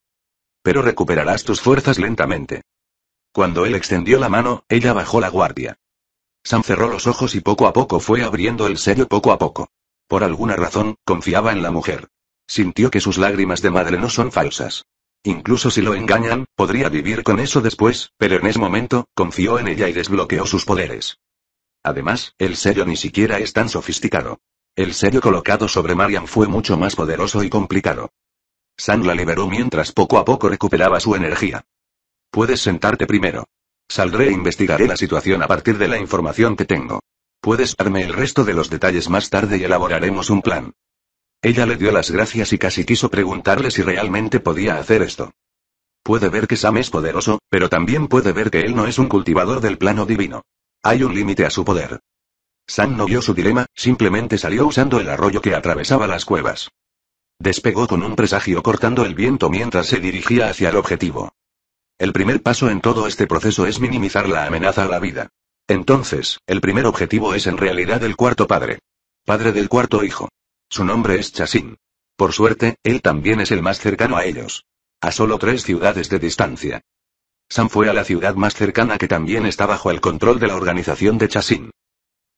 Pero recuperarás tus fuerzas lentamente. Cuando él extendió la mano, ella bajó la guardia. Sam cerró los ojos y poco a poco fue abriendo el sello poco a poco. Por alguna razón, confiaba en la mujer. Sintió que sus lágrimas de madre no son falsas. Incluso si lo engañan, podría vivir con eso después, pero en ese momento, confió en ella y desbloqueó sus poderes. Además, el sello ni siquiera es tan sofisticado. El sello colocado sobre Marian fue mucho más poderoso y complicado. Sam la liberó mientras poco a poco recuperaba su energía. Puedes sentarte primero. Saldré e investigaré la situación a partir de la información que tengo. Puedes darme el resto de los detalles más tarde y elaboraremos un plan. Ella le dio las gracias y casi quiso preguntarle si realmente podía hacer esto. Puede ver que Sam es poderoso, pero también puede ver que él no es un cultivador del plano divino. Hay un límite a su poder. Sam no vio su dilema, simplemente salió usando el arroyo que atravesaba las cuevas. Despegó con un presagio cortando el viento mientras se dirigía hacia el objetivo. El primer paso en todo este proceso es minimizar la amenaza a la vida. Entonces, el primer objetivo es en realidad el cuarto padre. Padre del cuarto hijo. Su nombre es Chasin. Por suerte, él también es el más cercano a ellos. A solo tres ciudades de distancia. Sam fue a la ciudad más cercana que también está bajo el control de la organización de Chasin.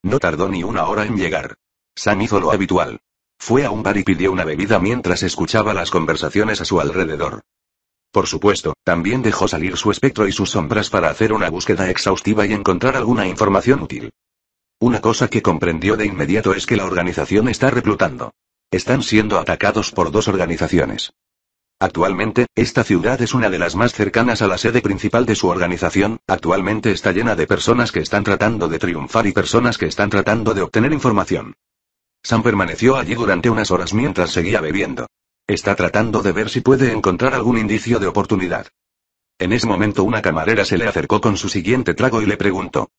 No tardó ni una hora en llegar. Sam hizo lo habitual. Fue a un bar y pidió una bebida mientras escuchaba las conversaciones a su alrededor. Por supuesto, también dejó salir su espectro y sus sombras para hacer una búsqueda exhaustiva y encontrar alguna información útil. Una cosa que comprendió de inmediato es que la organización está reclutando. Están siendo atacados por dos organizaciones. Actualmente, esta ciudad es una de las más cercanas a la sede principal de su organización, actualmente está llena de personas que están tratando de triunfar y personas que están tratando de obtener información. Sam permaneció allí durante unas horas mientras seguía bebiendo. Está tratando de ver si puede encontrar algún indicio de oportunidad. En ese momento una camarera se le acercó con su siguiente trago y le preguntó.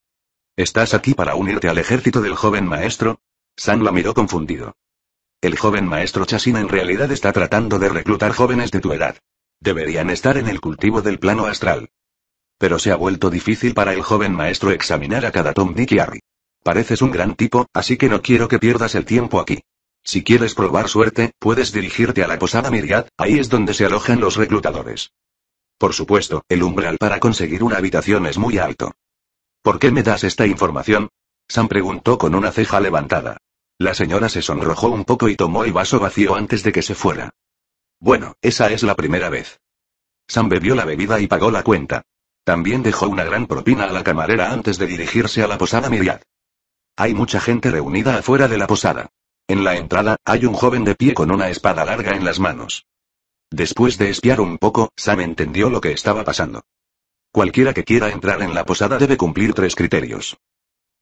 ¿Estás aquí para unirte al ejército del joven maestro? San la miró confundido. El joven maestro Chasin en realidad está tratando de reclutar jóvenes de tu edad. Deberían estar en el cultivo del plano astral. Pero se ha vuelto difícil para el joven maestro examinar a cada Tom Dick Pareces un gran tipo, así que no quiero que pierdas el tiempo aquí. Si quieres probar suerte, puedes dirigirte a la posada Miriad. ahí es donde se alojan los reclutadores. Por supuesto, el umbral para conseguir una habitación es muy alto. ¿Por qué me das esta información? Sam preguntó con una ceja levantada. La señora se sonrojó un poco y tomó el vaso vacío antes de que se fuera. Bueno, esa es la primera vez. Sam bebió la bebida y pagó la cuenta. También dejó una gran propina a la camarera antes de dirigirse a la posada Miriad. Hay mucha gente reunida afuera de la posada. En la entrada, hay un joven de pie con una espada larga en las manos. Después de espiar un poco, Sam entendió lo que estaba pasando. Cualquiera que quiera entrar en la posada debe cumplir tres criterios.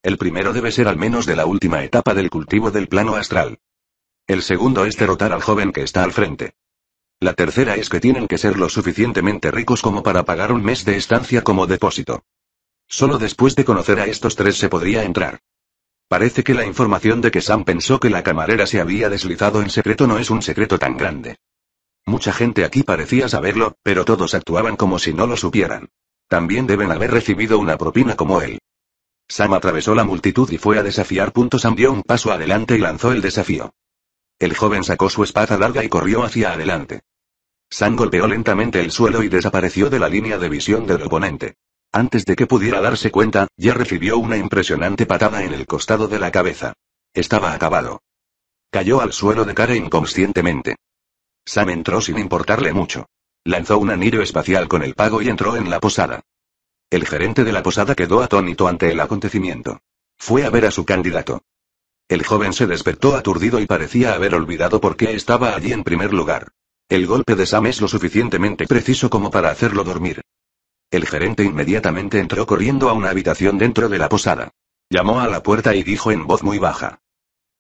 El primero debe ser al menos de la última etapa del cultivo del plano astral. El segundo es derrotar al joven que está al frente. La tercera es que tienen que ser lo suficientemente ricos como para pagar un mes de estancia como depósito. Solo después de conocer a estos tres se podría entrar. Parece que la información de que Sam pensó que la camarera se había deslizado en secreto no es un secreto tan grande. Mucha gente aquí parecía saberlo, pero todos actuaban como si no lo supieran. También deben haber recibido una propina como él. Sam atravesó la multitud y fue a desafiar. Sam dio un paso adelante y lanzó el desafío. El joven sacó su espada larga y corrió hacia adelante. Sam golpeó lentamente el suelo y desapareció de la línea de visión del oponente. Antes de que pudiera darse cuenta, ya recibió una impresionante patada en el costado de la cabeza. Estaba acabado. Cayó al suelo de cara inconscientemente. Sam entró sin importarle mucho. Lanzó un anillo espacial con el pago y entró en la posada. El gerente de la posada quedó atónito ante el acontecimiento. Fue a ver a su candidato. El joven se despertó aturdido y parecía haber olvidado por qué estaba allí en primer lugar. El golpe de Sam es lo suficientemente preciso como para hacerlo dormir. El gerente inmediatamente entró corriendo a una habitación dentro de la posada. Llamó a la puerta y dijo en voz muy baja.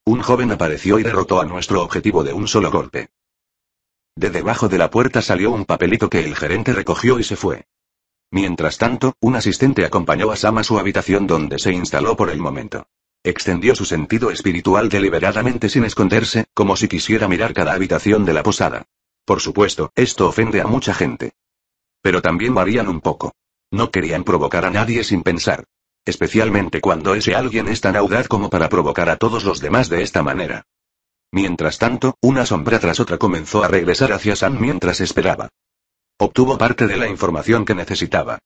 Un joven apareció y derrotó a nuestro objetivo de un solo golpe. De debajo de la puerta salió un papelito que el gerente recogió y se fue. Mientras tanto, un asistente acompañó a Sam a su habitación donde se instaló por el momento. Extendió su sentido espiritual deliberadamente sin esconderse, como si quisiera mirar cada habitación de la posada. Por supuesto, esto ofende a mucha gente. Pero también varían un poco. No querían provocar a nadie sin pensar. Especialmente cuando ese alguien es tan audaz como para provocar a todos los demás de esta manera. Mientras tanto, una sombra tras otra comenzó a regresar hacia Sam mientras esperaba. Obtuvo parte de la información que necesitaba.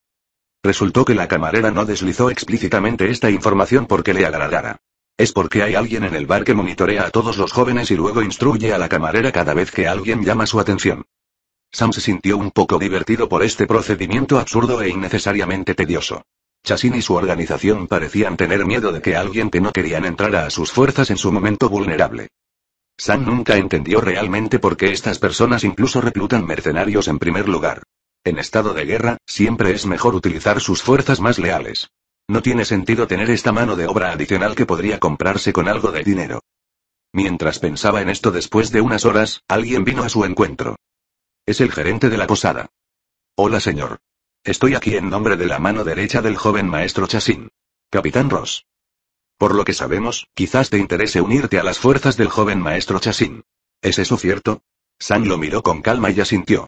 Resultó que la camarera no deslizó explícitamente esta información porque le agradara. Es porque hay alguien en el bar que monitorea a todos los jóvenes y luego instruye a la camarera cada vez que alguien llama su atención. Sam se sintió un poco divertido por este procedimiento absurdo e innecesariamente tedioso. Chassin y su organización parecían tener miedo de que alguien que no querían entrara a sus fuerzas en su momento vulnerable. Sam nunca entendió realmente por qué estas personas incluso reclutan mercenarios en primer lugar. En estado de guerra, siempre es mejor utilizar sus fuerzas más leales. No tiene sentido tener esta mano de obra adicional que podría comprarse con algo de dinero. Mientras pensaba en esto después de unas horas, alguien vino a su encuentro. Es el gerente de la posada. Hola, señor. Estoy aquí en nombre de la mano derecha del joven maestro Chasín. Capitán Ross. Por lo que sabemos, quizás te interese unirte a las fuerzas del joven maestro Chasín. ¿Es eso cierto? San lo miró con calma y asintió.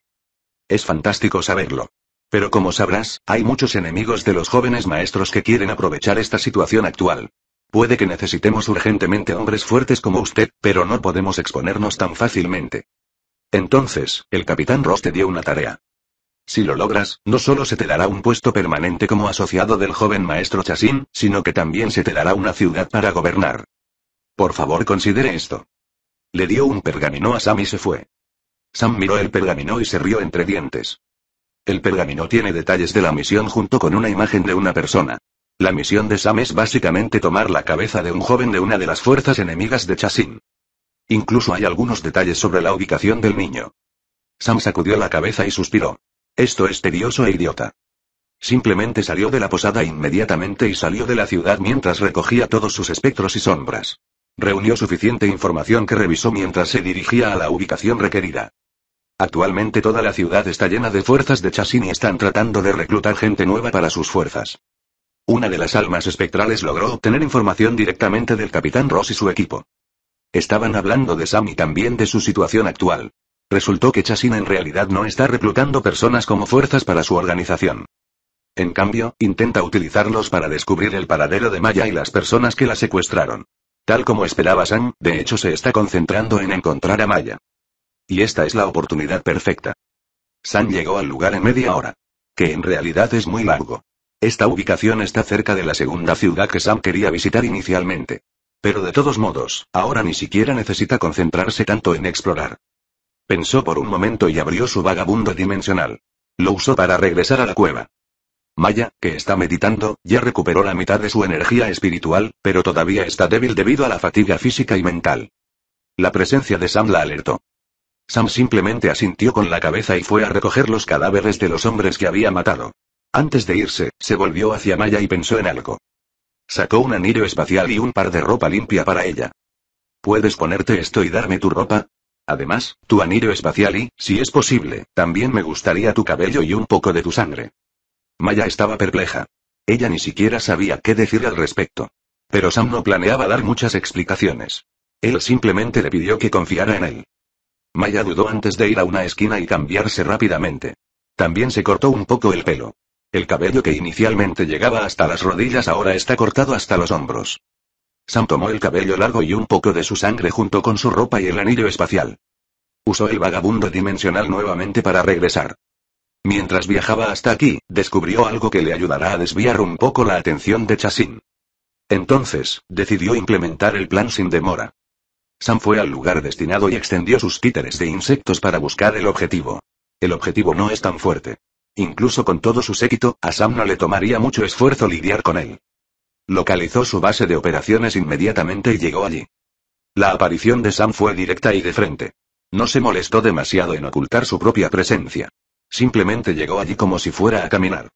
Es fantástico saberlo. Pero como sabrás, hay muchos enemigos de los jóvenes maestros que quieren aprovechar esta situación actual. Puede que necesitemos urgentemente hombres fuertes como usted, pero no podemos exponernos tan fácilmente. Entonces, el capitán Ross te dio una tarea. Si lo logras, no solo se te dará un puesto permanente como asociado del joven maestro Chasín, sino que también se te dará una ciudad para gobernar. Por favor, considere esto. Le dio un pergamino a Sam y se fue. Sam miró el pergamino y se rió entre dientes. El pergamino tiene detalles de la misión junto con una imagen de una persona. La misión de Sam es básicamente tomar la cabeza de un joven de una de las fuerzas enemigas de Chasin. Incluso hay algunos detalles sobre la ubicación del niño. Sam sacudió la cabeza y suspiró. Esto es tedioso e idiota. Simplemente salió de la posada inmediatamente y salió de la ciudad mientras recogía todos sus espectros y sombras. Reunió suficiente información que revisó mientras se dirigía a la ubicación requerida. Actualmente toda la ciudad está llena de fuerzas de Chasin y están tratando de reclutar gente nueva para sus fuerzas. Una de las almas espectrales logró obtener información directamente del capitán Ross y su equipo. Estaban hablando de Sam y también de su situación actual. Resultó que Chasina en realidad no está reclutando personas como fuerzas para su organización. En cambio, intenta utilizarlos para descubrir el paradero de Maya y las personas que la secuestraron. Tal como esperaba Sam, de hecho se está concentrando en encontrar a Maya. Y esta es la oportunidad perfecta. Sam llegó al lugar en media hora. Que en realidad es muy largo. Esta ubicación está cerca de la segunda ciudad que Sam quería visitar inicialmente. Pero de todos modos, ahora ni siquiera necesita concentrarse tanto en explorar. Pensó por un momento y abrió su vagabundo dimensional. Lo usó para regresar a la cueva. Maya, que está meditando, ya recuperó la mitad de su energía espiritual, pero todavía está débil debido a la fatiga física y mental. La presencia de Sam la alertó. Sam simplemente asintió con la cabeza y fue a recoger los cadáveres de los hombres que había matado. Antes de irse, se volvió hacia Maya y pensó en algo. Sacó un anillo espacial y un par de ropa limpia para ella. ¿Puedes ponerte esto y darme tu ropa? Además, tu anillo espacial y, si es posible, también me gustaría tu cabello y un poco de tu sangre. Maya estaba perpleja. Ella ni siquiera sabía qué decir al respecto. Pero Sam no planeaba dar muchas explicaciones. Él simplemente le pidió que confiara en él. Maya dudó antes de ir a una esquina y cambiarse rápidamente. También se cortó un poco el pelo. El cabello que inicialmente llegaba hasta las rodillas ahora está cortado hasta los hombros. Sam tomó el cabello largo y un poco de su sangre junto con su ropa y el anillo espacial. Usó el vagabundo dimensional nuevamente para regresar. Mientras viajaba hasta aquí, descubrió algo que le ayudará a desviar un poco la atención de Chasin. Entonces, decidió implementar el plan sin demora. Sam fue al lugar destinado y extendió sus títeres de insectos para buscar el objetivo. El objetivo no es tan fuerte. Incluso con todo su séquito, a Sam no le tomaría mucho esfuerzo lidiar con él. Localizó su base de operaciones inmediatamente y llegó allí. La aparición de Sam fue directa y de frente. No se molestó demasiado en ocultar su propia presencia. Simplemente llegó allí como si fuera a caminar.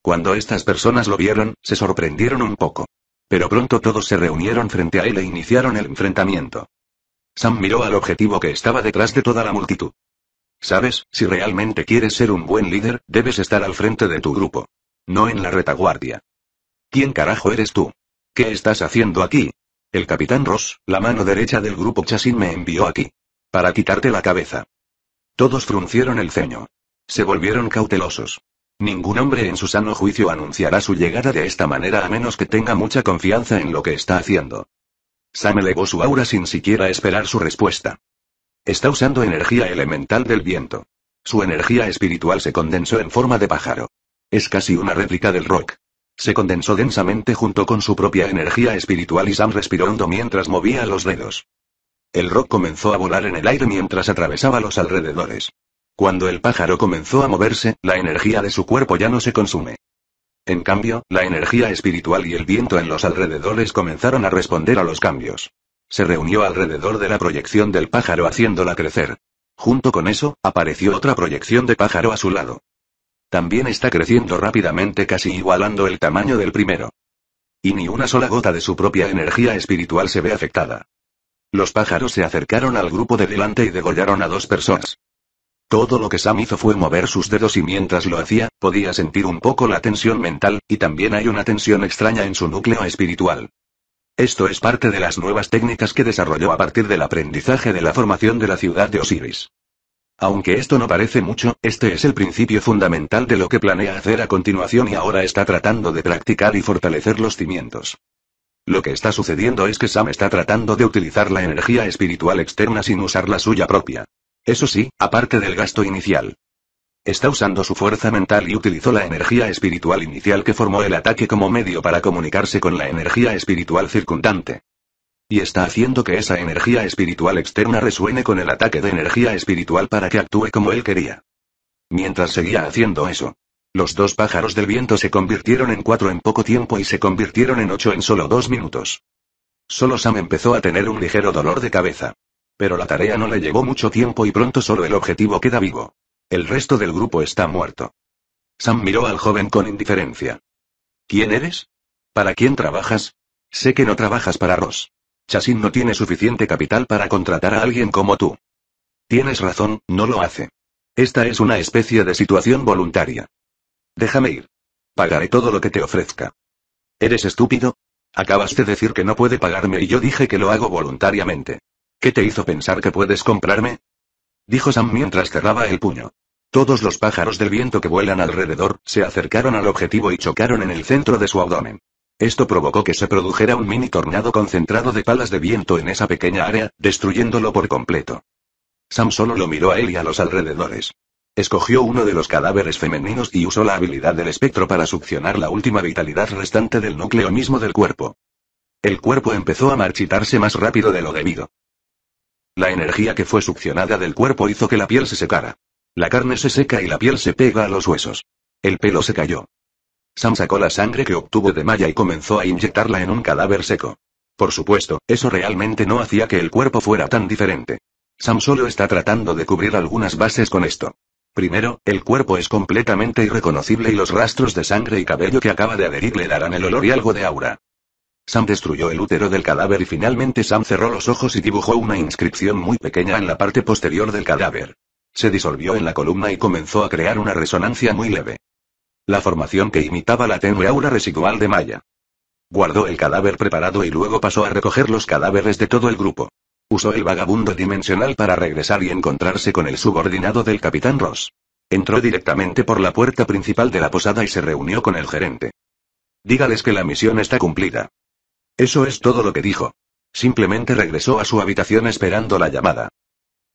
Cuando estas personas lo vieron, se sorprendieron un poco. Pero pronto todos se reunieron frente a él e iniciaron el enfrentamiento. Sam miró al objetivo que estaba detrás de toda la multitud. Sabes, si realmente quieres ser un buen líder, debes estar al frente de tu grupo. No en la retaguardia. ¿Quién carajo eres tú? ¿Qué estás haciendo aquí? El capitán Ross, la mano derecha del grupo Chasin me envió aquí. Para quitarte la cabeza. Todos fruncieron el ceño. Se volvieron cautelosos. Ningún hombre en su sano juicio anunciará su llegada de esta manera a menos que tenga mucha confianza en lo que está haciendo. Sam elevó su aura sin siquiera esperar su respuesta. Está usando energía elemental del viento. Su energía espiritual se condensó en forma de pájaro. Es casi una réplica del rock. Se condensó densamente junto con su propia energía espiritual y Sam respiró hondo mientras movía los dedos. El rock comenzó a volar en el aire mientras atravesaba los alrededores. Cuando el pájaro comenzó a moverse, la energía de su cuerpo ya no se consume. En cambio, la energía espiritual y el viento en los alrededores comenzaron a responder a los cambios. Se reunió alrededor de la proyección del pájaro haciéndola crecer. Junto con eso, apareció otra proyección de pájaro a su lado. También está creciendo rápidamente casi igualando el tamaño del primero. Y ni una sola gota de su propia energía espiritual se ve afectada. Los pájaros se acercaron al grupo de delante y degollaron a dos personas. Todo lo que Sam hizo fue mover sus dedos y mientras lo hacía, podía sentir un poco la tensión mental, y también hay una tensión extraña en su núcleo espiritual. Esto es parte de las nuevas técnicas que desarrolló a partir del aprendizaje de la formación de la ciudad de Osiris. Aunque esto no parece mucho, este es el principio fundamental de lo que planea hacer a continuación y ahora está tratando de practicar y fortalecer los cimientos. Lo que está sucediendo es que Sam está tratando de utilizar la energía espiritual externa sin usar la suya propia. Eso sí, aparte del gasto inicial. Está usando su fuerza mental y utilizó la energía espiritual inicial que formó el ataque como medio para comunicarse con la energía espiritual circundante. Y está haciendo que esa energía espiritual externa resuene con el ataque de energía espiritual para que actúe como él quería. Mientras seguía haciendo eso, los dos pájaros del viento se convirtieron en cuatro en poco tiempo y se convirtieron en ocho en solo dos minutos. Solo Sam empezó a tener un ligero dolor de cabeza. Pero la tarea no le llevó mucho tiempo y pronto solo el objetivo queda vivo. El resto del grupo está muerto. Sam miró al joven con indiferencia. ¿Quién eres? ¿Para quién trabajas? Sé que no trabajas para Ross. Chasin no tiene suficiente capital para contratar a alguien como tú. Tienes razón, no lo hace. Esta es una especie de situación voluntaria. Déjame ir. Pagaré todo lo que te ofrezca. ¿Eres estúpido? Acabas de decir que no puede pagarme y yo dije que lo hago voluntariamente. ¿Qué te hizo pensar que puedes comprarme? dijo Sam mientras cerraba el puño. Todos los pájaros del viento que vuelan alrededor, se acercaron al objetivo y chocaron en el centro de su abdomen. Esto provocó que se produjera un mini tornado concentrado de palas de viento en esa pequeña área, destruyéndolo por completo. Sam solo lo miró a él y a los alrededores. Escogió uno de los cadáveres femeninos y usó la habilidad del espectro para succionar la última vitalidad restante del núcleo mismo del cuerpo. El cuerpo empezó a marchitarse más rápido de lo debido. La energía que fue succionada del cuerpo hizo que la piel se secara. La carne se seca y la piel se pega a los huesos. El pelo se cayó. Sam sacó la sangre que obtuvo de Maya y comenzó a inyectarla en un cadáver seco. Por supuesto, eso realmente no hacía que el cuerpo fuera tan diferente. Sam solo está tratando de cubrir algunas bases con esto. Primero, el cuerpo es completamente irreconocible y los rastros de sangre y cabello que acaba de adherir le darán el olor y algo de aura. Sam destruyó el útero del cadáver y finalmente Sam cerró los ojos y dibujó una inscripción muy pequeña en la parte posterior del cadáver. Se disolvió en la columna y comenzó a crear una resonancia muy leve. La formación que imitaba la tenue aura residual de Maya. Guardó el cadáver preparado y luego pasó a recoger los cadáveres de todo el grupo. Usó el vagabundo dimensional para regresar y encontrarse con el subordinado del capitán Ross. Entró directamente por la puerta principal de la posada y se reunió con el gerente. Dígales que la misión está cumplida. Eso es todo lo que dijo. Simplemente regresó a su habitación esperando la llamada.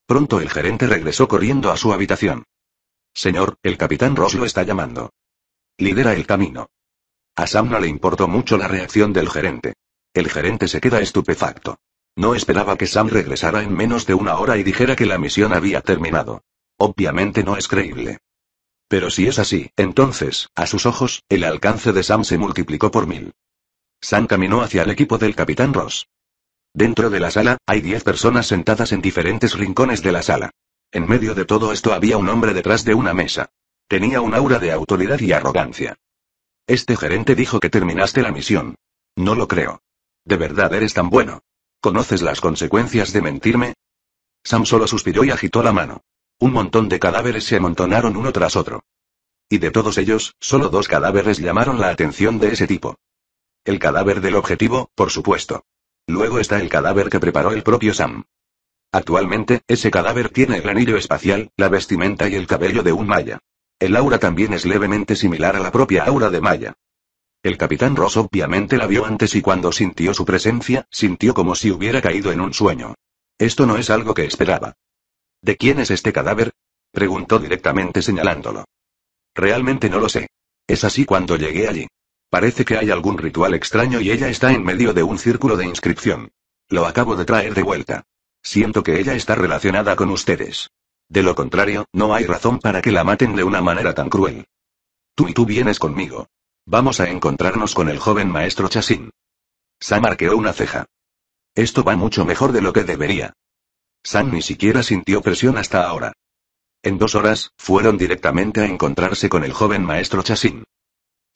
Pronto el gerente regresó corriendo a su habitación. Señor, el capitán Ross lo está llamando. Lidera el camino. A Sam no le importó mucho la reacción del gerente. El gerente se queda estupefacto. No esperaba que Sam regresara en menos de una hora y dijera que la misión había terminado. Obviamente no es creíble. Pero si es así, entonces, a sus ojos, el alcance de Sam se multiplicó por mil. Sam caminó hacia el equipo del capitán Ross. Dentro de la sala, hay diez personas sentadas en diferentes rincones de la sala. En medio de todo esto había un hombre detrás de una mesa. Tenía un aura de autoridad y arrogancia. Este gerente dijo que terminaste la misión. No lo creo. De verdad eres tan bueno. ¿Conoces las consecuencias de mentirme? Sam solo suspiró y agitó la mano. Un montón de cadáveres se amontonaron uno tras otro. Y de todos ellos, solo dos cadáveres llamaron la atención de ese tipo. El cadáver del objetivo, por supuesto. Luego está el cadáver que preparó el propio Sam. Actualmente, ese cadáver tiene el anillo espacial, la vestimenta y el cabello de un Maya. El aura también es levemente similar a la propia aura de Maya. El capitán Ross obviamente la vio antes y cuando sintió su presencia, sintió como si hubiera caído en un sueño. Esto no es algo que esperaba. ¿De quién es este cadáver? preguntó directamente señalándolo. Realmente no lo sé. Es así cuando llegué allí. Parece que hay algún ritual extraño y ella está en medio de un círculo de inscripción. Lo acabo de traer de vuelta. Siento que ella está relacionada con ustedes. De lo contrario, no hay razón para que la maten de una manera tan cruel. Tú y tú vienes conmigo. Vamos a encontrarnos con el joven maestro Chasin. Sam arqueó una ceja. Esto va mucho mejor de lo que debería. Sam ni siquiera sintió presión hasta ahora. En dos horas, fueron directamente a encontrarse con el joven maestro Chasin.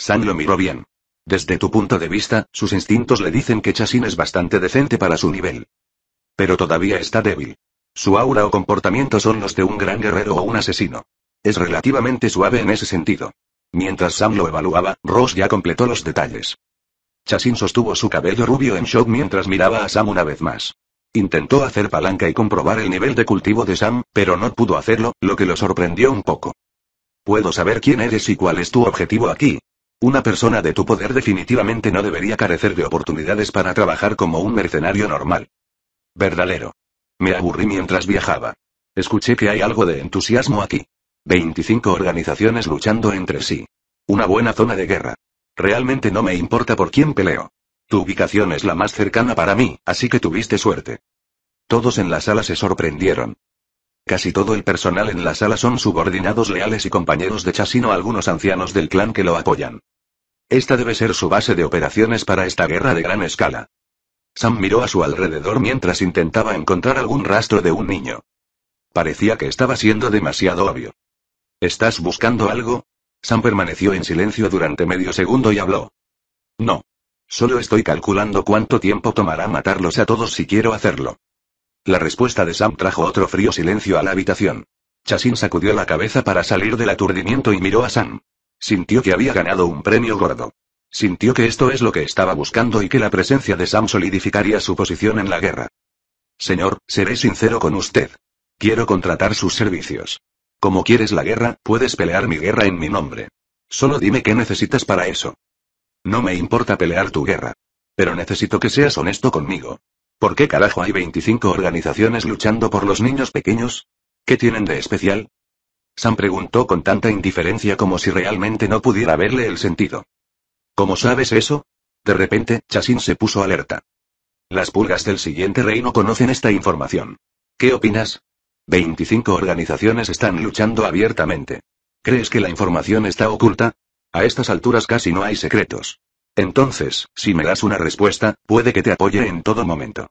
Sam lo miró bien. Desde tu punto de vista, sus instintos le dicen que Chasin es bastante decente para su nivel. Pero todavía está débil. Su aura o comportamiento son los de un gran guerrero o un asesino. Es relativamente suave en ese sentido. Mientras Sam lo evaluaba, Ross ya completó los detalles. Chasin sostuvo su cabello rubio en shock mientras miraba a Sam una vez más. Intentó hacer palanca y comprobar el nivel de cultivo de Sam, pero no pudo hacerlo, lo que lo sorprendió un poco. Puedo saber quién eres y cuál es tu objetivo aquí, una persona de tu poder definitivamente no debería carecer de oportunidades para trabajar como un mercenario normal. Verdadero. Me aburrí mientras viajaba. Escuché que hay algo de entusiasmo aquí. 25 organizaciones luchando entre sí. Una buena zona de guerra. Realmente no me importa por quién peleo. Tu ubicación es la más cercana para mí, así que tuviste suerte. Todos en la sala se sorprendieron. Casi todo el personal en la sala son subordinados leales y compañeros de Chasino, algunos ancianos del clan que lo apoyan. Esta debe ser su base de operaciones para esta guerra de gran escala. Sam miró a su alrededor mientras intentaba encontrar algún rastro de un niño. Parecía que estaba siendo demasiado obvio. ¿Estás buscando algo? Sam permaneció en silencio durante medio segundo y habló. No. Solo estoy calculando cuánto tiempo tomará matarlos a todos si quiero hacerlo. La respuesta de Sam trajo otro frío silencio a la habitación. Chasin sacudió la cabeza para salir del aturdimiento y miró a Sam. Sintió que había ganado un premio gordo. Sintió que esto es lo que estaba buscando y que la presencia de Sam solidificaría su posición en la guerra. Señor, seré sincero con usted. Quiero contratar sus servicios. Como quieres la guerra, puedes pelear mi guerra en mi nombre. Solo dime qué necesitas para eso. No me importa pelear tu guerra. Pero necesito que seas honesto conmigo. ¿Por qué carajo hay 25 organizaciones luchando por los niños pequeños? ¿Qué tienen de especial? Sam preguntó con tanta indiferencia como si realmente no pudiera verle el sentido. ¿Cómo sabes eso? De repente, Chasin se puso alerta. Las pulgas del siguiente reino conocen esta información. ¿Qué opinas? 25 organizaciones están luchando abiertamente. ¿Crees que la información está oculta? A estas alturas casi no hay secretos. Entonces, si me das una respuesta, puede que te apoye en todo momento.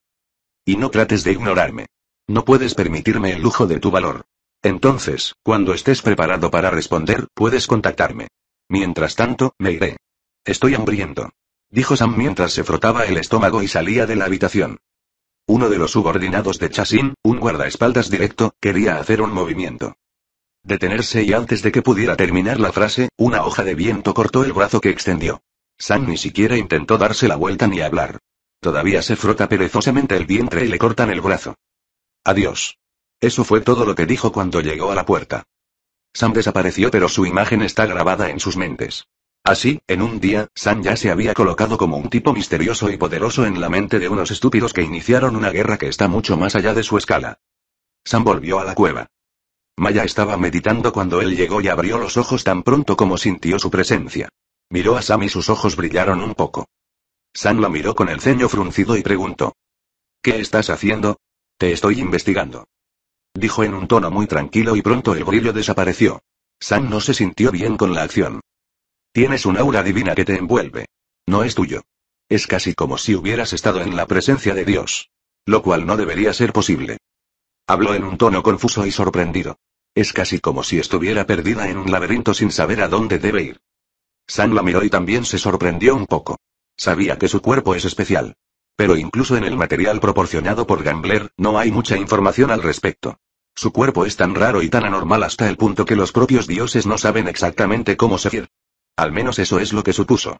Y no trates de ignorarme. No puedes permitirme el lujo de tu valor. Entonces, cuando estés preparado para responder, puedes contactarme. Mientras tanto, me iré. Estoy hambriento. Dijo Sam mientras se frotaba el estómago y salía de la habitación. Uno de los subordinados de Chasin, un guardaespaldas directo, quería hacer un movimiento. Detenerse y antes de que pudiera terminar la frase, una hoja de viento cortó el brazo que extendió. Sam ni siquiera intentó darse la vuelta ni hablar. Todavía se frota perezosamente el vientre y le cortan el brazo. Adiós. Eso fue todo lo que dijo cuando llegó a la puerta. Sam desapareció pero su imagen está grabada en sus mentes. Así, en un día, Sam ya se había colocado como un tipo misterioso y poderoso en la mente de unos estúpidos que iniciaron una guerra que está mucho más allá de su escala. Sam volvió a la cueva. Maya estaba meditando cuando él llegó y abrió los ojos tan pronto como sintió su presencia. Miró a Sam y sus ojos brillaron un poco. Sam la miró con el ceño fruncido y preguntó. ¿Qué estás haciendo? Te estoy investigando. Dijo en un tono muy tranquilo y pronto el brillo desapareció. Sam no se sintió bien con la acción. Tienes un aura divina que te envuelve. No es tuyo. Es casi como si hubieras estado en la presencia de Dios. Lo cual no debería ser posible. Habló en un tono confuso y sorprendido. Es casi como si estuviera perdida en un laberinto sin saber a dónde debe ir. San la miró y también se sorprendió un poco. Sabía que su cuerpo es especial. Pero incluso en el material proporcionado por Gambler, no hay mucha información al respecto. Su cuerpo es tan raro y tan anormal hasta el punto que los propios dioses no saben exactamente cómo se ser. Al menos eso es lo que supuso.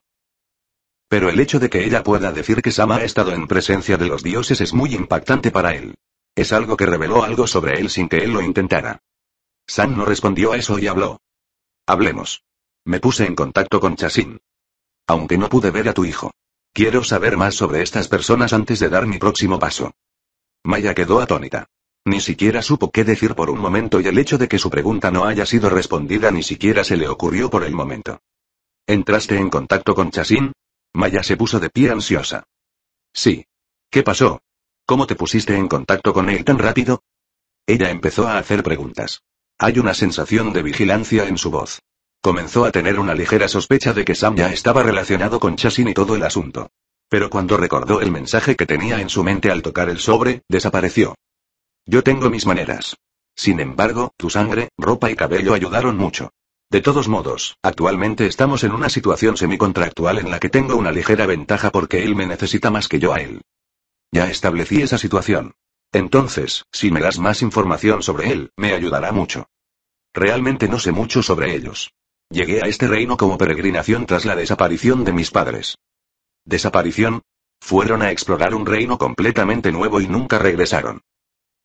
Pero el hecho de que ella pueda decir que Sama ha estado en presencia de los dioses es muy impactante para él. Es algo que reveló algo sobre él sin que él lo intentara. San no respondió a eso y habló. Hablemos. Me puse en contacto con Chasin. Aunque no pude ver a tu hijo. Quiero saber más sobre estas personas antes de dar mi próximo paso. Maya quedó atónita. Ni siquiera supo qué decir por un momento y el hecho de que su pregunta no haya sido respondida ni siquiera se le ocurrió por el momento. ¿Entraste en contacto con Chasin? Maya se puso de pie ansiosa. Sí. ¿Qué pasó? ¿Cómo te pusiste en contacto con él tan rápido? Ella empezó a hacer preguntas. Hay una sensación de vigilancia en su voz. Comenzó a tener una ligera sospecha de que Sam ya estaba relacionado con Chasin y todo el asunto. Pero cuando recordó el mensaje que tenía en su mente al tocar el sobre, desapareció. Yo tengo mis maneras. Sin embargo, tu sangre, ropa y cabello ayudaron mucho. De todos modos, actualmente estamos en una situación semicontractual en la que tengo una ligera ventaja porque él me necesita más que yo a él. Ya establecí esa situación. Entonces, si me das más información sobre él, me ayudará mucho. Realmente no sé mucho sobre ellos. Llegué a este reino como peregrinación tras la desaparición de mis padres. ¿Desaparición? Fueron a explorar un reino completamente nuevo y nunca regresaron.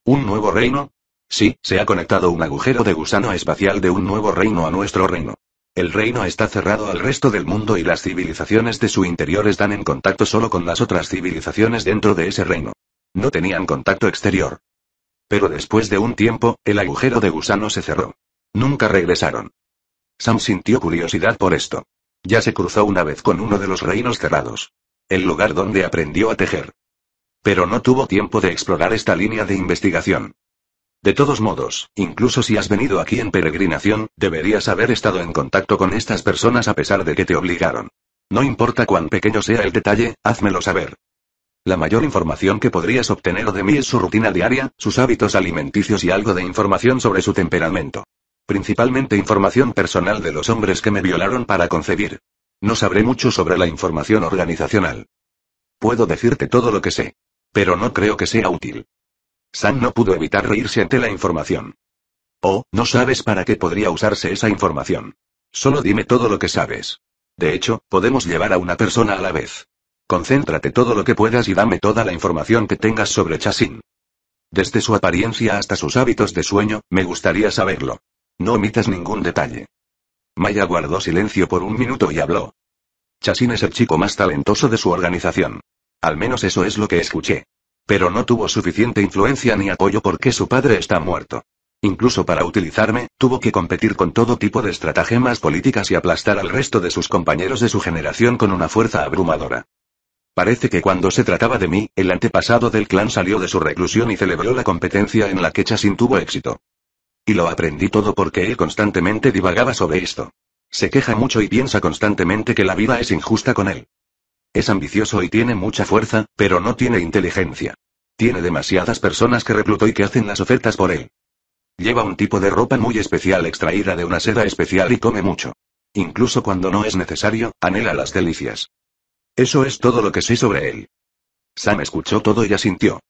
¿Un nuevo reino? Sí, se ha conectado un agujero de gusano espacial de un nuevo reino a nuestro reino. El reino está cerrado al resto del mundo y las civilizaciones de su interior están en contacto solo con las otras civilizaciones dentro de ese reino. No tenían contacto exterior. Pero después de un tiempo, el agujero de gusano se cerró. Nunca regresaron. Sam sintió curiosidad por esto. Ya se cruzó una vez con uno de los reinos cerrados. El lugar donde aprendió a tejer. Pero no tuvo tiempo de explorar esta línea de investigación. De todos modos, incluso si has venido aquí en peregrinación, deberías haber estado en contacto con estas personas a pesar de que te obligaron. No importa cuán pequeño sea el detalle, házmelo saber. La mayor información que podrías obtener de mí es su rutina diaria, sus hábitos alimenticios y algo de información sobre su temperamento. Principalmente información personal de los hombres que me violaron para concebir. No sabré mucho sobre la información organizacional. Puedo decirte todo lo que sé. Pero no creo que sea útil. San no pudo evitar reírse ante la información. Oh, no sabes para qué podría usarse esa información. Solo dime todo lo que sabes. De hecho, podemos llevar a una persona a la vez. Concéntrate todo lo que puedas y dame toda la información que tengas sobre Chasin. Desde su apariencia hasta sus hábitos de sueño, me gustaría saberlo. No omitas ningún detalle. Maya guardó silencio por un minuto y habló. Chasin es el chico más talentoso de su organización. Al menos eso es lo que escuché. Pero no tuvo suficiente influencia ni apoyo porque su padre está muerto. Incluso para utilizarme, tuvo que competir con todo tipo de estratagemas políticas y aplastar al resto de sus compañeros de su generación con una fuerza abrumadora. Parece que cuando se trataba de mí, el antepasado del clan salió de su reclusión y celebró la competencia en la que Chasin tuvo éxito. Y lo aprendí todo porque él constantemente divagaba sobre esto. Se queja mucho y piensa constantemente que la vida es injusta con él. Es ambicioso y tiene mucha fuerza, pero no tiene inteligencia. Tiene demasiadas personas que reclutó y que hacen las ofertas por él. Lleva un tipo de ropa muy especial extraída de una seda especial y come mucho. Incluso cuando no es necesario, anhela las delicias. Eso es todo lo que sé sobre él. Sam escuchó todo y asintió.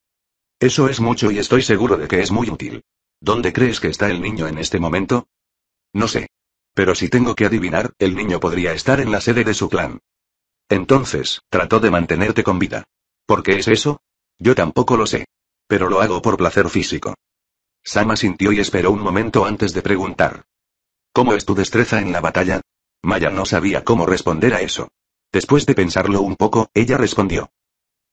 Eso es mucho y estoy seguro de que es muy útil. ¿Dónde crees que está el niño en este momento? No sé. Pero si tengo que adivinar, el niño podría estar en la sede de su clan. Entonces, trató de mantenerte con vida. ¿Por qué es eso? Yo tampoco lo sé. Pero lo hago por placer físico. Sama sintió y esperó un momento antes de preguntar. ¿Cómo es tu destreza en la batalla? Maya no sabía cómo responder a eso. Después de pensarlo un poco, ella respondió.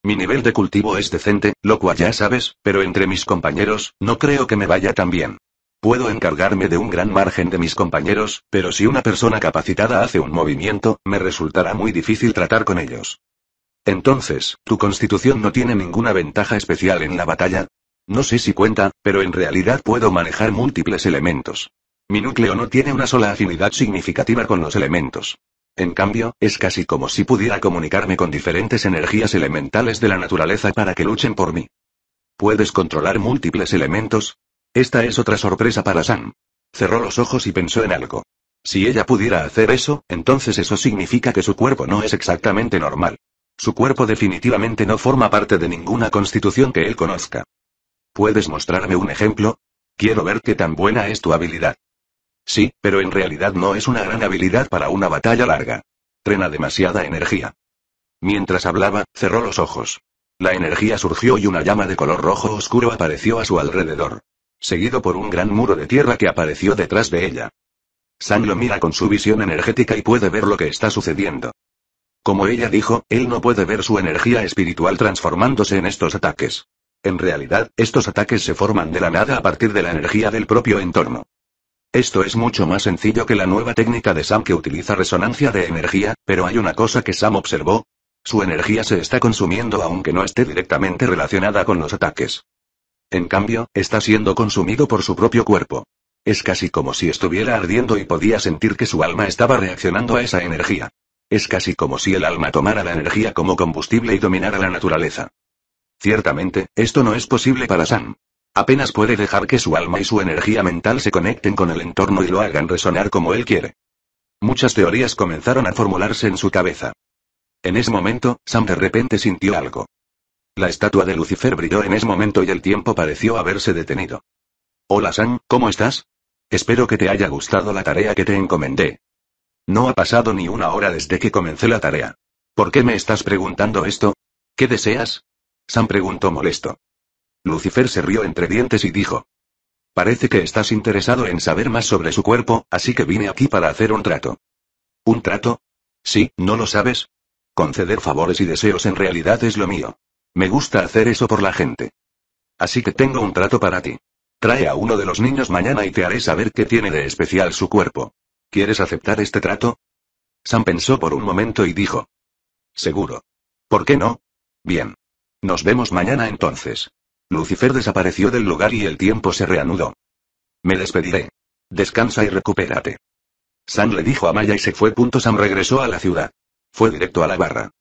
Mi nivel de cultivo es decente, lo cual ya sabes, pero entre mis compañeros, no creo que me vaya tan bien. Puedo encargarme de un gran margen de mis compañeros, pero si una persona capacitada hace un movimiento, me resultará muy difícil tratar con ellos. Entonces, ¿tu constitución no tiene ninguna ventaja especial en la batalla? No sé si cuenta, pero en realidad puedo manejar múltiples elementos. Mi núcleo no tiene una sola afinidad significativa con los elementos. En cambio, es casi como si pudiera comunicarme con diferentes energías elementales de la naturaleza para que luchen por mí. ¿Puedes controlar múltiples elementos? Esta es otra sorpresa para Sam. Cerró los ojos y pensó en algo. Si ella pudiera hacer eso, entonces eso significa que su cuerpo no es exactamente normal. Su cuerpo definitivamente no forma parte de ninguna constitución que él conozca. ¿Puedes mostrarme un ejemplo? Quiero ver qué tan buena es tu habilidad. Sí, pero en realidad no es una gran habilidad para una batalla larga. Trena demasiada energía. Mientras hablaba, cerró los ojos. La energía surgió y una llama de color rojo oscuro apareció a su alrededor. Seguido por un gran muro de tierra que apareció detrás de ella. San lo mira con su visión energética y puede ver lo que está sucediendo. Como ella dijo, él no puede ver su energía espiritual transformándose en estos ataques. En realidad, estos ataques se forman de la nada a partir de la energía del propio entorno. Esto es mucho más sencillo que la nueva técnica de Sam que utiliza resonancia de energía, pero hay una cosa que Sam observó. Su energía se está consumiendo aunque no esté directamente relacionada con los ataques. En cambio, está siendo consumido por su propio cuerpo. Es casi como si estuviera ardiendo y podía sentir que su alma estaba reaccionando a esa energía. Es casi como si el alma tomara la energía como combustible y dominara la naturaleza. Ciertamente, esto no es posible para Sam. Apenas puede dejar que su alma y su energía mental se conecten con el entorno y lo hagan resonar como él quiere. Muchas teorías comenzaron a formularse en su cabeza. En ese momento, Sam de repente sintió algo. La estatua de Lucifer brilló en ese momento y el tiempo pareció haberse detenido. Hola Sam, ¿cómo estás? Espero que te haya gustado la tarea que te encomendé. No ha pasado ni una hora desde que comencé la tarea. ¿Por qué me estás preguntando esto? ¿Qué deseas? Sam preguntó molesto. Lucifer se rió entre dientes y dijo. Parece que estás interesado en saber más sobre su cuerpo, así que vine aquí para hacer un trato. ¿Un trato? Sí, ¿no lo sabes? Conceder favores y deseos en realidad es lo mío. Me gusta hacer eso por la gente. Así que tengo un trato para ti. Trae a uno de los niños mañana y te haré saber qué tiene de especial su cuerpo. ¿Quieres aceptar este trato? Sam pensó por un momento y dijo. Seguro. ¿Por qué no? Bien. Nos vemos mañana entonces. Lucifer desapareció del lugar y el tiempo se reanudó. Me despediré. Descansa y recupérate. Sam le dijo a Maya y se fue. Sam regresó a la ciudad. Fue directo a la barra.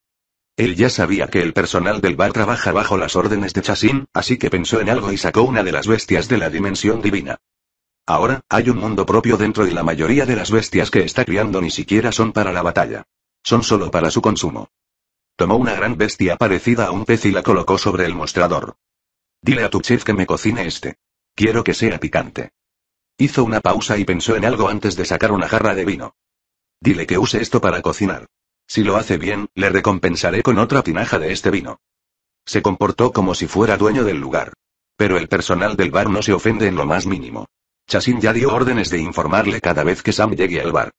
Él ya sabía que el personal del bar trabaja bajo las órdenes de Chasin, así que pensó en algo y sacó una de las bestias de la dimensión divina. Ahora, hay un mundo propio dentro y la mayoría de las bestias que está criando ni siquiera son para la batalla. Son solo para su consumo. Tomó una gran bestia parecida a un pez y la colocó sobre el mostrador. Dile a tu chef que me cocine este. Quiero que sea picante. Hizo una pausa y pensó en algo antes de sacar una jarra de vino. Dile que use esto para cocinar. Si lo hace bien, le recompensaré con otra tinaja de este vino. Se comportó como si fuera dueño del lugar. Pero el personal del bar no se ofende en lo más mínimo. Chasin ya dio órdenes de informarle cada vez que Sam llegue al bar.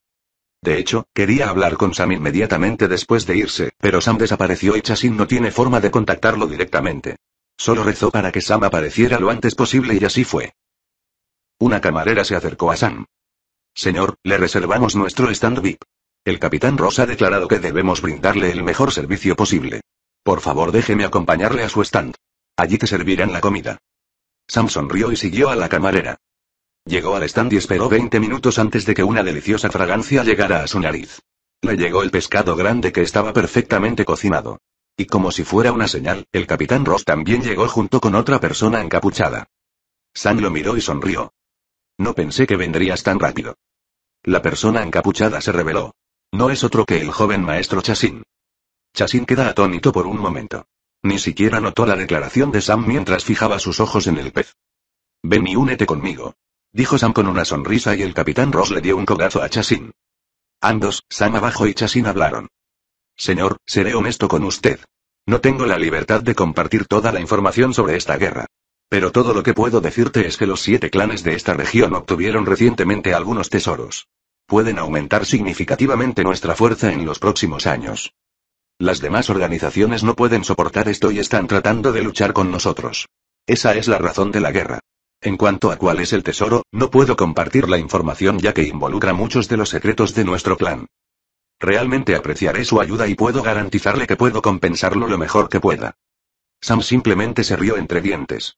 De hecho, quería hablar con Sam inmediatamente después de irse, pero Sam desapareció y Chasin no tiene forma de contactarlo directamente. Solo rezó para que Sam apareciera lo antes posible y así fue. Una camarera se acercó a Sam. Señor, le reservamos nuestro stand VIP. El capitán Ross ha declarado que debemos brindarle el mejor servicio posible. Por favor, déjeme acompañarle a su stand. Allí te servirán la comida. Sam sonrió y siguió a la camarera. Llegó al stand y esperó 20 minutos antes de que una deliciosa fragancia llegara a su nariz. Le llegó el pescado grande que estaba perfectamente cocinado. Y como si fuera una señal, el capitán Ross también llegó junto con otra persona encapuchada. Sam lo miró y sonrió. No pensé que vendrías tan rápido. La persona encapuchada se reveló. No es otro que el joven maestro Chasin. Chasin queda atónito por un momento. Ni siquiera notó la declaración de Sam mientras fijaba sus ojos en el pez. Ven y únete conmigo. Dijo Sam con una sonrisa y el capitán Ross le dio un codazo a Chasin. Ambos, Sam abajo y Chasin hablaron. Señor, seré honesto con usted. No tengo la libertad de compartir toda la información sobre esta guerra. Pero todo lo que puedo decirte es que los siete clanes de esta región obtuvieron recientemente algunos tesoros. Pueden aumentar significativamente nuestra fuerza en los próximos años. Las demás organizaciones no pueden soportar esto y están tratando de luchar con nosotros. Esa es la razón de la guerra. En cuanto a cuál es el tesoro, no puedo compartir la información ya que involucra muchos de los secretos de nuestro clan. Realmente apreciaré su ayuda y puedo garantizarle que puedo compensarlo lo mejor que pueda. Sam simplemente se rió entre dientes.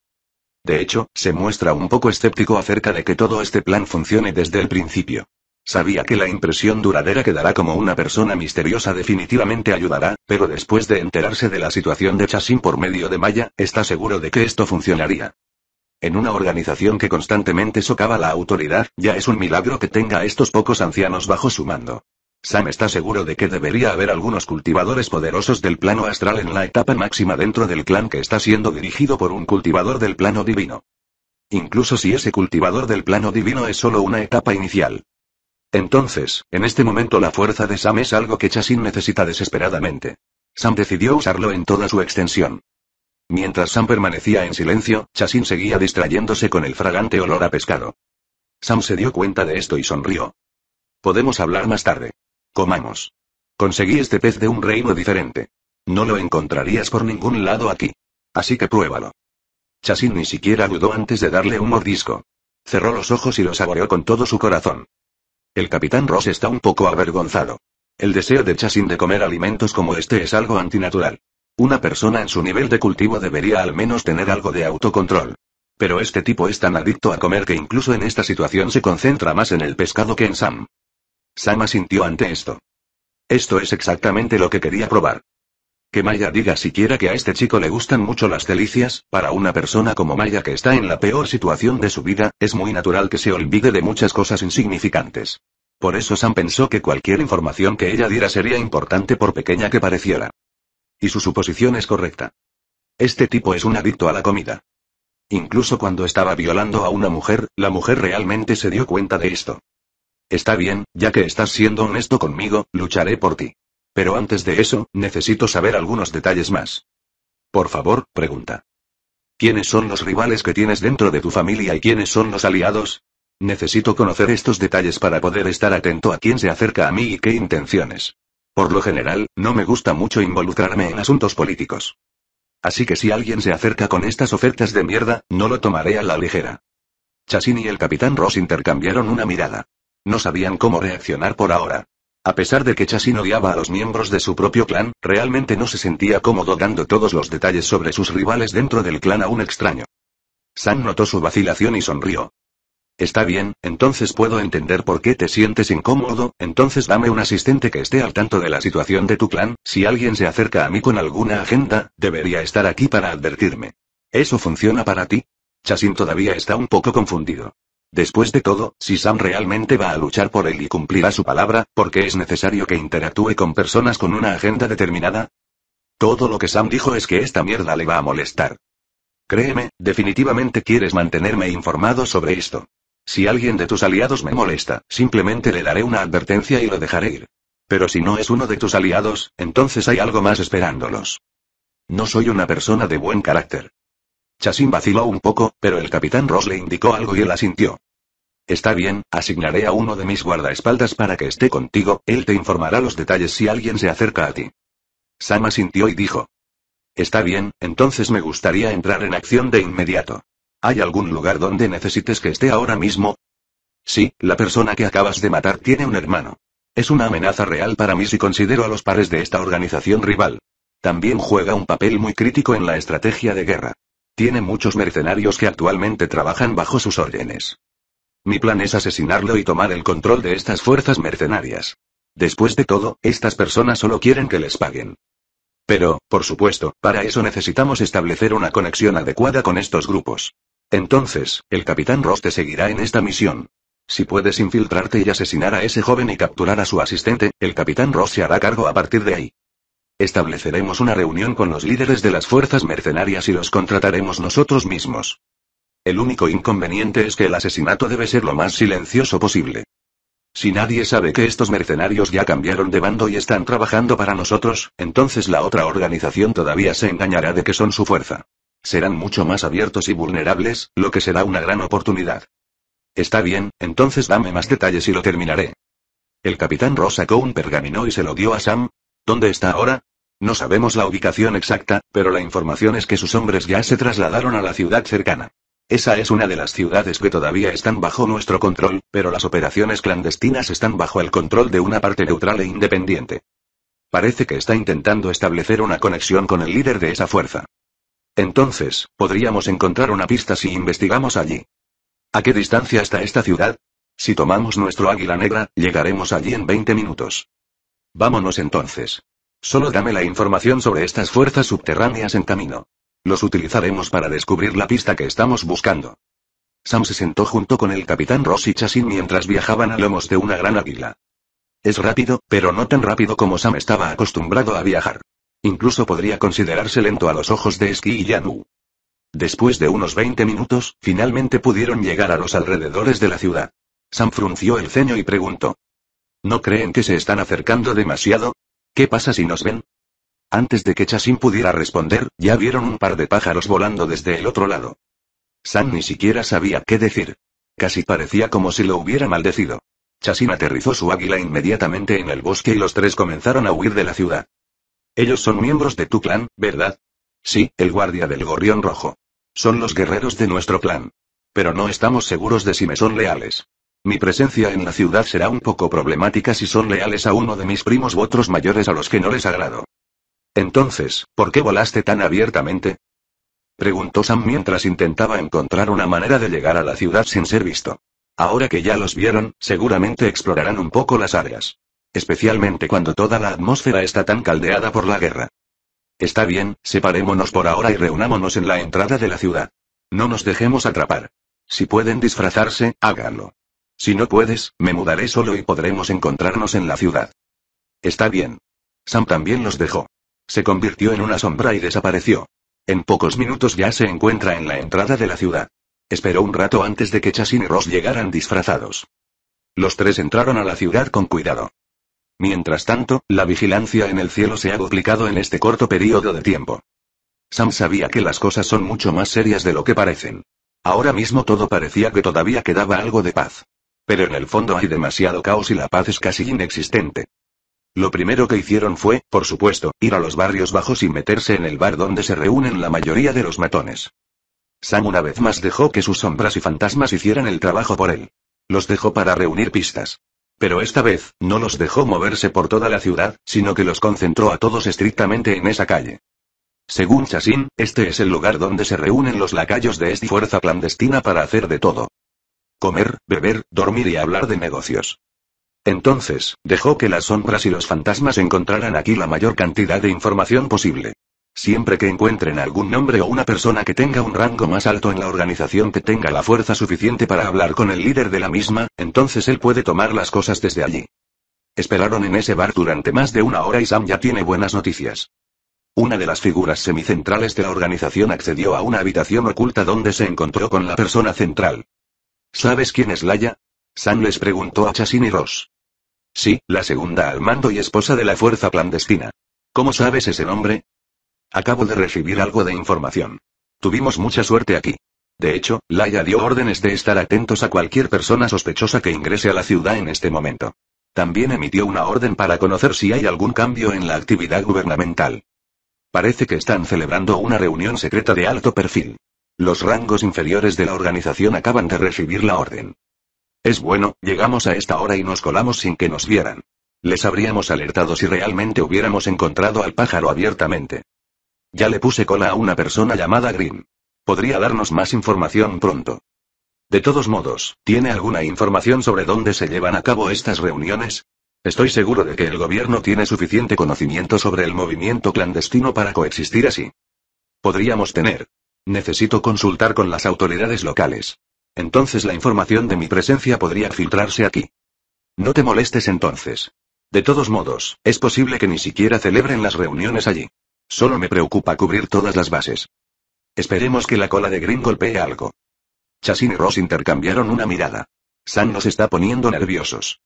De hecho, se muestra un poco escéptico acerca de que todo este plan funcione desde el principio. Sabía que la impresión duradera que dará como una persona misteriosa definitivamente ayudará, pero después de enterarse de la situación de Chasin por medio de Maya, está seguro de que esto funcionaría. En una organización que constantemente socava la autoridad, ya es un milagro que tenga a estos pocos ancianos bajo su mando. Sam está seguro de que debería haber algunos cultivadores poderosos del plano astral en la etapa máxima dentro del clan que está siendo dirigido por un cultivador del plano divino. Incluso si ese cultivador del plano divino es solo una etapa inicial. Entonces, en este momento la fuerza de Sam es algo que Chasin necesita desesperadamente. Sam decidió usarlo en toda su extensión. Mientras Sam permanecía en silencio, Chasin seguía distrayéndose con el fragante olor a pescado. Sam se dio cuenta de esto y sonrió. Podemos hablar más tarde. Comamos. Conseguí este pez de un reino diferente. No lo encontrarías por ningún lado aquí. Así que pruébalo. Chasin ni siquiera dudó antes de darle un mordisco. Cerró los ojos y lo saboreó con todo su corazón. El capitán Ross está un poco avergonzado. El deseo de Chasin de comer alimentos como este es algo antinatural. Una persona en su nivel de cultivo debería al menos tener algo de autocontrol. Pero este tipo es tan adicto a comer que incluso en esta situación se concentra más en el pescado que en Sam. Sam sintió ante esto. Esto es exactamente lo que quería probar. Que Maya diga siquiera que a este chico le gustan mucho las delicias, para una persona como Maya que está en la peor situación de su vida, es muy natural que se olvide de muchas cosas insignificantes. Por eso Sam pensó que cualquier información que ella diera sería importante por pequeña que pareciera. Y su suposición es correcta. Este tipo es un adicto a la comida. Incluso cuando estaba violando a una mujer, la mujer realmente se dio cuenta de esto. Está bien, ya que estás siendo honesto conmigo, lucharé por ti. Pero antes de eso, necesito saber algunos detalles más. Por favor, pregunta. ¿Quiénes son los rivales que tienes dentro de tu familia y quiénes son los aliados? Necesito conocer estos detalles para poder estar atento a quién se acerca a mí y qué intenciones. Por lo general, no me gusta mucho involucrarme en asuntos políticos. Así que si alguien se acerca con estas ofertas de mierda, no lo tomaré a la ligera. Chasini y el capitán Ross intercambiaron una mirada. No sabían cómo reaccionar por ahora. A pesar de que Chasin odiaba a los miembros de su propio clan, realmente no se sentía cómodo dando todos los detalles sobre sus rivales dentro del clan a un extraño. San notó su vacilación y sonrió. Está bien, entonces puedo entender por qué te sientes incómodo, entonces dame un asistente que esté al tanto de la situación de tu clan, si alguien se acerca a mí con alguna agenda, debería estar aquí para advertirme. ¿Eso funciona para ti? Chasin todavía está un poco confundido. Después de todo, si Sam realmente va a luchar por él y cumplirá su palabra, ¿por qué es necesario que interactúe con personas con una agenda determinada? Todo lo que Sam dijo es que esta mierda le va a molestar. Créeme, definitivamente quieres mantenerme informado sobre esto. Si alguien de tus aliados me molesta, simplemente le daré una advertencia y lo dejaré ir. Pero si no es uno de tus aliados, entonces hay algo más esperándolos. No soy una persona de buen carácter. Chasim vaciló un poco, pero el capitán Ross le indicó algo y él asintió. Está bien, asignaré a uno de mis guardaespaldas para que esté contigo, él te informará los detalles si alguien se acerca a ti. Sama sintió y dijo. Está bien, entonces me gustaría entrar en acción de inmediato. ¿Hay algún lugar donde necesites que esté ahora mismo? Sí, la persona que acabas de matar tiene un hermano. Es una amenaza real para mí si considero a los pares de esta organización rival. También juega un papel muy crítico en la estrategia de guerra. Tiene muchos mercenarios que actualmente trabajan bajo sus órdenes. Mi plan es asesinarlo y tomar el control de estas fuerzas mercenarias. Después de todo, estas personas solo quieren que les paguen. Pero, por supuesto, para eso necesitamos establecer una conexión adecuada con estos grupos. Entonces, el capitán Ross te seguirá en esta misión. Si puedes infiltrarte y asesinar a ese joven y capturar a su asistente, el capitán Ross se hará cargo a partir de ahí. Estableceremos una reunión con los líderes de las fuerzas mercenarias y los contrataremos nosotros mismos. El único inconveniente es que el asesinato debe ser lo más silencioso posible. Si nadie sabe que estos mercenarios ya cambiaron de bando y están trabajando para nosotros, entonces la otra organización todavía se engañará de que son su fuerza. Serán mucho más abiertos y vulnerables, lo que será una gran oportunidad. Está bien, entonces dame más detalles y lo terminaré. El capitán Ross sacó un pergamino y se lo dio a Sam. ¿Dónde está ahora? No sabemos la ubicación exacta, pero la información es que sus hombres ya se trasladaron a la ciudad cercana. Esa es una de las ciudades que todavía están bajo nuestro control, pero las operaciones clandestinas están bajo el control de una parte neutral e independiente. Parece que está intentando establecer una conexión con el líder de esa fuerza. Entonces, podríamos encontrar una pista si investigamos allí. ¿A qué distancia está esta ciudad? Si tomamos nuestro águila negra, llegaremos allí en 20 minutos. Vámonos entonces. Solo dame la información sobre estas fuerzas subterráneas en camino. Los utilizaremos para descubrir la pista que estamos buscando. Sam se sentó junto con el capitán Ross y Chasin mientras viajaban a lomos de una gran águila. Es rápido, pero no tan rápido como Sam estaba acostumbrado a viajar. Incluso podría considerarse lento a los ojos de Ski y Yanu. Después de unos 20 minutos, finalmente pudieron llegar a los alrededores de la ciudad. Sam frunció el ceño y preguntó. ¿No creen que se están acercando demasiado? ¿Qué pasa si nos ven? Antes de que Chasin pudiera responder, ya vieron un par de pájaros volando desde el otro lado. Sam ni siquiera sabía qué decir. Casi parecía como si lo hubiera maldecido. Chasin aterrizó su águila inmediatamente en el bosque y los tres comenzaron a huir de la ciudad. Ellos son miembros de tu clan, ¿verdad? Sí, el guardia del gorrión rojo. Son los guerreros de nuestro clan. Pero no estamos seguros de si me son leales. Mi presencia en la ciudad será un poco problemática si son leales a uno de mis primos u otros mayores a los que no les agrado. Entonces, ¿por qué volaste tan abiertamente? Preguntó Sam mientras intentaba encontrar una manera de llegar a la ciudad sin ser visto. Ahora que ya los vieron, seguramente explorarán un poco las áreas. Especialmente cuando toda la atmósfera está tan caldeada por la guerra. Está bien, separémonos por ahora y reunámonos en la entrada de la ciudad. No nos dejemos atrapar. Si pueden disfrazarse, háganlo. Si no puedes, me mudaré solo y podremos encontrarnos en la ciudad. Está bien. Sam también los dejó. Se convirtió en una sombra y desapareció. En pocos minutos ya se encuentra en la entrada de la ciudad. Esperó un rato antes de que Chasin y Ross llegaran disfrazados. Los tres entraron a la ciudad con cuidado. Mientras tanto, la vigilancia en el cielo se ha duplicado en este corto periodo de tiempo. Sam sabía que las cosas son mucho más serias de lo que parecen. Ahora mismo todo parecía que todavía quedaba algo de paz. Pero en el fondo hay demasiado caos y la paz es casi inexistente. Lo primero que hicieron fue, por supuesto, ir a los barrios bajos y meterse en el bar donde se reúnen la mayoría de los matones. Sam una vez más dejó que sus sombras y fantasmas hicieran el trabajo por él. Los dejó para reunir pistas. Pero esta vez, no los dejó moverse por toda la ciudad, sino que los concentró a todos estrictamente en esa calle. Según Chasin, este es el lugar donde se reúnen los lacayos de esta fuerza clandestina para hacer de todo. Comer, beber, dormir y hablar de negocios. Entonces, dejó que las sombras y los fantasmas encontraran aquí la mayor cantidad de información posible. Siempre que encuentren algún nombre o una persona que tenga un rango más alto en la organización que tenga la fuerza suficiente para hablar con el líder de la misma, entonces él puede tomar las cosas desde allí. Esperaron en ese bar durante más de una hora y Sam ya tiene buenas noticias. Una de las figuras semicentrales de la organización accedió a una habitación oculta donde se encontró con la persona central. ¿Sabes quién es Laya? Sam les preguntó a Chasin y Ross. Sí, la segunda al mando y esposa de la fuerza clandestina. ¿Cómo sabes ese nombre? Acabo de recibir algo de información. Tuvimos mucha suerte aquí. De hecho, Laia dio órdenes de estar atentos a cualquier persona sospechosa que ingrese a la ciudad en este momento. También emitió una orden para conocer si hay algún cambio en la actividad gubernamental. Parece que están celebrando una reunión secreta de alto perfil. Los rangos inferiores de la organización acaban de recibir la orden. Es bueno, llegamos a esta hora y nos colamos sin que nos vieran. Les habríamos alertado si realmente hubiéramos encontrado al pájaro abiertamente. Ya le puse cola a una persona llamada Green. Podría darnos más información pronto. De todos modos, ¿tiene alguna información sobre dónde se llevan a cabo estas reuniones? Estoy seguro de que el gobierno tiene suficiente conocimiento sobre el movimiento clandestino para coexistir así. Podríamos tener. Necesito consultar con las autoridades locales. Entonces la información de mi presencia podría filtrarse aquí. No te molestes entonces. De todos modos, es posible que ni siquiera celebren las reuniones allí. Solo me preocupa cubrir todas las bases. Esperemos que la cola de Green golpee algo. Chasin y Ross intercambiaron una mirada. Sam nos está poniendo nerviosos.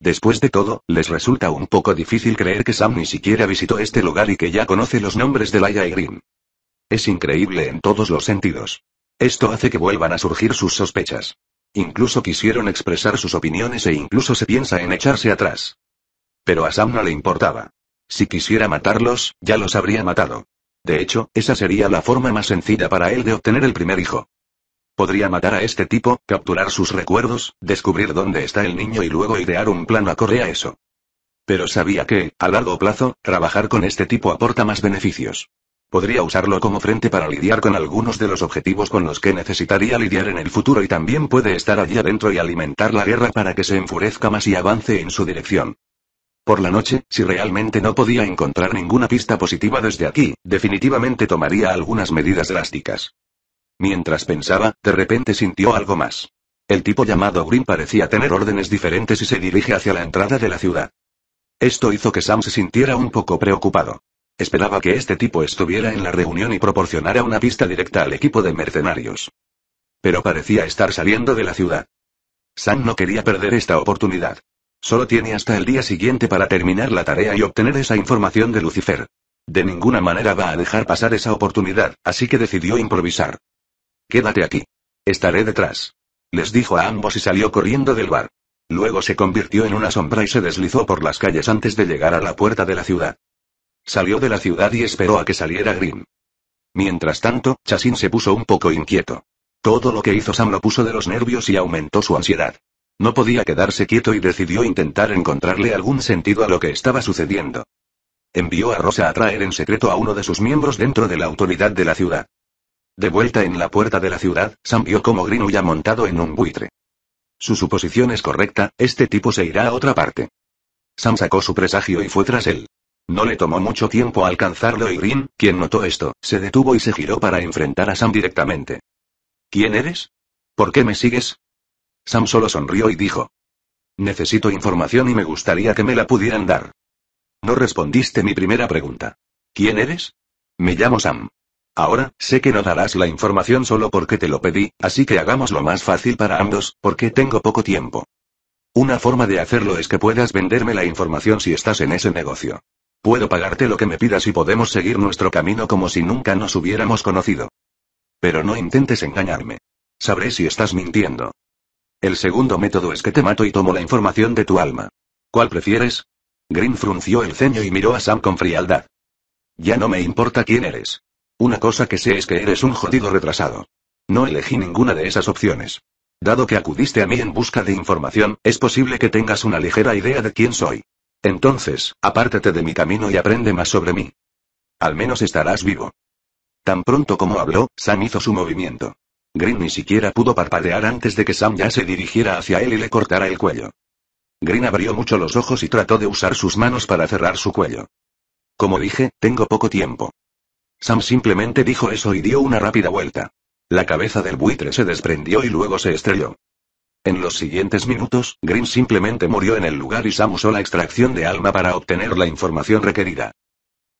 Después de todo, les resulta un poco difícil creer que Sam ni siquiera visitó este lugar y que ya conoce los nombres de Laia y Green. Es increíble en todos los sentidos. Esto hace que vuelvan a surgir sus sospechas. Incluso quisieron expresar sus opiniones e incluso se piensa en echarse atrás. Pero a Sam no le importaba. Si quisiera matarlos, ya los habría matado. De hecho, esa sería la forma más sencilla para él de obtener el primer hijo. Podría matar a este tipo, capturar sus recuerdos, descubrir dónde está el niño y luego idear un plan acorde a eso. Pero sabía que, a largo plazo, trabajar con este tipo aporta más beneficios. Podría usarlo como frente para lidiar con algunos de los objetivos con los que necesitaría lidiar en el futuro y también puede estar allí adentro y alimentar la guerra para que se enfurezca más y avance en su dirección. Por la noche, si realmente no podía encontrar ninguna pista positiva desde aquí, definitivamente tomaría algunas medidas drásticas. Mientras pensaba, de repente sintió algo más. El tipo llamado Green parecía tener órdenes diferentes y se dirige hacia la entrada de la ciudad. Esto hizo que Sam se sintiera un poco preocupado. Esperaba que este tipo estuviera en la reunión y proporcionara una pista directa al equipo de mercenarios. Pero parecía estar saliendo de la ciudad. Sam no quería perder esta oportunidad. Solo tiene hasta el día siguiente para terminar la tarea y obtener esa información de Lucifer. De ninguna manera va a dejar pasar esa oportunidad, así que decidió improvisar. Quédate aquí. Estaré detrás. Les dijo a ambos y salió corriendo del bar. Luego se convirtió en una sombra y se deslizó por las calles antes de llegar a la puerta de la ciudad. Salió de la ciudad y esperó a que saliera Grimm. Mientras tanto, Chasin se puso un poco inquieto. Todo lo que hizo Sam lo puso de los nervios y aumentó su ansiedad. No podía quedarse quieto y decidió intentar encontrarle algún sentido a lo que estaba sucediendo. Envió a Rosa a traer en secreto a uno de sus miembros dentro de la autoridad de la ciudad. De vuelta en la puerta de la ciudad, Sam vio como Green huía montado en un buitre. Su suposición es correcta, este tipo se irá a otra parte. Sam sacó su presagio y fue tras él. No le tomó mucho tiempo alcanzarlo y Rin, quien notó esto, se detuvo y se giró para enfrentar a Sam directamente. ¿Quién eres? ¿Por qué me sigues? Sam solo sonrió y dijo. Necesito información y me gustaría que me la pudieran dar. No respondiste mi primera pregunta. ¿Quién eres? Me llamo Sam. Ahora, sé que no darás la información solo porque te lo pedí, así que hagamos lo más fácil para ambos, porque tengo poco tiempo. Una forma de hacerlo es que puedas venderme la información si estás en ese negocio. Puedo pagarte lo que me pidas y podemos seguir nuestro camino como si nunca nos hubiéramos conocido. Pero no intentes engañarme. Sabré si estás mintiendo. El segundo método es que te mato y tomo la información de tu alma. ¿Cuál prefieres? Green frunció el ceño y miró a Sam con frialdad. Ya no me importa quién eres. Una cosa que sé es que eres un jodido retrasado. No elegí ninguna de esas opciones. Dado que acudiste a mí en busca de información, es posible que tengas una ligera idea de quién soy. Entonces, apártate de mi camino y aprende más sobre mí. Al menos estarás vivo. Tan pronto como habló, Sam hizo su movimiento. Green ni siquiera pudo parpadear antes de que Sam ya se dirigiera hacia él y le cortara el cuello. Green abrió mucho los ojos y trató de usar sus manos para cerrar su cuello. Como dije, tengo poco tiempo. Sam simplemente dijo eso y dio una rápida vuelta. La cabeza del buitre se desprendió y luego se estrelló. En los siguientes minutos, Green simplemente murió en el lugar y Sam usó la extracción de alma para obtener la información requerida.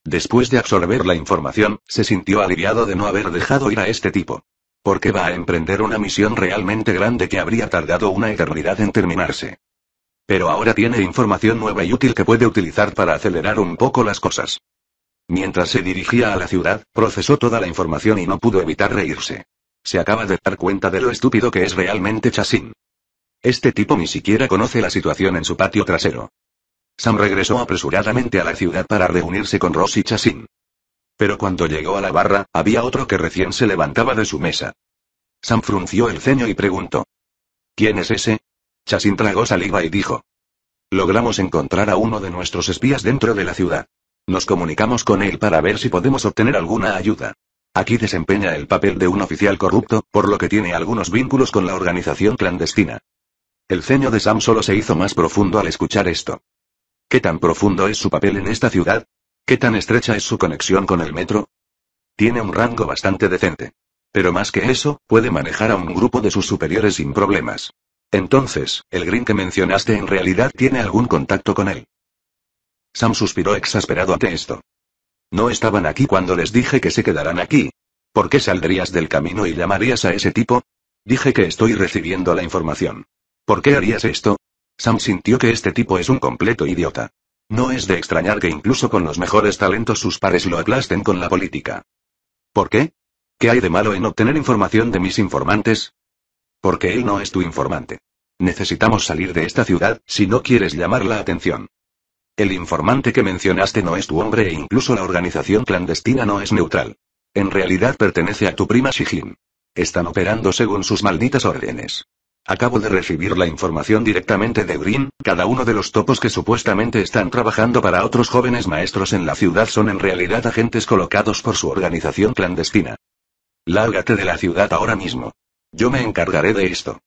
Después de absorber la información, se sintió aliviado de no haber dejado ir a este tipo. Porque va a emprender una misión realmente grande que habría tardado una eternidad en terminarse. Pero ahora tiene información nueva y útil que puede utilizar para acelerar un poco las cosas. Mientras se dirigía a la ciudad, procesó toda la información y no pudo evitar reírse. Se acaba de dar cuenta de lo estúpido que es realmente Chasin. Este tipo ni siquiera conoce la situación en su patio trasero. Sam regresó apresuradamente a la ciudad para reunirse con Ross y Chasin. Pero cuando llegó a la barra, había otro que recién se levantaba de su mesa. Sam frunció el ceño y preguntó. ¿Quién es ese? Chasin tragó saliva y dijo. Logramos encontrar a uno de nuestros espías dentro de la ciudad. Nos comunicamos con él para ver si podemos obtener alguna ayuda. Aquí desempeña el papel de un oficial corrupto, por lo que tiene algunos vínculos con la organización clandestina. El ceño de Sam solo se hizo más profundo al escuchar esto. ¿Qué tan profundo es su papel en esta ciudad? ¿Qué tan estrecha es su conexión con el metro? Tiene un rango bastante decente. Pero más que eso, puede manejar a un grupo de sus superiores sin problemas. Entonces, el Green que mencionaste en realidad tiene algún contacto con él. Sam suspiró exasperado ante esto. No estaban aquí cuando les dije que se quedarán aquí. ¿Por qué saldrías del camino y llamarías a ese tipo? Dije que estoy recibiendo la información. ¿Por qué harías esto? Sam sintió que este tipo es un completo idiota. No es de extrañar que incluso con los mejores talentos sus pares lo aplasten con la política. ¿Por qué? ¿Qué hay de malo en obtener información de mis informantes? Porque él no es tu informante. Necesitamos salir de esta ciudad, si no quieres llamar la atención. El informante que mencionaste no es tu hombre e incluso la organización clandestina no es neutral. En realidad pertenece a tu prima Shijin. Están operando según sus malditas órdenes. Acabo de recibir la información directamente de Green, cada uno de los topos que supuestamente están trabajando para otros jóvenes maestros en la ciudad son en realidad agentes colocados por su organización clandestina. Lárgate de la ciudad ahora mismo. Yo me encargaré de esto.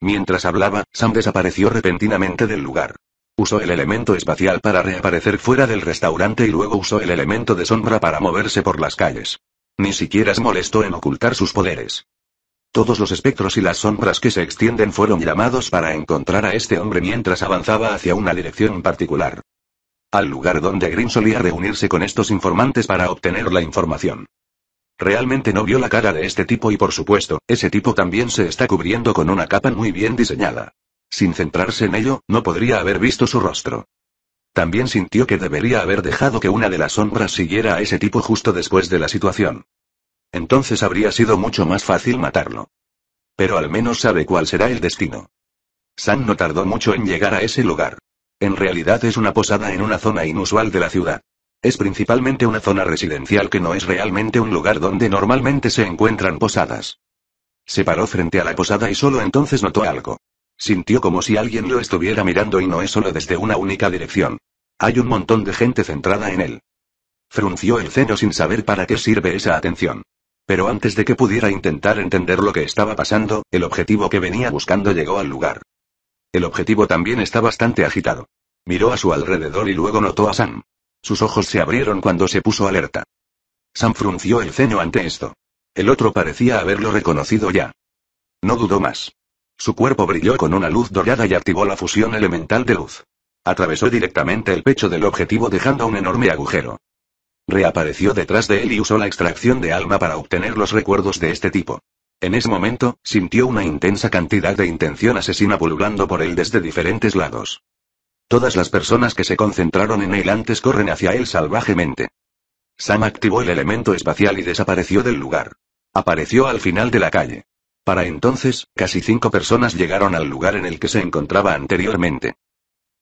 Mientras hablaba, Sam desapareció repentinamente del lugar. Usó el elemento espacial para reaparecer fuera del restaurante y luego usó el elemento de sombra para moverse por las calles. Ni siquiera se molestó en ocultar sus poderes. Todos los espectros y las sombras que se extienden fueron llamados para encontrar a este hombre mientras avanzaba hacia una dirección particular. Al lugar donde Green solía reunirse con estos informantes para obtener la información. Realmente no vio la cara de este tipo y por supuesto, ese tipo también se está cubriendo con una capa muy bien diseñada. Sin centrarse en ello, no podría haber visto su rostro. También sintió que debería haber dejado que una de las sombras siguiera a ese tipo justo después de la situación. Entonces habría sido mucho más fácil matarlo. Pero al menos sabe cuál será el destino. San no tardó mucho en llegar a ese lugar. En realidad es una posada en una zona inusual de la ciudad. Es principalmente una zona residencial que no es realmente un lugar donde normalmente se encuentran posadas. Se paró frente a la posada y solo entonces notó algo. Sintió como si alguien lo estuviera mirando y no es solo desde una única dirección. Hay un montón de gente centrada en él. Frunció el ceño sin saber para qué sirve esa atención. Pero antes de que pudiera intentar entender lo que estaba pasando, el objetivo que venía buscando llegó al lugar. El objetivo también está bastante agitado. Miró a su alrededor y luego notó a Sam. Sus ojos se abrieron cuando se puso alerta. Sam frunció el ceño ante esto. El otro parecía haberlo reconocido ya. No dudó más. Su cuerpo brilló con una luz dorada y activó la fusión elemental de luz. Atravesó directamente el pecho del objetivo dejando un enorme agujero. Reapareció detrás de él y usó la extracción de alma para obtener los recuerdos de este tipo. En ese momento, sintió una intensa cantidad de intención asesina pululando por él desde diferentes lados. Todas las personas que se concentraron en él antes corren hacia él salvajemente. Sam activó el elemento espacial y desapareció del lugar. Apareció al final de la calle. Para entonces, casi cinco personas llegaron al lugar en el que se encontraba anteriormente.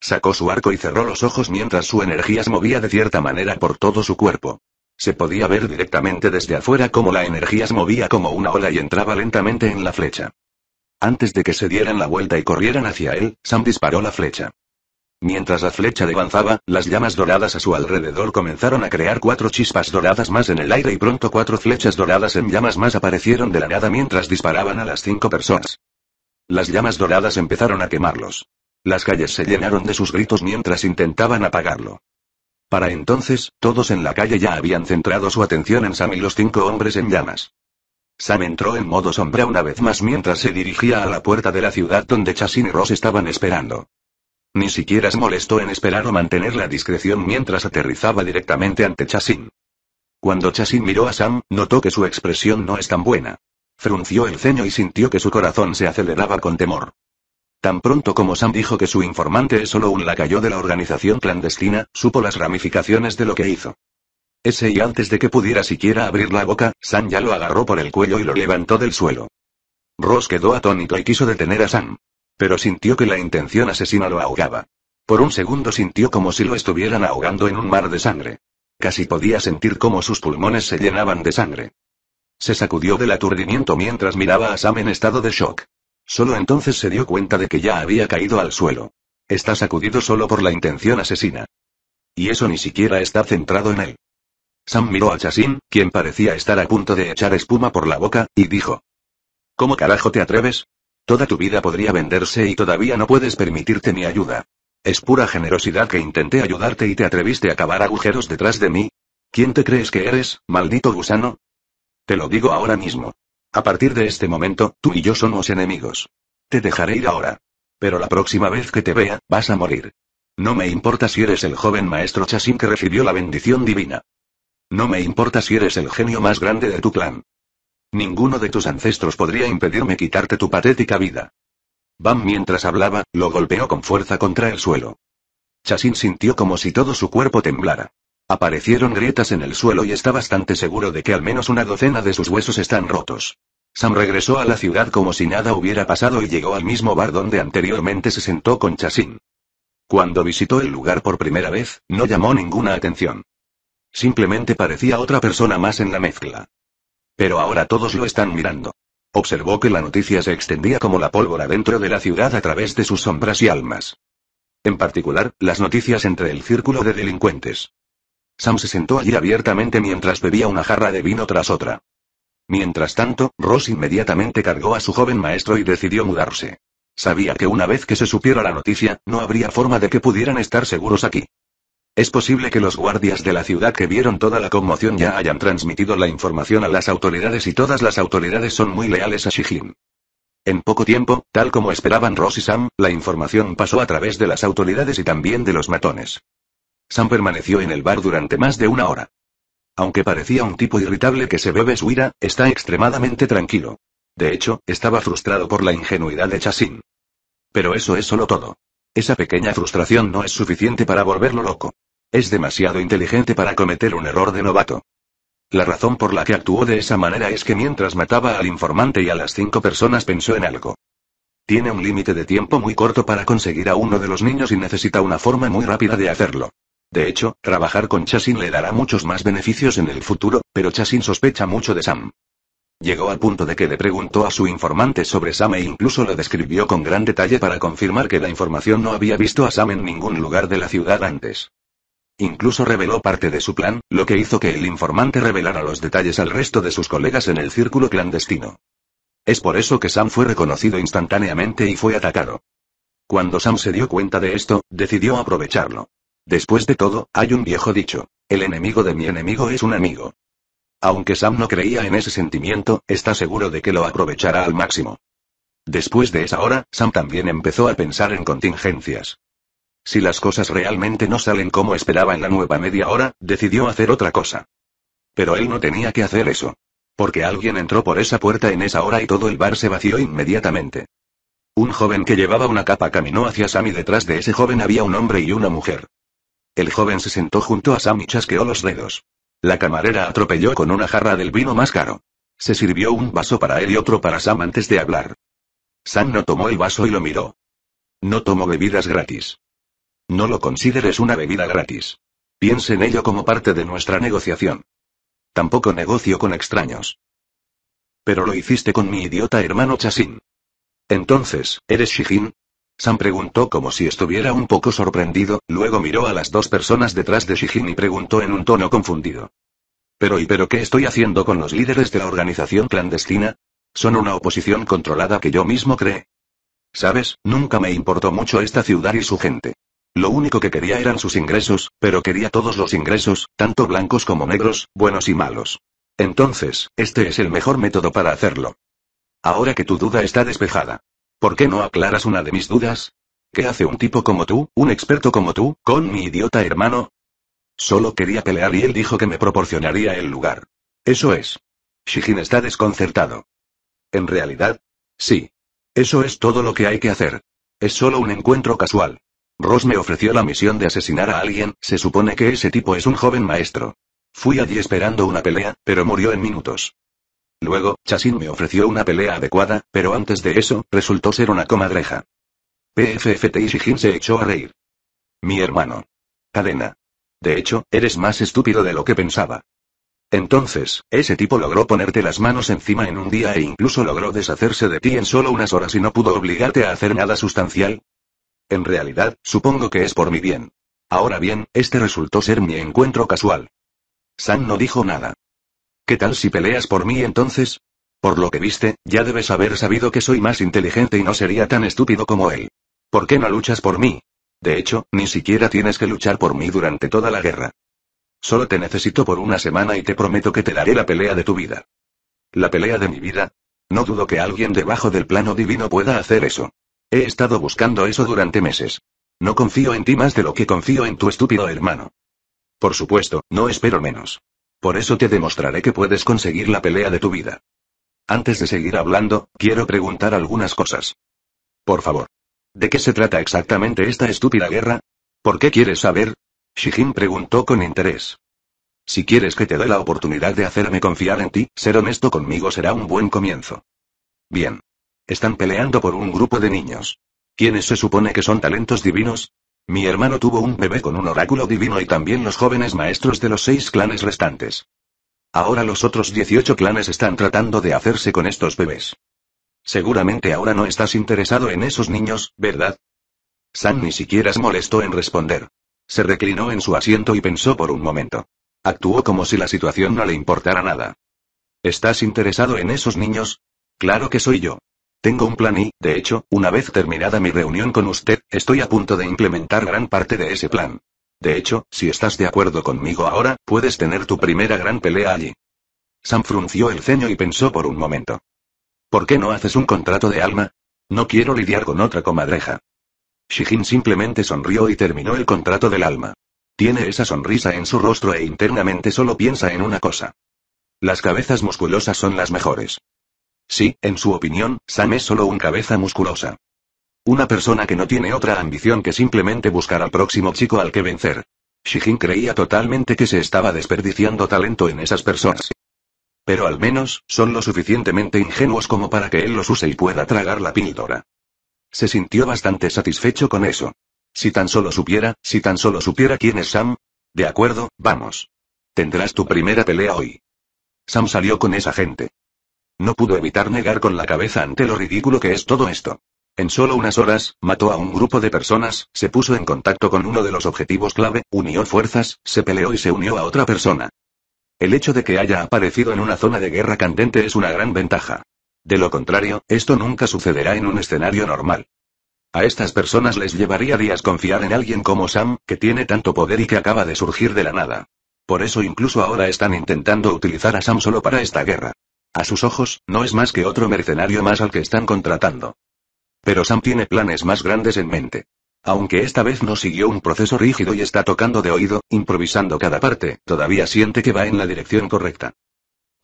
Sacó su arco y cerró los ojos mientras su energía se movía de cierta manera por todo su cuerpo. Se podía ver directamente desde afuera cómo la energía se movía como una ola y entraba lentamente en la flecha. Antes de que se dieran la vuelta y corrieran hacia él, Sam disparó la flecha. Mientras la flecha avanzaba, las llamas doradas a su alrededor comenzaron a crear cuatro chispas doradas más en el aire y pronto cuatro flechas doradas en llamas más aparecieron de la nada mientras disparaban a las cinco personas. Las llamas doradas empezaron a quemarlos. Las calles se llenaron de sus gritos mientras intentaban apagarlo. Para entonces, todos en la calle ya habían centrado su atención en Sam y los cinco hombres en llamas. Sam entró en modo sombra una vez más mientras se dirigía a la puerta de la ciudad donde Chasin y Ross estaban esperando. Ni siquiera se molestó en esperar o mantener la discreción mientras aterrizaba directamente ante Chasin. Cuando Chasin miró a Sam, notó que su expresión no es tan buena. Frunció el ceño y sintió que su corazón se aceleraba con temor. Tan pronto como Sam dijo que su informante es solo un lacayo de la organización clandestina, supo las ramificaciones de lo que hizo. Ese y antes de que pudiera siquiera abrir la boca, Sam ya lo agarró por el cuello y lo levantó del suelo. Ross quedó atónito y quiso detener a Sam. Pero sintió que la intención asesina lo ahogaba. Por un segundo sintió como si lo estuvieran ahogando en un mar de sangre. Casi podía sentir cómo sus pulmones se llenaban de sangre. Se sacudió del aturdimiento mientras miraba a Sam en estado de shock. Solo entonces se dio cuenta de que ya había caído al suelo. Está sacudido solo por la intención asesina. Y eso ni siquiera está centrado en él. Sam miró a Chasin, quien parecía estar a punto de echar espuma por la boca, y dijo. ¿Cómo carajo te atreves? Toda tu vida podría venderse y todavía no puedes permitirte mi ayuda. Es pura generosidad que intenté ayudarte y te atreviste a cavar agujeros detrás de mí. ¿Quién te crees que eres, maldito gusano? Te lo digo ahora mismo. A partir de este momento, tú y yo somos enemigos. Te dejaré ir ahora. Pero la próxima vez que te vea, vas a morir. No me importa si eres el joven maestro Chasin que recibió la bendición divina. No me importa si eres el genio más grande de tu clan. Ninguno de tus ancestros podría impedirme quitarte tu patética vida. Bam mientras hablaba, lo golpeó con fuerza contra el suelo. Chasin sintió como si todo su cuerpo temblara. Aparecieron grietas en el suelo y está bastante seguro de que al menos una docena de sus huesos están rotos. Sam regresó a la ciudad como si nada hubiera pasado y llegó al mismo bar donde anteriormente se sentó con Chasin. Cuando visitó el lugar por primera vez, no llamó ninguna atención. Simplemente parecía otra persona más en la mezcla. Pero ahora todos lo están mirando. Observó que la noticia se extendía como la pólvora dentro de la ciudad a través de sus sombras y almas. En particular, las noticias entre el círculo de delincuentes. Sam se sentó allí abiertamente mientras bebía una jarra de vino tras otra. Mientras tanto, Ross inmediatamente cargó a su joven maestro y decidió mudarse. Sabía que una vez que se supiera la noticia, no habría forma de que pudieran estar seguros aquí. Es posible que los guardias de la ciudad que vieron toda la conmoción ya hayan transmitido la información a las autoridades y todas las autoridades son muy leales a Shijin. En poco tiempo, tal como esperaban Ross y Sam, la información pasó a través de las autoridades y también de los matones. Sam permaneció en el bar durante más de una hora. Aunque parecía un tipo irritable que se bebe su ira, está extremadamente tranquilo. De hecho, estaba frustrado por la ingenuidad de Chasin. Pero eso es solo todo. Esa pequeña frustración no es suficiente para volverlo loco. Es demasiado inteligente para cometer un error de novato. La razón por la que actuó de esa manera es que mientras mataba al informante y a las cinco personas pensó en algo. Tiene un límite de tiempo muy corto para conseguir a uno de los niños y necesita una forma muy rápida de hacerlo. De hecho, trabajar con Chasin le dará muchos más beneficios en el futuro, pero Chasin sospecha mucho de Sam. Llegó al punto de que le preguntó a su informante sobre Sam e incluso lo describió con gran detalle para confirmar que la información no había visto a Sam en ningún lugar de la ciudad antes. Incluso reveló parte de su plan, lo que hizo que el informante revelara los detalles al resto de sus colegas en el círculo clandestino. Es por eso que Sam fue reconocido instantáneamente y fue atacado. Cuando Sam se dio cuenta de esto, decidió aprovecharlo. Después de todo, hay un viejo dicho. El enemigo de mi enemigo es un amigo. Aunque Sam no creía en ese sentimiento, está seguro de que lo aprovechará al máximo. Después de esa hora, Sam también empezó a pensar en contingencias. Si las cosas realmente no salen como esperaba en la nueva media hora, decidió hacer otra cosa. Pero él no tenía que hacer eso. Porque alguien entró por esa puerta en esa hora y todo el bar se vació inmediatamente. Un joven que llevaba una capa caminó hacia Sam y detrás de ese joven había un hombre y una mujer. El joven se sentó junto a Sam y chasqueó los dedos. La camarera atropelló con una jarra del vino más caro. Se sirvió un vaso para él y otro para Sam antes de hablar. Sam no tomó el vaso y lo miró. No tomo bebidas gratis. No lo consideres una bebida gratis. Piensa en ello como parte de nuestra negociación. Tampoco negocio con extraños. Pero lo hiciste con mi idiota hermano Chasin. Entonces, ¿eres Shijin? Sam preguntó como si estuviera un poco sorprendido, luego miró a las dos personas detrás de Shijin y preguntó en un tono confundido. Pero ¿y pero qué estoy haciendo con los líderes de la organización clandestina? Son una oposición controlada que yo mismo cree. Sabes, nunca me importó mucho esta ciudad y su gente. Lo único que quería eran sus ingresos, pero quería todos los ingresos, tanto blancos como negros, buenos y malos. Entonces, este es el mejor método para hacerlo. Ahora que tu duda está despejada. ¿Por qué no aclaras una de mis dudas? ¿Qué hace un tipo como tú, un experto como tú, con mi idiota hermano? Solo quería pelear y él dijo que me proporcionaría el lugar. Eso es. Shijin está desconcertado. En realidad, sí. Eso es todo lo que hay que hacer. Es solo un encuentro casual. Ross me ofreció la misión de asesinar a alguien, se supone que ese tipo es un joven maestro. Fui allí esperando una pelea, pero murió en minutos. Luego, Chasin me ofreció una pelea adecuada, pero antes de eso, resultó ser una comadreja. PFFT y Shijin se echó a reír. Mi hermano. Cadena. De hecho, eres más estúpido de lo que pensaba. Entonces, ese tipo logró ponerte las manos encima en un día e incluso logró deshacerse de ti en solo unas horas y no pudo obligarte a hacer nada sustancial. En realidad, supongo que es por mi bien. Ahora bien, este resultó ser mi encuentro casual. San no dijo nada. ¿Qué tal si peleas por mí entonces? Por lo que viste, ya debes haber sabido que soy más inteligente y no sería tan estúpido como él. ¿Por qué no luchas por mí? De hecho, ni siquiera tienes que luchar por mí durante toda la guerra. Solo te necesito por una semana y te prometo que te daré la pelea de tu vida. ¿La pelea de mi vida? No dudo que alguien debajo del plano divino pueda hacer eso. He estado buscando eso durante meses. No confío en ti más de lo que confío en tu estúpido hermano. Por supuesto, no espero menos. Por eso te demostraré que puedes conseguir la pelea de tu vida. Antes de seguir hablando, quiero preguntar algunas cosas. Por favor. ¿De qué se trata exactamente esta estúpida guerra? ¿Por qué quieres saber? Shijin preguntó con interés. Si quieres que te dé la oportunidad de hacerme confiar en ti, ser honesto conmigo será un buen comienzo. Bien. Están peleando por un grupo de niños. ¿Quiénes se supone que son talentos divinos? Mi hermano tuvo un bebé con un oráculo divino y también los jóvenes maestros de los seis clanes restantes. Ahora los otros 18 clanes están tratando de hacerse con estos bebés. Seguramente ahora no estás interesado en esos niños, ¿verdad? San ni siquiera se molestó en responder. Se reclinó en su asiento y pensó por un momento. Actuó como si la situación no le importara nada. ¿Estás interesado en esos niños? Claro que soy yo. Tengo un plan y, de hecho, una vez terminada mi reunión con usted, estoy a punto de implementar gran parte de ese plan. De hecho, si estás de acuerdo conmigo ahora, puedes tener tu primera gran pelea allí. Sam frunció el ceño y pensó por un momento. ¿Por qué no haces un contrato de alma? No quiero lidiar con otra comadreja. Shijin simplemente sonrió y terminó el contrato del alma. Tiene esa sonrisa en su rostro e internamente solo piensa en una cosa. Las cabezas musculosas son las mejores. Sí, en su opinión, Sam es solo un cabeza musculosa. Una persona que no tiene otra ambición que simplemente buscar al próximo chico al que vencer. Shijin creía totalmente que se estaba desperdiciando talento en esas personas. Pero al menos, son lo suficientemente ingenuos como para que él los use y pueda tragar la píldora. Se sintió bastante satisfecho con eso. Si tan solo supiera, si tan solo supiera quién es Sam. De acuerdo, vamos. Tendrás tu primera pelea hoy. Sam salió con esa gente. No pudo evitar negar con la cabeza ante lo ridículo que es todo esto. En solo unas horas, mató a un grupo de personas, se puso en contacto con uno de los objetivos clave, unió fuerzas, se peleó y se unió a otra persona. El hecho de que haya aparecido en una zona de guerra candente es una gran ventaja. De lo contrario, esto nunca sucederá en un escenario normal. A estas personas les llevaría días confiar en alguien como Sam, que tiene tanto poder y que acaba de surgir de la nada. Por eso incluso ahora están intentando utilizar a Sam solo para esta guerra. A sus ojos, no es más que otro mercenario más al que están contratando. Pero Sam tiene planes más grandes en mente. Aunque esta vez no siguió un proceso rígido y está tocando de oído, improvisando cada parte, todavía siente que va en la dirección correcta.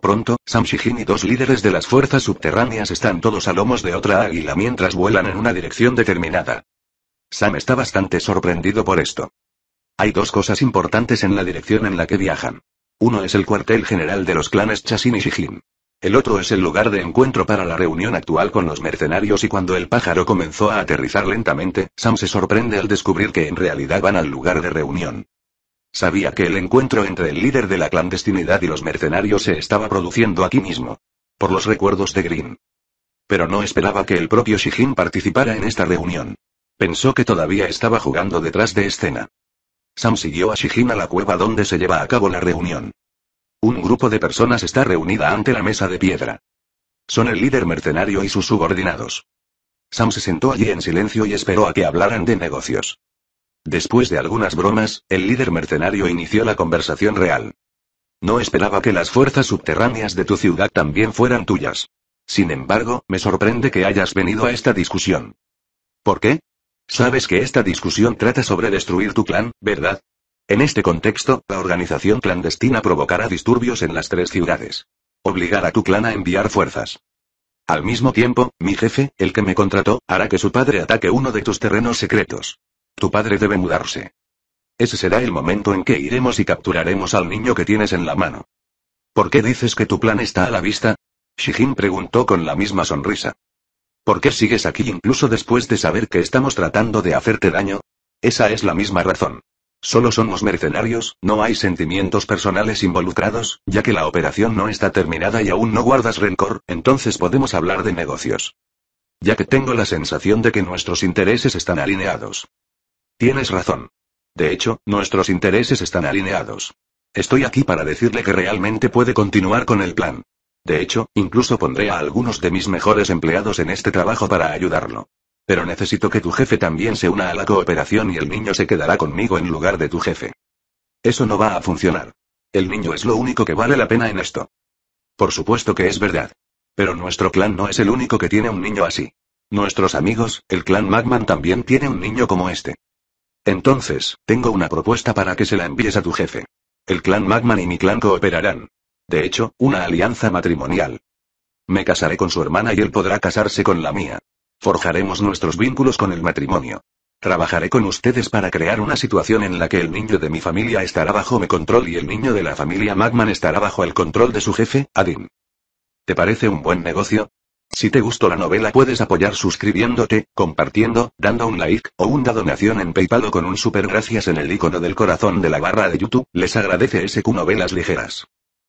Pronto, Sam Shihin y dos líderes de las fuerzas subterráneas están todos a lomos de otra águila mientras vuelan en una dirección determinada. Sam está bastante sorprendido por esto. Hay dos cosas importantes en la dirección en la que viajan. Uno es el cuartel general de los clanes Chasin y Shihin. El otro es el lugar de encuentro para la reunión actual con los mercenarios y cuando el pájaro comenzó a aterrizar lentamente, Sam se sorprende al descubrir que en realidad van al lugar de reunión. Sabía que el encuentro entre el líder de la clandestinidad y los mercenarios se estaba produciendo aquí mismo. Por los recuerdos de Green. Pero no esperaba que el propio Shijin participara en esta reunión. Pensó que todavía estaba jugando detrás de escena. Sam siguió a Shijin a la cueva donde se lleva a cabo la reunión. Un grupo de personas está reunida ante la mesa de piedra. Son el líder mercenario y sus subordinados. Sam se sentó allí en silencio y esperó a que hablaran de negocios. Después de algunas bromas, el líder mercenario inició la conversación real. No esperaba que las fuerzas subterráneas de tu ciudad también fueran tuyas. Sin embargo, me sorprende que hayas venido a esta discusión. ¿Por qué? Sabes que esta discusión trata sobre destruir tu clan, ¿verdad? En este contexto, la organización clandestina provocará disturbios en las tres ciudades. Obligará a tu clan a enviar fuerzas. Al mismo tiempo, mi jefe, el que me contrató, hará que su padre ataque uno de tus terrenos secretos. Tu padre debe mudarse. Ese será el momento en que iremos y capturaremos al niño que tienes en la mano. ¿Por qué dices que tu plan está a la vista? Shijin preguntó con la misma sonrisa. ¿Por qué sigues aquí incluso después de saber que estamos tratando de hacerte daño? Esa es la misma razón. Solo somos mercenarios, no hay sentimientos personales involucrados, ya que la operación no está terminada y aún no guardas rencor, entonces podemos hablar de negocios. Ya que tengo la sensación de que nuestros intereses están alineados. Tienes razón. De hecho, nuestros intereses están alineados. Estoy aquí para decirle que realmente puede continuar con el plan. De hecho, incluso pondré a algunos de mis mejores empleados en este trabajo para ayudarlo. Pero necesito que tu jefe también se una a la cooperación y el niño se quedará conmigo en lugar de tu jefe. Eso no va a funcionar. El niño es lo único que vale la pena en esto. Por supuesto que es verdad. Pero nuestro clan no es el único que tiene un niño así. Nuestros amigos, el clan Magman también tiene un niño como este. Entonces, tengo una propuesta para que se la envíes a tu jefe. El clan Magman y mi clan cooperarán. De hecho, una alianza matrimonial. Me casaré con su hermana y él podrá casarse con la mía. Forjaremos nuestros vínculos con el matrimonio. Trabajaré con ustedes para crear una situación en la que el niño de mi familia estará bajo mi control y el niño de la familia Magman estará bajo el control de su jefe, Adin. ¿Te parece un buen negocio? Si te gustó la novela puedes apoyar suscribiéndote, compartiendo, dando un like, o una donación en Paypal o con un super gracias en el icono del corazón de la barra de YouTube, les agradece SQ Novelas Ligeras.